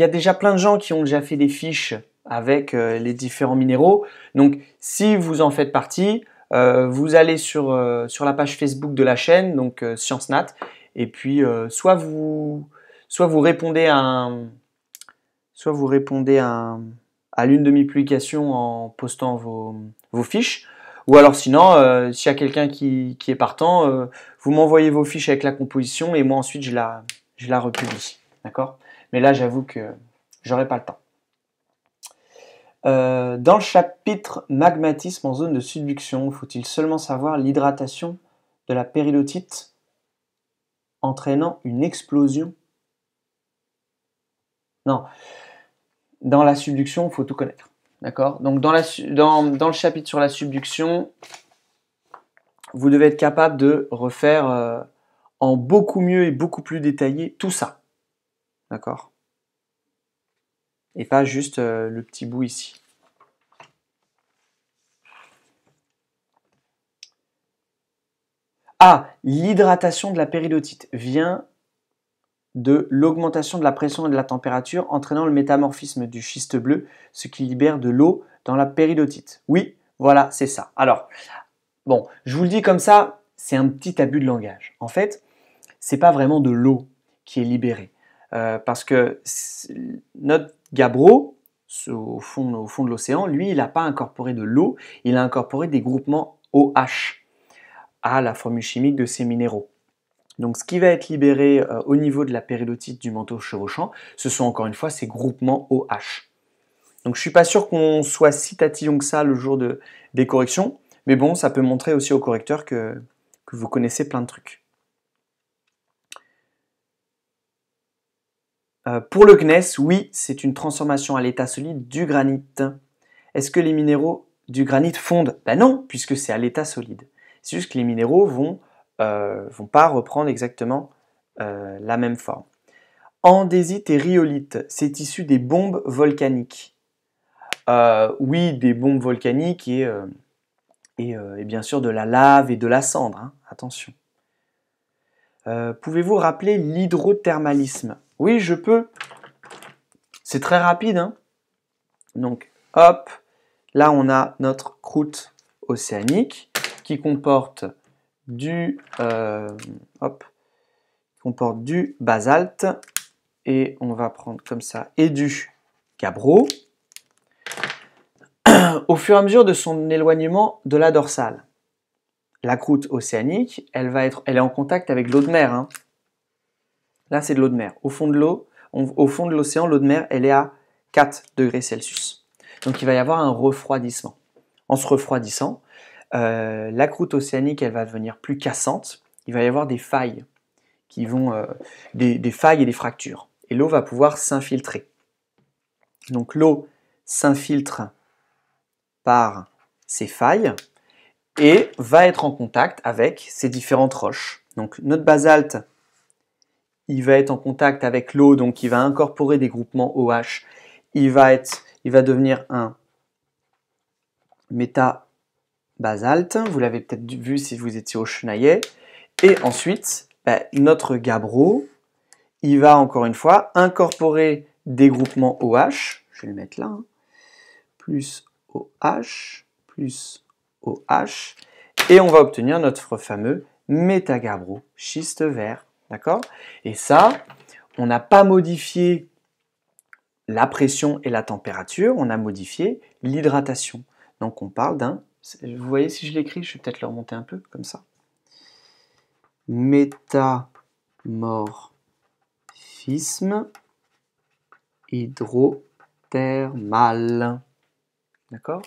a, déjà plein de gens qui ont déjà fait des fiches avec euh, les différents minéraux. Donc si vous en faites partie, euh, vous allez sur, la page Facebook de la chaîne, donc ScienceNAT, Science Nat, et puis soit vous, répondez à soit vous répondez à, l'une de mes publications en postant vos, fiches, ou alors sinon, s'il y a quelqu'un qui, est partant, vous m'envoyez vos fiches avec la composition et moi ensuite je la republie. D'accord Mais là, j'avoue que j'aurai pas le temps. Euh, dans le chapitre magmatisme en zone de subduction, faut-il seulement savoir l'hydratation de la périlotite entraînant une explosion Non. Dans la subduction, il faut tout connaître. D'accord Donc dans, le chapitre sur la subduction, vous devez être capable de refaire euh, en beaucoup mieux et beaucoup plus détaillé tout ça. D'accord Et pas juste euh, le petit bout ici. Ah, l'hydratation de la péridotite vient de l'augmentation de la pression et de la température entraînant le métamorphisme du schiste bleu, ce qui libère de l'eau dans la péridotite. Oui, voilà, c'est ça. Alors, bon, je vous le dis comme ça, c'est un petit abus de langage. En fait, c'est pas vraiment de l'eau qui est libérée, euh, parce que notre Gabbro, au fond, de l'océan, lui, il n'a pas incorporé de l'eau, il a incorporé des groupements OH à la formule chimique de ces minéraux. Donc ce qui va être libéré euh, au niveau de la péridotite du manteau chevauchant, ce sont encore une fois ces groupements OH. Donc je suis pas sûr qu'on soit si tatillon que ça le jour de, des corrections, mais bon, ça peut montrer aussi au correcteur que vous connaissez plein de trucs. Euh, pour le CNES, oui, c'est une transformation à l'état solide du granit. Est-ce que les minéraux du granit fondent Ben non, puisque c'est à l'état solide. C'est juste que les minéraux vont, euh, vont pas reprendre exactement euh, la même forme. Andésite et rhyolite, c'est issu des bombes volcaniques. oui, des bombes volcaniques et, bien sûr de la lave et de la cendre. Hein. Attention. Pouvez-vous rappeler l'hydrothermalisme oui, je peux. C'est très rapide. Hein Donc, hop, là on a notre croûte océanique qui comporte du, euh, comporte du basalte et on va prendre comme ça et du gabbro. Au fur et à mesure de son éloignement de la dorsale, la croûte océanique, elle va être, elle est en contact avec l'eau de mer. Hein. Là, c'est de l'eau de mer. Au fond de l'eau, au fond de l'océan, l'eau de mer, elle est à 4 degrés Celsius. Donc il va y avoir un refroidissement. En se refroidissant, euh, la croûte océanique, elle va devenir plus cassante. Il va y avoir des failles qui vont, euh, des, des failles et des fractures. Et l'eau va pouvoir s'infiltrer. Donc l'eau s'infiltre par ces failles et va être en contact avec ces différentes roches. Donc notre basalte il va être en contact avec l'eau, donc il va incorporer des groupements OH. Il va, être, il va devenir un métabasalte, vous l'avez peut-être vu si vous étiez au Chenaillet. Et ensuite, bah, notre gabbro, il va encore une fois incorporer des groupements OH, je vais le mettre là, hein. plus OH, plus OH, et on va obtenir notre fameux métagabro, schiste vert. D'accord Et ça, on n'a pas modifié la pression et la température, on a modifié l'hydratation. Donc on parle d'un... Vous voyez si je l'écris, je vais peut-être le remonter un peu, comme ça. Métamorphisme hydrothermal. D'accord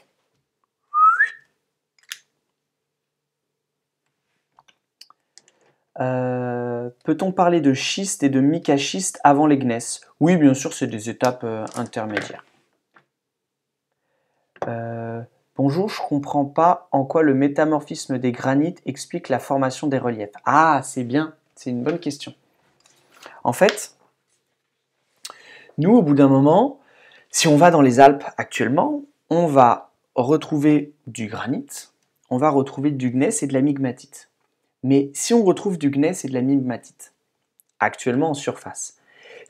Euh, peut-on parler de schiste et de schiste avant les gneiss Oui, bien sûr, c'est des étapes euh, intermédiaires. Euh, bonjour, je comprends pas en quoi le métamorphisme des granites explique la formation des reliefs. Ah, c'est bien, c'est une bonne question. En fait, nous, au bout d'un moment, si on va dans les Alpes actuellement, on va retrouver du granit, on va retrouver du gneiss et de la migmatite. Mais si on retrouve du gneiss et de la migmatite actuellement en surface,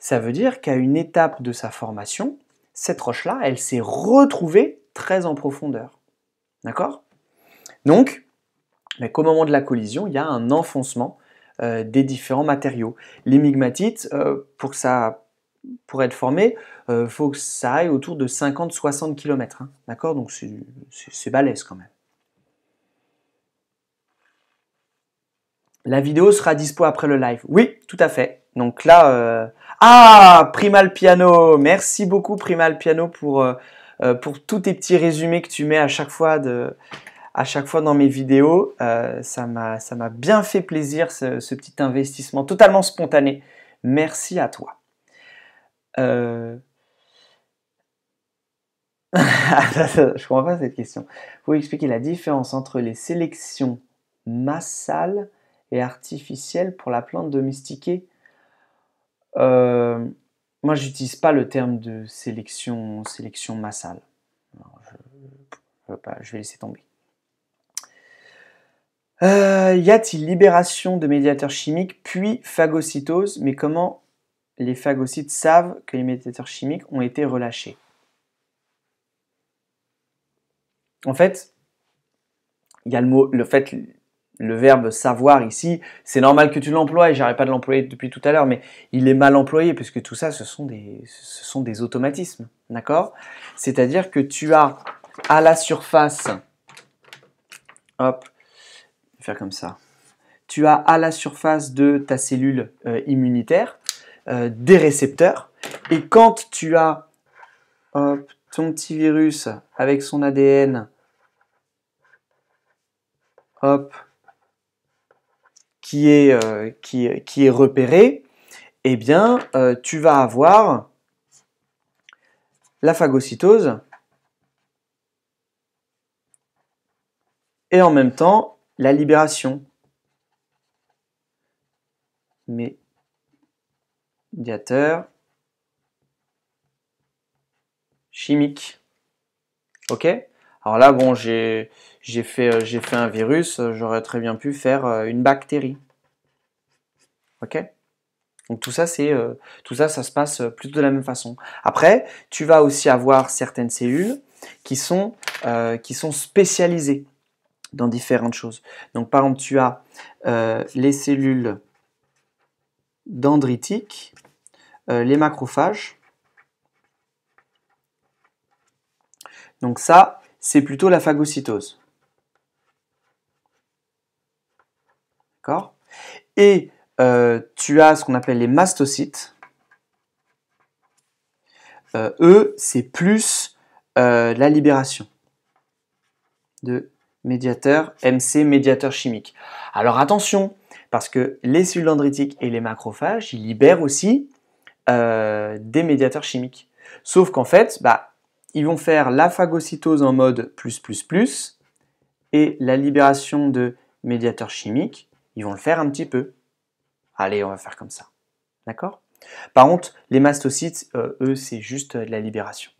ça veut dire qu'à une étape de sa formation, cette roche-là, elle s'est retrouvée très en profondeur. D'accord Donc, mais qu'au moment de la collision, il y a un enfoncement euh, des différents matériaux. Les euh, pour, ça, pour être formée, euh, il faut que ça aille autour de 50-60 km. Hein. D'accord Donc, c'est balèze quand même. La vidéo sera dispo après le live. Oui, tout à fait. Donc là, euh, ah, Primal Piano, merci beaucoup Primal Piano euh, euh, pour tous tes petits résumés que tu mets à chaque fois à chaque fois dans mes vidéos. ça m'a bien fait plaisir ce, petit investissement totalement spontané. Merci à toi. Je comprends pas cette question. Vous expliquer la différence entre les sélections massales et artificielle pour la plante domestiquée. Euh, moi, j'utilise pas le terme de sélection, sélection massale. Non, je, pas, je, vais laisser tomber. Euh, y a-t-il libération de médiateurs chimiques puis phagocytose Mais comment les phagocytes savent que les médiateurs chimiques ont été relâchés En fait, il y a le mot, le fait, le verbe savoir ici, c'est normal que tu l'emploies et j'arrête pas de l'employer depuis tout à l'heure, mais il est mal employé puisque tout ça, ce sont des, ce sont des automatismes, d'accord C'est-à-dire que tu as à la surface, hop, je vais faire comme ça, tu as à la surface de ta cellule euh, immunitaire euh, des récepteurs et quand tu as ton petit virus avec son ADN, hop, qui est, euh, est repéré, eh bien, euh, tu vas avoir la phagocytose et en même temps la libération médiateur chimique. OK alors là, bon, j'ai euh, fait, un virus, euh, j'aurais très bien pu faire euh, une bactérie. Ok donc tout ça, tout ça, ça se passe plutôt de la même façon. Après, tu vas aussi avoir certaines cellules qui sont, spécialisées dans différentes choses. Donc par exemple, tu as les cellules dendritiques, les macrophages. Donc ça, c'est plutôt la phagocytose. D'accord Et euh, tu as ce qu'on appelle les mastocytes. Euh, eux, c'est plus euh, la libération de médiateurs MC, médiateurs chimiques. Alors attention, parce que les cellules dendritiques et les macrophages, ils libèrent aussi des médiateurs chimiques. Sauf qu'en fait, bah, ils vont faire la phagocytose en mode plus plus plus et la libération de médiateurs chimiques, ils vont le faire un petit peu. Allez, on va faire comme ça. D'accord Par contre, les mastocytes, euh, eux, c'est juste euh, de la libération.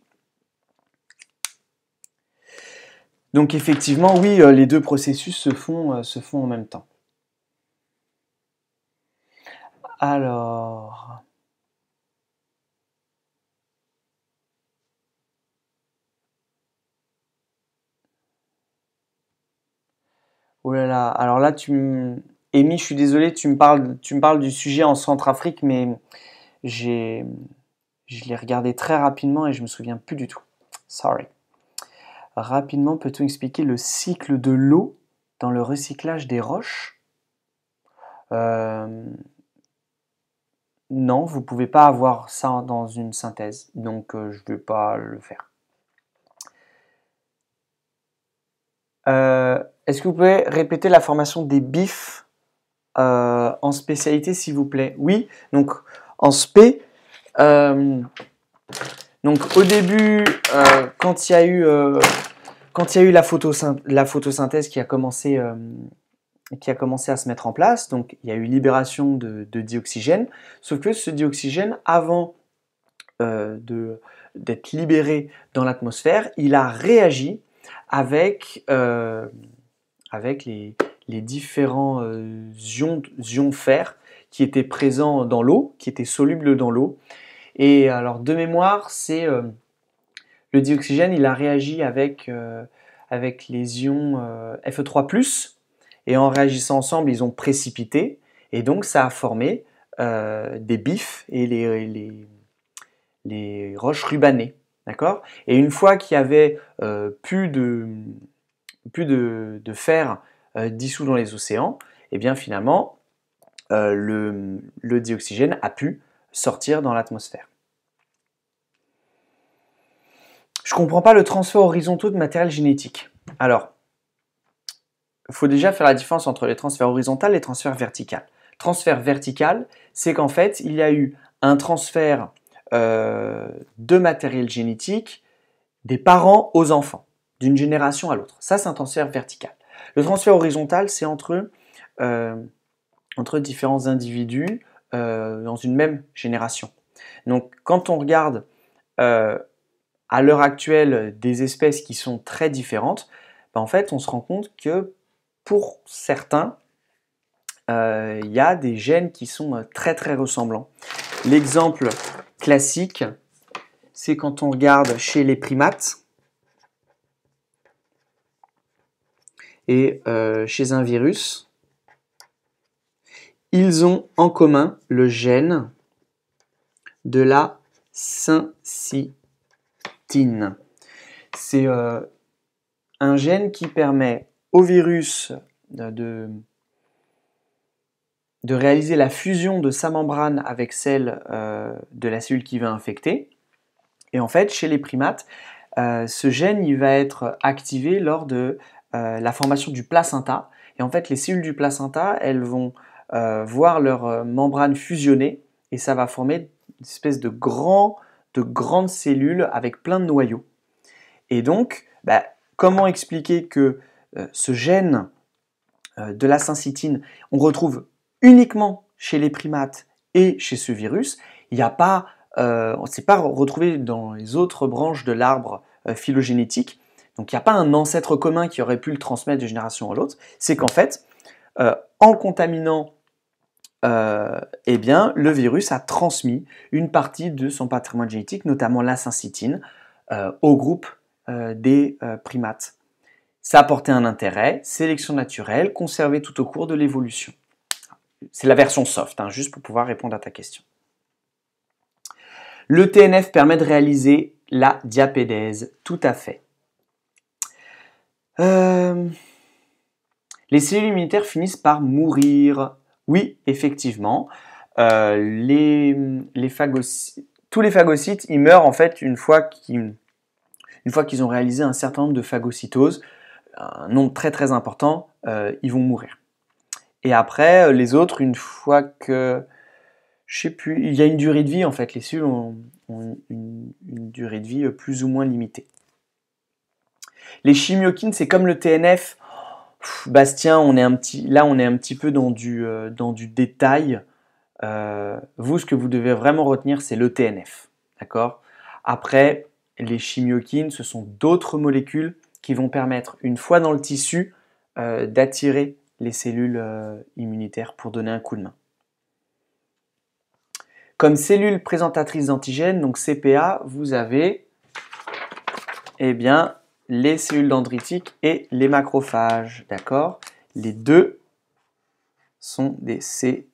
Donc effectivement, oui, euh, les deux processus se font, se font en même temps. Alors, Oh là là, alors là, tu me. Amy, je suis désolé, tu me parles, tu me parles du sujet en Centrafrique, mais j'ai, je l'ai regardé très rapidement et je me souviens plus du tout. Sorry. Rapidement, peut-on expliquer le cycle de l'eau dans le recyclage des roches euh, Non, vous pouvez pas avoir ça dans une synthèse, donc je euh, je vais pas le faire. Euh, est-ce que vous pouvez répéter la formation des bifs euh, en spécialité, s'il vous plaît Oui, donc en SP. Euh, donc au début, quand il y a eu, la, photosynthèse qui a commencé à se mettre en place. Donc il y a eu libération de, dioxygène, sauf que ce dioxygène, avant d'être libéré dans l'atmosphère, il a réagi avec, euh, avec les, différents euh, ions, ions, fer qui étaient présents dans l'eau, qui étaient solubles dans l'eau. Et alors de mémoire, c'est euh, le dioxygène, il a réagi avec, avec les ions Fe3+, et en réagissant ensemble, ils ont précipité, et donc ça a formé des bifs et les, les roches rubanées. D'accord Et une fois qu'il y avait euh, plus, de, fer euh, dissous dans les océans, et eh bien finalement, euh, le, le, dioxygène a pu sortir dans l'atmosphère. Je ne comprends pas le transfert horizontaux de matériel génétique. Alors, il faut déjà faire la différence entre les transferts horizontaux et les transferts verticaux. Transfert vertical, c'est qu'en fait, il y a eu un transfert euh, de matériel génétique des parents aux enfants, d'une génération à l'autre. Ça, c'est un transfert vertical. Le transfert horizontal, c'est entre, euh, entre différents individus euh, dans une même génération. Donc, quand on regarde euh, à l'heure actuelle des espèces qui sont très différentes, ben, en fait, on se rend compte que pour certains, il y a des gènes qui sont très très ressemblants. L'exemple classique, c'est quand on regarde chez les primates et euh, chez un virus, ils ont en commun le gène de la syncytine. C'est euh, un gène qui permet au virus de de réaliser la fusion de sa membrane avec celle euh, de la cellule qui va infecter. Et en fait, chez les primates, euh, ce gène il va être activé lors de euh, la formation du placenta. Et en fait, les cellules du placenta, elles vont voir leur membrane fusionner et ça va former une espèce de, grand, de grandes cellules avec plein de noyaux. Et donc, bah, comment expliquer que ce gène de la syncytine, on retrouve uniquement chez les primates et chez ce virus. Il n'y a pas, on euh, ne s'est pas retrouvé dans les autres branches de l'arbre euh, phylogénétique. Donc il n'y a pas un ancêtre commun qui aurait pu le transmettre de génération à l'autre. C'est qu'en fait, euh, en contaminant, eh bien, le virus a transmis une partie de son patrimoine génétique, notamment la syncytine, au groupe des primates. Ça a porté un intérêt, sélection naturelle, conservée tout au cours de l'évolution c'est la version soft, hein, juste pour pouvoir répondre à ta question. Le TNF permet de réaliser la diapédèse, tout à fait. Euh, les cellules immunitaires finissent par mourir. Oui, effectivement. Euh, tous les phagocytes, ils meurent en fait une fois qu'ils ont réalisé un certain nombre de phagocytoses, un nombre très très important, euh, ils vont mourir. Et après, euh, les autres, une fois que. Je sais plus, il y a une durée de vie en fait. Les cellules ont, une, durée de vie euh, plus ou moins limitée. Les chimiokines, c'est comme le TNF. Bastien, on est un petit, là, on est un petit peu dans du, euh, dans du détail. vous, ce que vous devez vraiment retenir, c'est le TNF. D'accord Après, les chimiokines, ce sont d'autres molécules qui vont permettre, une fois dans le tissu, d'attirer les cellules euh, immunitaires pour donner un coup de main. Comme cellules présentatrices d'antigènes, donc CPA, vous avez eh bien, les cellules dendritiques et les macrophages. D'accord Les deux sont des CPA.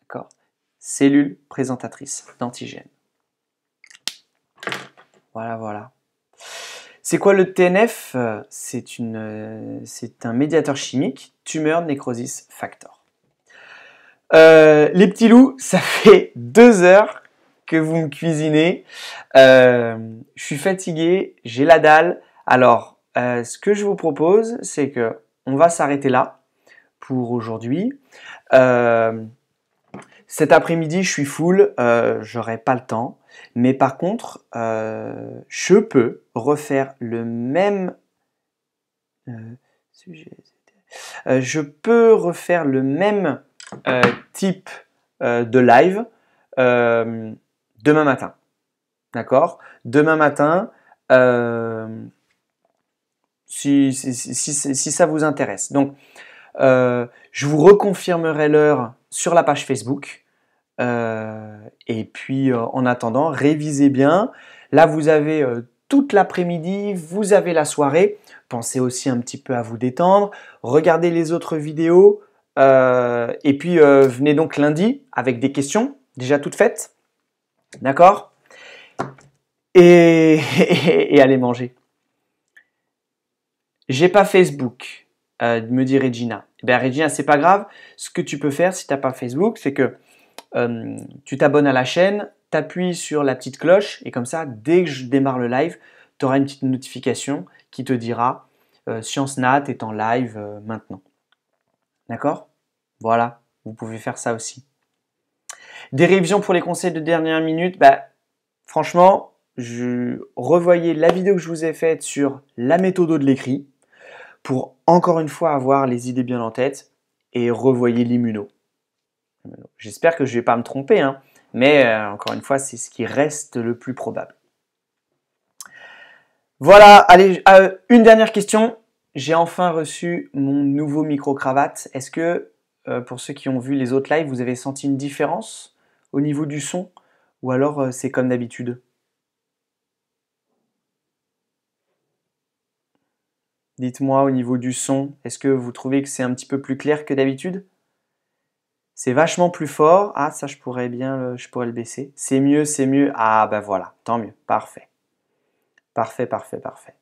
D'accord Cellules présentatrices d'antigènes. Voilà, voilà. C'est quoi le TNF C'est un médiateur chimique, tumeur necrosis factor. Euh, les petits loups, ça fait deux heures que vous me cuisinez. Euh, je suis fatigué, j'ai la dalle. Alors, euh, ce que je vous propose, c'est que on va s'arrêter là pour aujourd'hui. Cet après-midi, je suis full, euh, j'aurai pas le temps. Mais par contre, euh, je peux refaire le même euh, sujet. je peux refaire le même type de live demain matin. D'accord Demain matin, si, si, ça vous intéresse. Donc, euh, je vous reconfirmerai l'heure sur la page Facebook. Euh, et puis, euh, en attendant, révisez bien. Là, vous avez toute l'après-midi, vous avez la soirée. Pensez aussi un petit peu à vous détendre. Regardez les autres vidéos. et puis, venez donc lundi avec des questions déjà toutes faites. D'accord et, et allez manger. J'ai pas Facebook. Euh, me dit Regina. Eh bien, Regina, c'est pas grave. Ce que tu peux faire si tu n'as pas Facebook, c'est que euh, tu t'abonnes à la chaîne, appuies sur la petite cloche et comme ça, dès que je démarre le live, tu auras une petite notification qui te dira euh, Science Nat est en live maintenant. D'accord Voilà, vous pouvez faire ça aussi. Des révisions pour les conseils de dernière minute, bah, franchement, je revoyais la vidéo que je vous ai faite sur la méthode de l'écrit pour encore une fois avoir les idées bien en tête et revoyez l'immuno. J'espère que je ne vais pas me tromper, hein, mais euh, encore une fois, c'est ce qui reste le plus probable. Voilà, allez, euh, une dernière question. J'ai enfin reçu mon nouveau micro-cravate. Est-ce que, euh, pour ceux qui ont vu les autres lives, vous avez senti une différence au niveau du son Ou alors c'est comme d'habitude Dites-moi au niveau du son, est-ce que vous trouvez que c'est un petit peu plus clair que d'habitude C'est vachement plus fort. Ah, ça, je pourrais bien, le, je pourrais le baisser. C'est mieux, c'est mieux. Ah, ben voilà, tant mieux. Parfait. Parfait, parfait, parfait.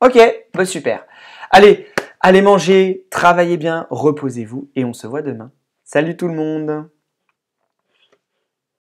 Ok, bah, super. Allez, allez manger, travaillez bien, reposez-vous et on se voit demain. Salut tout le monde